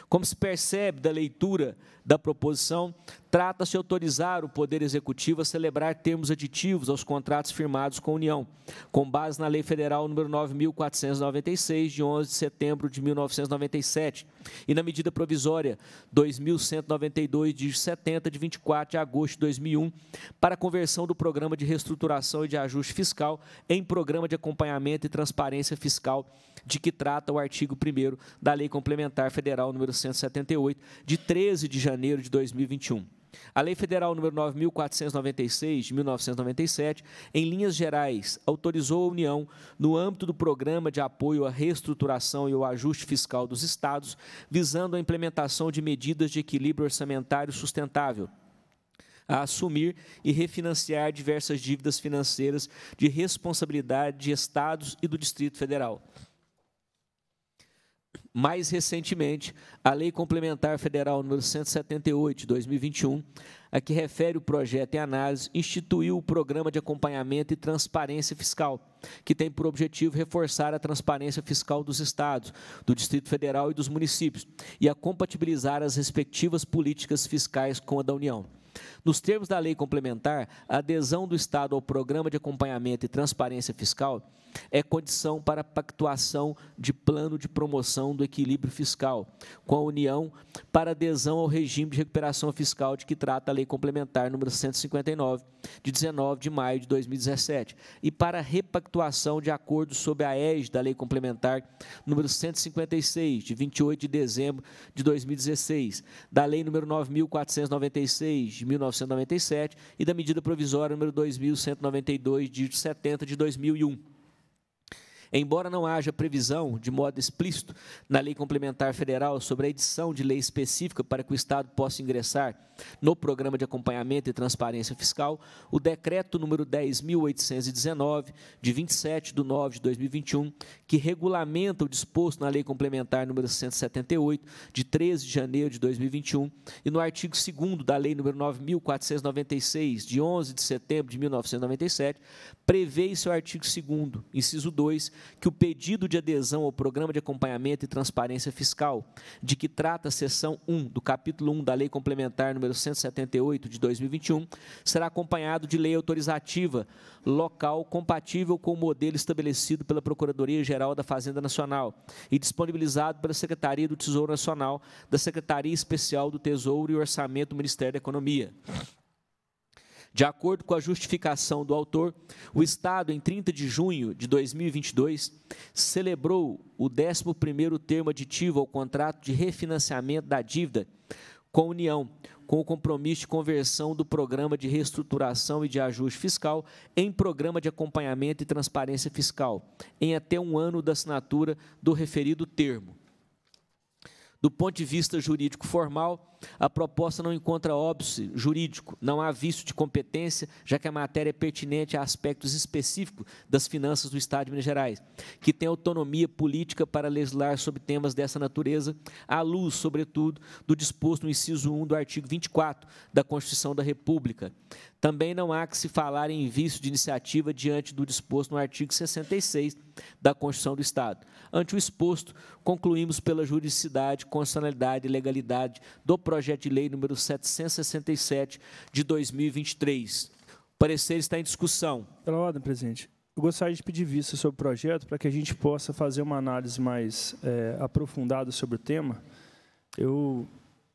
Como se percebe da leitura da proposição trata-se de autorizar o Poder Executivo a celebrar termos aditivos aos contratos firmados com a União, com base na Lei Federal nº 9.496, de 11 de setembro de 1997, e na medida provisória 2.192, de 70, de 24 de agosto de 2001, para a conversão do Programa de Reestruturação e de Ajuste Fiscal em Programa de Acompanhamento e Transparência Fiscal, de que trata o artigo 1 da Lei Complementar Federal nº 178, de 13 de janeiro janeiro de 2021. A Lei Federal nº 9.496, de 1997, em linhas gerais, autorizou a União, no âmbito do Programa de Apoio à Reestruturação e ao Ajuste Fiscal dos Estados, visando a implementação de medidas de equilíbrio orçamentário sustentável, a assumir e refinanciar diversas dívidas financeiras de responsabilidade de Estados e do Distrito Federal. Mais recentemente, a Lei Complementar Federal nº 178 de 2021, a que refere o projeto em análise, instituiu o Programa de Acompanhamento e Transparência Fiscal, que tem por objetivo reforçar a transparência fiscal dos estados, do Distrito Federal e dos municípios, e a compatibilizar as respectivas políticas fiscais com a da União. Nos termos da lei complementar, a adesão do Estado ao Programa de Acompanhamento e Transparência Fiscal é condição para a pactuação de plano de promoção do equilíbrio fiscal com a União para adesão ao regime de recuperação fiscal de que trata a lei complementar número 159 de 19 de maio de 2017 e para repactuação de acordos sob a égide da lei complementar número 156 de 28 de dezembro de 2016, da lei número 9496 de 1997 e da medida provisória número 2192 de 70 de 2001. Embora não haja previsão de modo explícito na Lei Complementar Federal sobre a edição de lei específica para que o Estado possa ingressar no Programa de Acompanhamento e Transparência Fiscal, o decreto número 10.819, de 27 de 9 de 2021, que regulamenta o disposto na Lei Complementar número 178, de 13 de janeiro de 2021, e no artigo 2 da Lei número 9.496, de 11 de setembro de 1997, prevê seu artigo 2 inciso 2, que o pedido de adesão ao Programa de Acompanhamento e Transparência Fiscal, de que trata a seção 1 do capítulo 1 da Lei Complementar número número 178 de 2021, será acompanhado de lei autorizativa local compatível com o modelo estabelecido pela Procuradoria-Geral da Fazenda Nacional e disponibilizado pela Secretaria do Tesouro Nacional, da Secretaria Especial do Tesouro e Orçamento do Ministério da Economia. De acordo com a justificação do autor, o Estado, em 30 de junho de 2022, celebrou o 11º termo aditivo ao contrato de refinanciamento da dívida com a União, com o compromisso de conversão do Programa de Reestruturação e de Ajuste Fiscal em Programa de Acompanhamento e Transparência Fiscal, em até um ano da assinatura do referido termo. Do ponto de vista jurídico formal, a proposta não encontra óbice jurídico, não há vício de competência, já que a matéria é pertinente a aspectos específicos das finanças do Estado de Minas Gerais, que tem autonomia política para legislar sobre temas dessa natureza, à luz, sobretudo, do disposto no inciso 1 do artigo 24 da Constituição da República. Também não há que se falar em vício de iniciativa diante do disposto no artigo 66 da Constituição do Estado. Ante o exposto, concluímos pela juridicidade, constitucionalidade e legalidade do processo projeto de lei número 767 de 2023. O parecer está em discussão. Pela ordem, presidente. Eu gostaria de pedir vista sobre o projeto para que a gente possa fazer uma análise mais é, aprofundada sobre o tema. Eu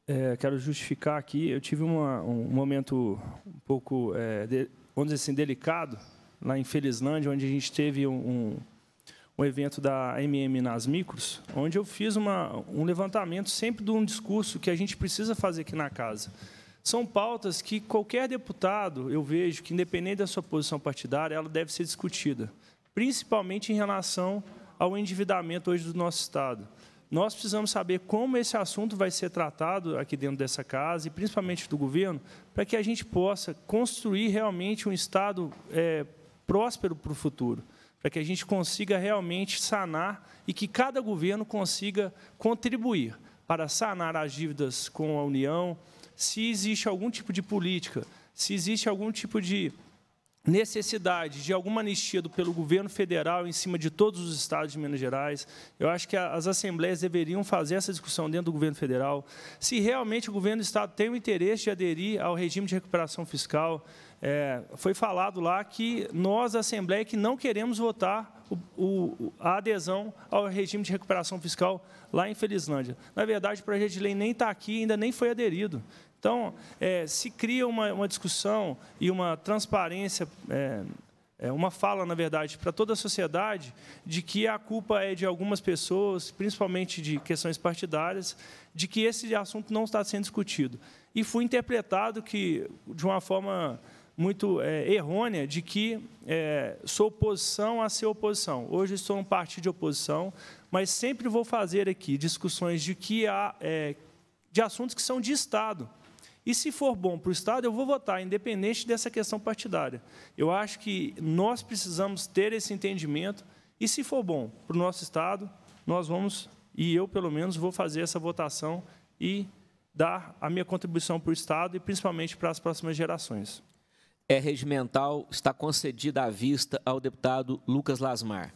é, quero justificar aqui, eu tive uma, um momento um pouco, é, de, vamos dizer assim, delicado, lá em Felizlândia, onde a gente teve um, um um evento da MM nas Micros, onde eu fiz uma, um levantamento sempre de um discurso que a gente precisa fazer aqui na casa. São pautas que qualquer deputado, eu vejo, que independente da sua posição partidária, ela deve ser discutida, principalmente em relação ao endividamento hoje do nosso Estado. Nós precisamos saber como esse assunto vai ser tratado aqui dentro dessa casa e principalmente do governo, para que a gente possa construir realmente um Estado é, próspero para o futuro para que a gente consiga realmente sanar e que cada governo consiga contribuir para sanar as dívidas com a União, se existe algum tipo de política, se existe algum tipo de necessidade de alguma anistia do, pelo governo federal em cima de todos os estados de Minas Gerais. Eu acho que as assembleias deveriam fazer essa discussão dentro do governo federal. Se realmente o governo do estado tem o interesse de aderir ao regime de recuperação fiscal, é, foi falado lá que nós, a Assembleia, que não queremos votar o, o, a adesão ao regime de recuperação fiscal lá em Felizlândia. Na verdade, o projeto de lei nem está aqui, ainda nem foi aderido. Então, é, se cria uma, uma, discussão e uma transparência, é, é uma fala, na verdade, para toda a sociedade, de que a culpa é de algumas pessoas, principalmente de questões partidárias, de que esse assunto não está sendo discutido. E foi interpretado que, de uma forma muito é, errônea de que é, sou oposição a ser oposição. Hoje estou um partido de oposição, mas sempre vou fazer aqui discussões de que há, é, de assuntos que são de Estado. E se for bom para o Estado, eu vou votar, independente dessa questão partidária. Eu acho que nós precisamos ter esse entendimento. E se for bom para o nosso Estado, nós vamos, e eu pelo menos, vou fazer essa votação e dar a minha contribuição para o Estado e principalmente para as próximas gerações é regimental, está concedida à vista ao deputado Lucas Lasmar.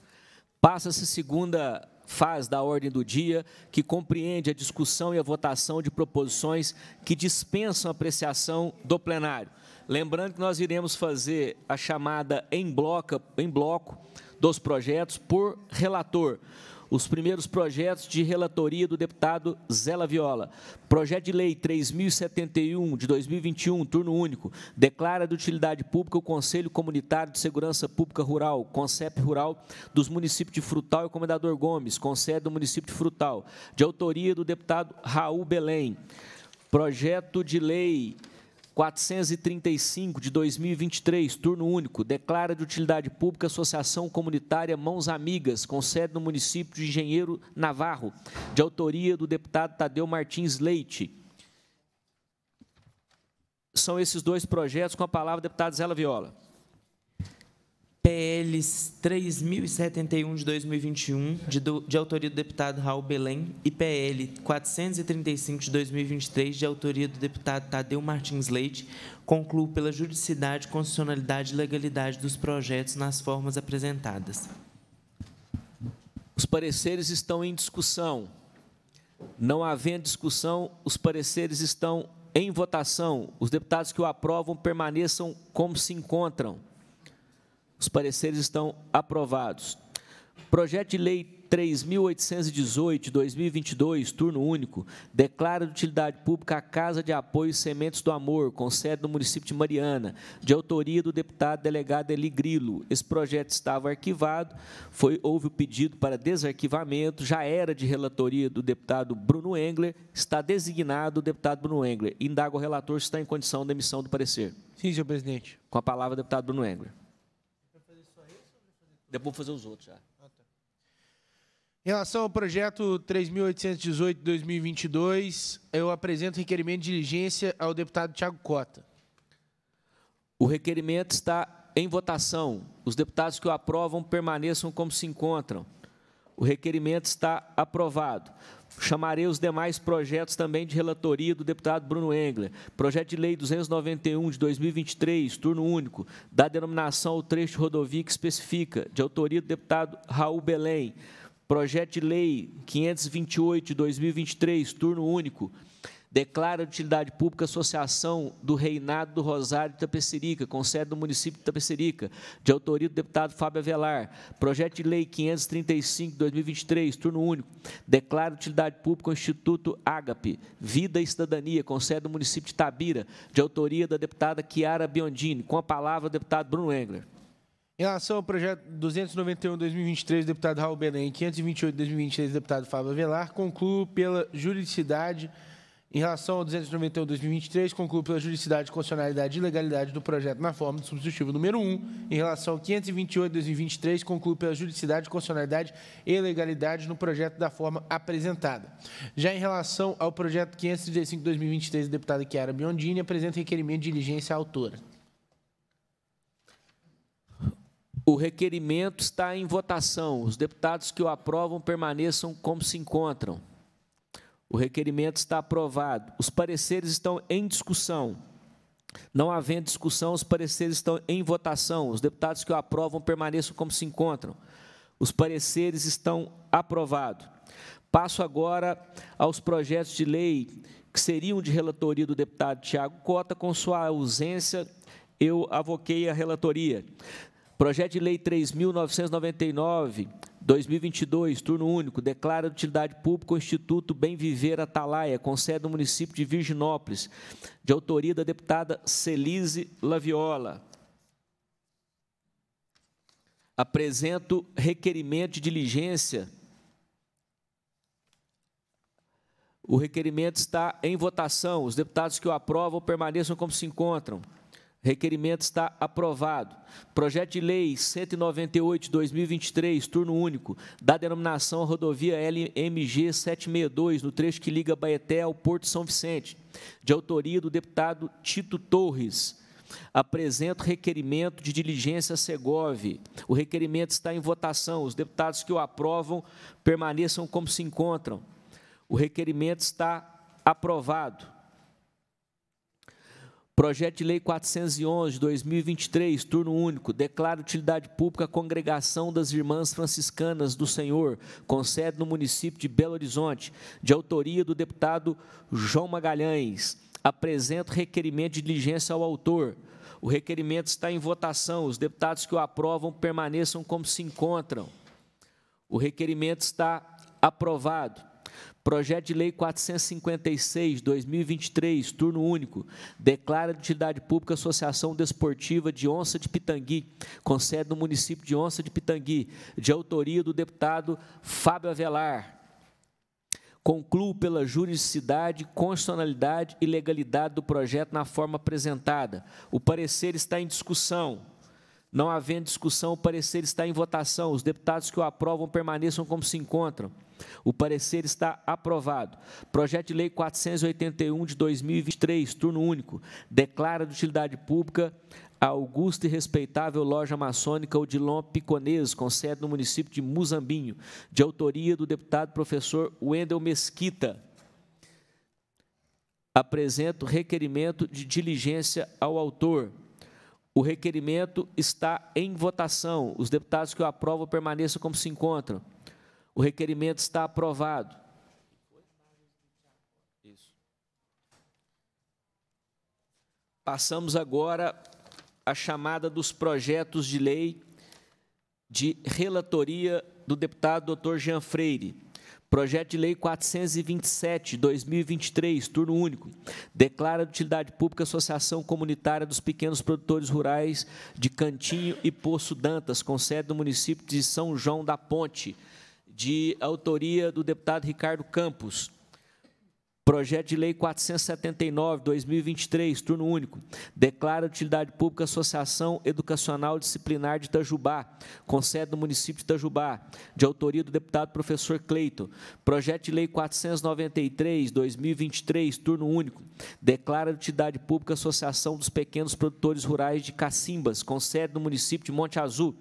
Passa-se segunda fase da ordem do dia, que compreende a discussão e a votação de proposições que dispensam apreciação do plenário. Lembrando que nós iremos fazer a chamada em bloco, em bloco dos projetos por relator os primeiros projetos de relatoria do deputado Zela Viola. Projeto de Lei 3071 de 2021, turno único, declara de utilidade pública o Conselho Comunitário de Segurança Pública Rural, CONCEP Rural, dos municípios de Frutal e Comendador Gomes, com sede do município de Frutal, de autoria do deputado Raul Belém. Projeto de Lei 435 de 2023, turno único, declara de utilidade pública Associação Comunitária Mãos Amigas, com sede no município de Engenheiro Navarro, de autoria do deputado Tadeu Martins Leite. São esses dois projetos com a palavra deputado Zela Viola. PLs 3071 de 2021, de, do, de autoria do deputado Raul Belém, e PL 435 de 2023, de autoria do deputado Tadeu Martins Leite, concluo pela juridicidade, constitucionalidade e legalidade dos projetos nas formas apresentadas. Os pareceres estão em discussão. Não havendo discussão, os pareceres estão em votação. Os deputados que o aprovam permaneçam como se encontram. Os pareceres estão aprovados. Projeto de Lei 3.818, 2022, turno único, declara de utilidade pública a Casa de Apoio Sementes do Amor, com sede no município de Mariana, de autoria do deputado delegado Eli Grilo. Esse projeto estava arquivado, foi, houve o pedido para desarquivamento, já era de relatoria do deputado Bruno Engler, está designado o deputado Bruno Engler. Indaga o relator se está em condição de emissão do parecer. Sim, senhor presidente. Com a palavra, deputado Bruno Engler. Depois vou fazer os outros já. Ah, tá. Em relação ao projeto 3.818-2022, eu apresento requerimento de diligência ao deputado Tiago Cota. O requerimento está em votação. Os deputados que o aprovam permaneçam como se encontram. O requerimento está aprovado. Chamarei os demais projetos também de relatoria do deputado Bruno Engler. Projeto de Lei 291 de 2023, turno único, dá denominação ao trecho de rodovia que especifica, de autoria do deputado Raul Belém. Projeto de Lei 528 de 2023, turno único, declara de utilidade pública a Associação do Reinado do Rosário de Tapecerica, com sede município de Tapecerica, de autoria do deputado Fábio Avelar. Projeto de Lei 535, 2023, turno único, declara de utilidade pública o Instituto Ágape, Vida e Cidadania, com sede município de Tabira, de autoria da deputada Chiara Biondini. Com a palavra, o deputado Bruno Engler. Em relação ao projeto 291-2023, deputado Raul Belém, 528-2023, deputado Fábio Avelar, concluo pela juridicidade em relação ao 291-2023, conclui pela juridicidade, constitucionalidade e legalidade do projeto na forma do substitutivo número 1. Em relação ao 528-2023, conclui pela juridicidade, constitucionalidade e legalidade no projeto da forma apresentada. Já em relação ao projeto 535-2023, a deputada Chiara Biondini apresenta requerimento de diligência à autora. O requerimento está em votação. Os deputados que o aprovam permaneçam como se encontram. O requerimento está aprovado. Os pareceres estão em discussão. Não havendo discussão, os pareceres estão em votação. Os deputados que o aprovam permaneçam como se encontram. Os pareceres estão aprovados. Passo agora aos projetos de lei que seriam de relatoria do deputado Tiago Cota. Com sua ausência, eu avoquei a relatoria. Projeto de Lei 3.999, 2022, turno único, declara de utilidade pública o Instituto Bem Viver Atalaia, com sede no município de Virginópolis, de autoria da deputada Celise Laviola. Apresento requerimento de diligência. O requerimento está em votação. Os deputados que o aprovam permaneçam como se encontram. Requerimento está aprovado. Projeto de Lei 198/2023, turno único, da denominação rodovia LMG 762, no trecho que liga Baeté ao Porto São Vicente, de autoria do deputado Tito Torres. Apresento requerimento de diligência Segov. O requerimento está em votação. Os deputados que o aprovam permaneçam como se encontram. O requerimento está aprovado. Projeto de Lei 411 de 2023, turno único, declara utilidade pública a Congregação das Irmãs Franciscanas do Senhor, com sede no município de Belo Horizonte, de autoria do deputado João Magalhães. Apresento requerimento de diligência ao autor. O requerimento está em votação. Os deputados que o aprovam permaneçam como se encontram. O requerimento está aprovado. Projeto de Lei 456, 2023, turno único, declara de utilidade pública a Associação Desportiva de Onça de Pitangui, com sede no município de Onça de Pitangui, de autoria do deputado Fábio Avelar. Concluo pela juridicidade, constitucionalidade e legalidade do projeto na forma apresentada. O parecer está em discussão. Não havendo discussão, o parecer está em votação. Os deputados que o aprovam permaneçam como se encontram. O parecer está aprovado. Projeto de Lei 481 de 2023, turno único, declara de utilidade pública a augusta e respeitável loja maçônica Odilon Piconês, com sede no município de Muzambinho, de autoria do deputado professor Wendel Mesquita. Apresento requerimento de diligência ao autor. O requerimento está em votação. Os deputados que o aprovam permaneçam como se encontram. O requerimento está aprovado. Isso. Passamos agora à chamada dos projetos de lei de relatoria do deputado Dr. Jean Freire. Projeto de Lei 427, 2023, turno único, declara de utilidade pública a Associação Comunitária dos Pequenos Produtores Rurais de Cantinho e Poço Dantas, com sede no município de São João da Ponte, de autoria do deputado Ricardo Campos. Projeto de Lei 479/2023, turno único, declara utilidade pública a Associação Educacional Disciplinar de Itajubá, com sede no município de Itajubá, de autoria do deputado professor Cleito. Projeto de Lei 493/2023, turno único, declara utilidade pública a Associação dos Pequenos Produtores Rurais de Cacimbas, com sede no município de Monte Azul,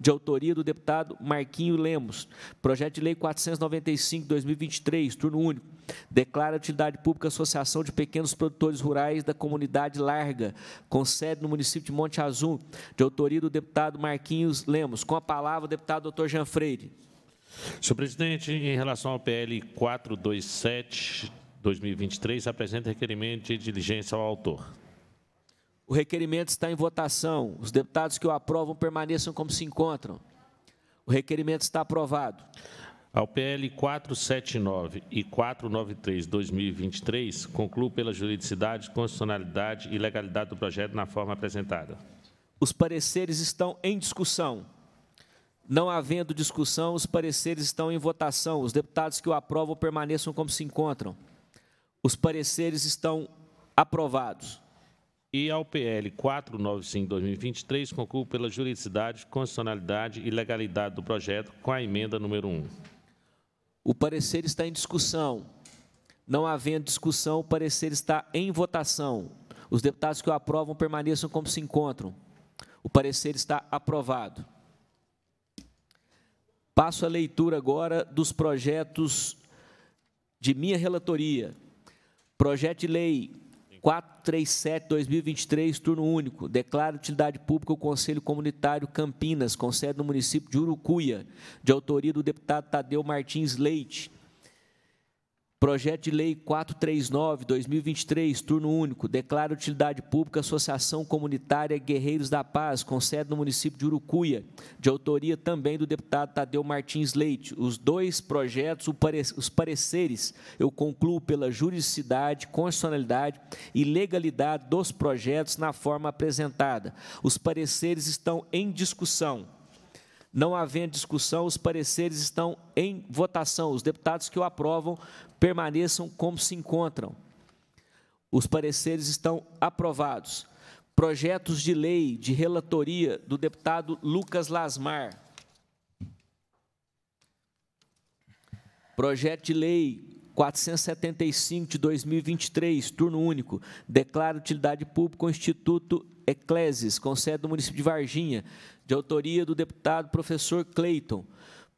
de autoria do deputado Marquinho Lemos. Projeto de Lei 495/2023, turno único, Declara a utilidade pública Associação de Pequenos Produtores Rurais da Comunidade Larga, com sede no município de Monte Azul, de autoria do deputado Marquinhos Lemos. Com a palavra, o deputado doutor Jean Freire. Senhor presidente, em relação ao PL 427, 2023, apresenta requerimento de diligência ao autor. O requerimento está em votação. Os deputados que o aprovam permaneçam como se encontram. O requerimento está aprovado. Ao PL 479 e 493-2023, concluo pela juridicidade, constitucionalidade e legalidade do projeto na forma apresentada. Os pareceres estão em discussão. Não havendo discussão, os pareceres estão em votação. Os deputados que o aprovam permaneçam como se encontram. Os pareceres estão aprovados. E ao PL 495-2023, concluo pela juridicidade, constitucionalidade e legalidade do projeto com a emenda número 1. O parecer está em discussão. Não havendo discussão, o parecer está em votação. Os deputados que o aprovam permaneçam como se encontram. O parecer está aprovado. Passo a leitura agora dos projetos de minha relatoria. Projeto de lei 437-2023, turno único. Declara utilidade pública o Conselho Comunitário Campinas, com sede no município de Urucuia, de autoria do deputado Tadeu Martins Leite. Projeto de Lei 439-2023, turno único, declara utilidade pública a Associação Comunitária Guerreiros da Paz, com sede no município de Urucuia, de autoria também do deputado Tadeu Martins Leite. Os dois projetos, os pareceres, eu concluo pela juridicidade, constitucionalidade e legalidade dos projetos na forma apresentada. Os pareceres estão em discussão. Não havendo discussão, os pareceres estão em votação. Os deputados que o aprovam permaneçam como se encontram. Os pareceres estão aprovados. Projetos de lei de relatoria do deputado Lucas Lasmar. Projeto de lei 475 de 2023, turno único, declara utilidade pública o Instituto Ecleses, com sede do município de Varginha, de autoria do deputado professor Cleiton,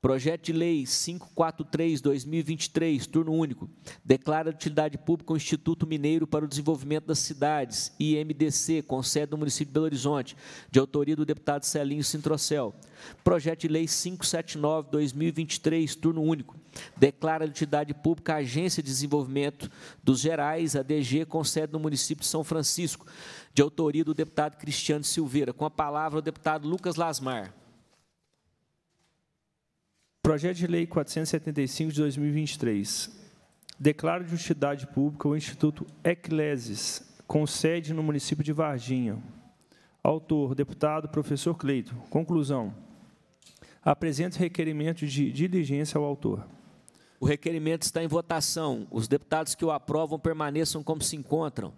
Projeto de Lei 543-2023, turno único, declara de utilidade pública o Instituto Mineiro para o Desenvolvimento das Cidades, IMDC, com sede no município de Belo Horizonte, de autoria do deputado Celinho Sintrocel. Projeto de Lei 579-2023, turno único, declara de utilidade pública a Agência de Desenvolvimento dos Gerais, ADG, com sede no município de São Francisco, de autoria do deputado Cristiano Silveira. Com a palavra, o deputado Lucas Lasmar. Projeto de Lei 475 de 2023. Declaro de utilidade pública o Instituto Ecleses, com sede no município de Varginha. Autor, deputado professor Cleito. Conclusão. Apresento requerimento de diligência ao autor. O requerimento está em votação. Os deputados que o aprovam permaneçam como se encontram.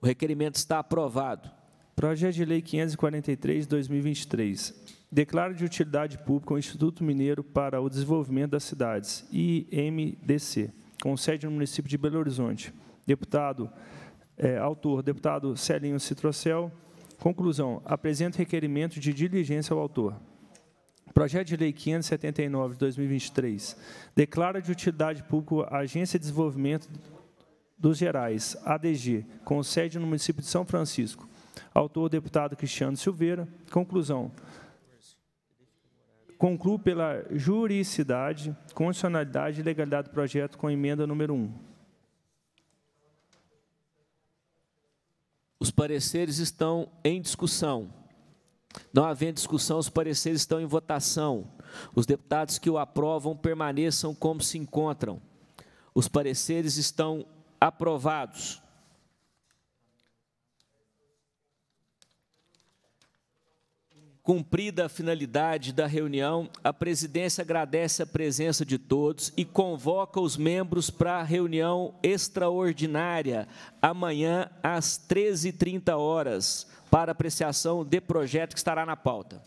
O requerimento está aprovado. Projeto de Lei 543, 2023 declaro de utilidade pública o Instituto Mineiro para o Desenvolvimento das Cidades, IMDC, com sede no município de Belo Horizonte. Deputado, é, autor, deputado Celinho Citrocel. Conclusão, apresento requerimento de diligência ao autor. Projeto de Lei 579 de 2023 declara de utilidade pública a Agência de Desenvolvimento dos Gerais, ADG, com sede no município de São Francisco. Autor, deputado Cristiano Silveira. Conclusão, Concluo pela juridicidade, condicionalidade e legalidade do projeto com a emenda número 1. Os pareceres estão em discussão. Não havendo discussão, os pareceres estão em votação. Os deputados que o aprovam permaneçam como se encontram. Os pareceres estão aprovados. Cumprida a finalidade da reunião, a presidência agradece a presença de todos e convoca os membros para a reunião extraordinária amanhã às 13h30 horas para apreciação de projeto que estará na pauta.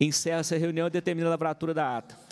Encerra-se a reunião e determina a lavratura da ata.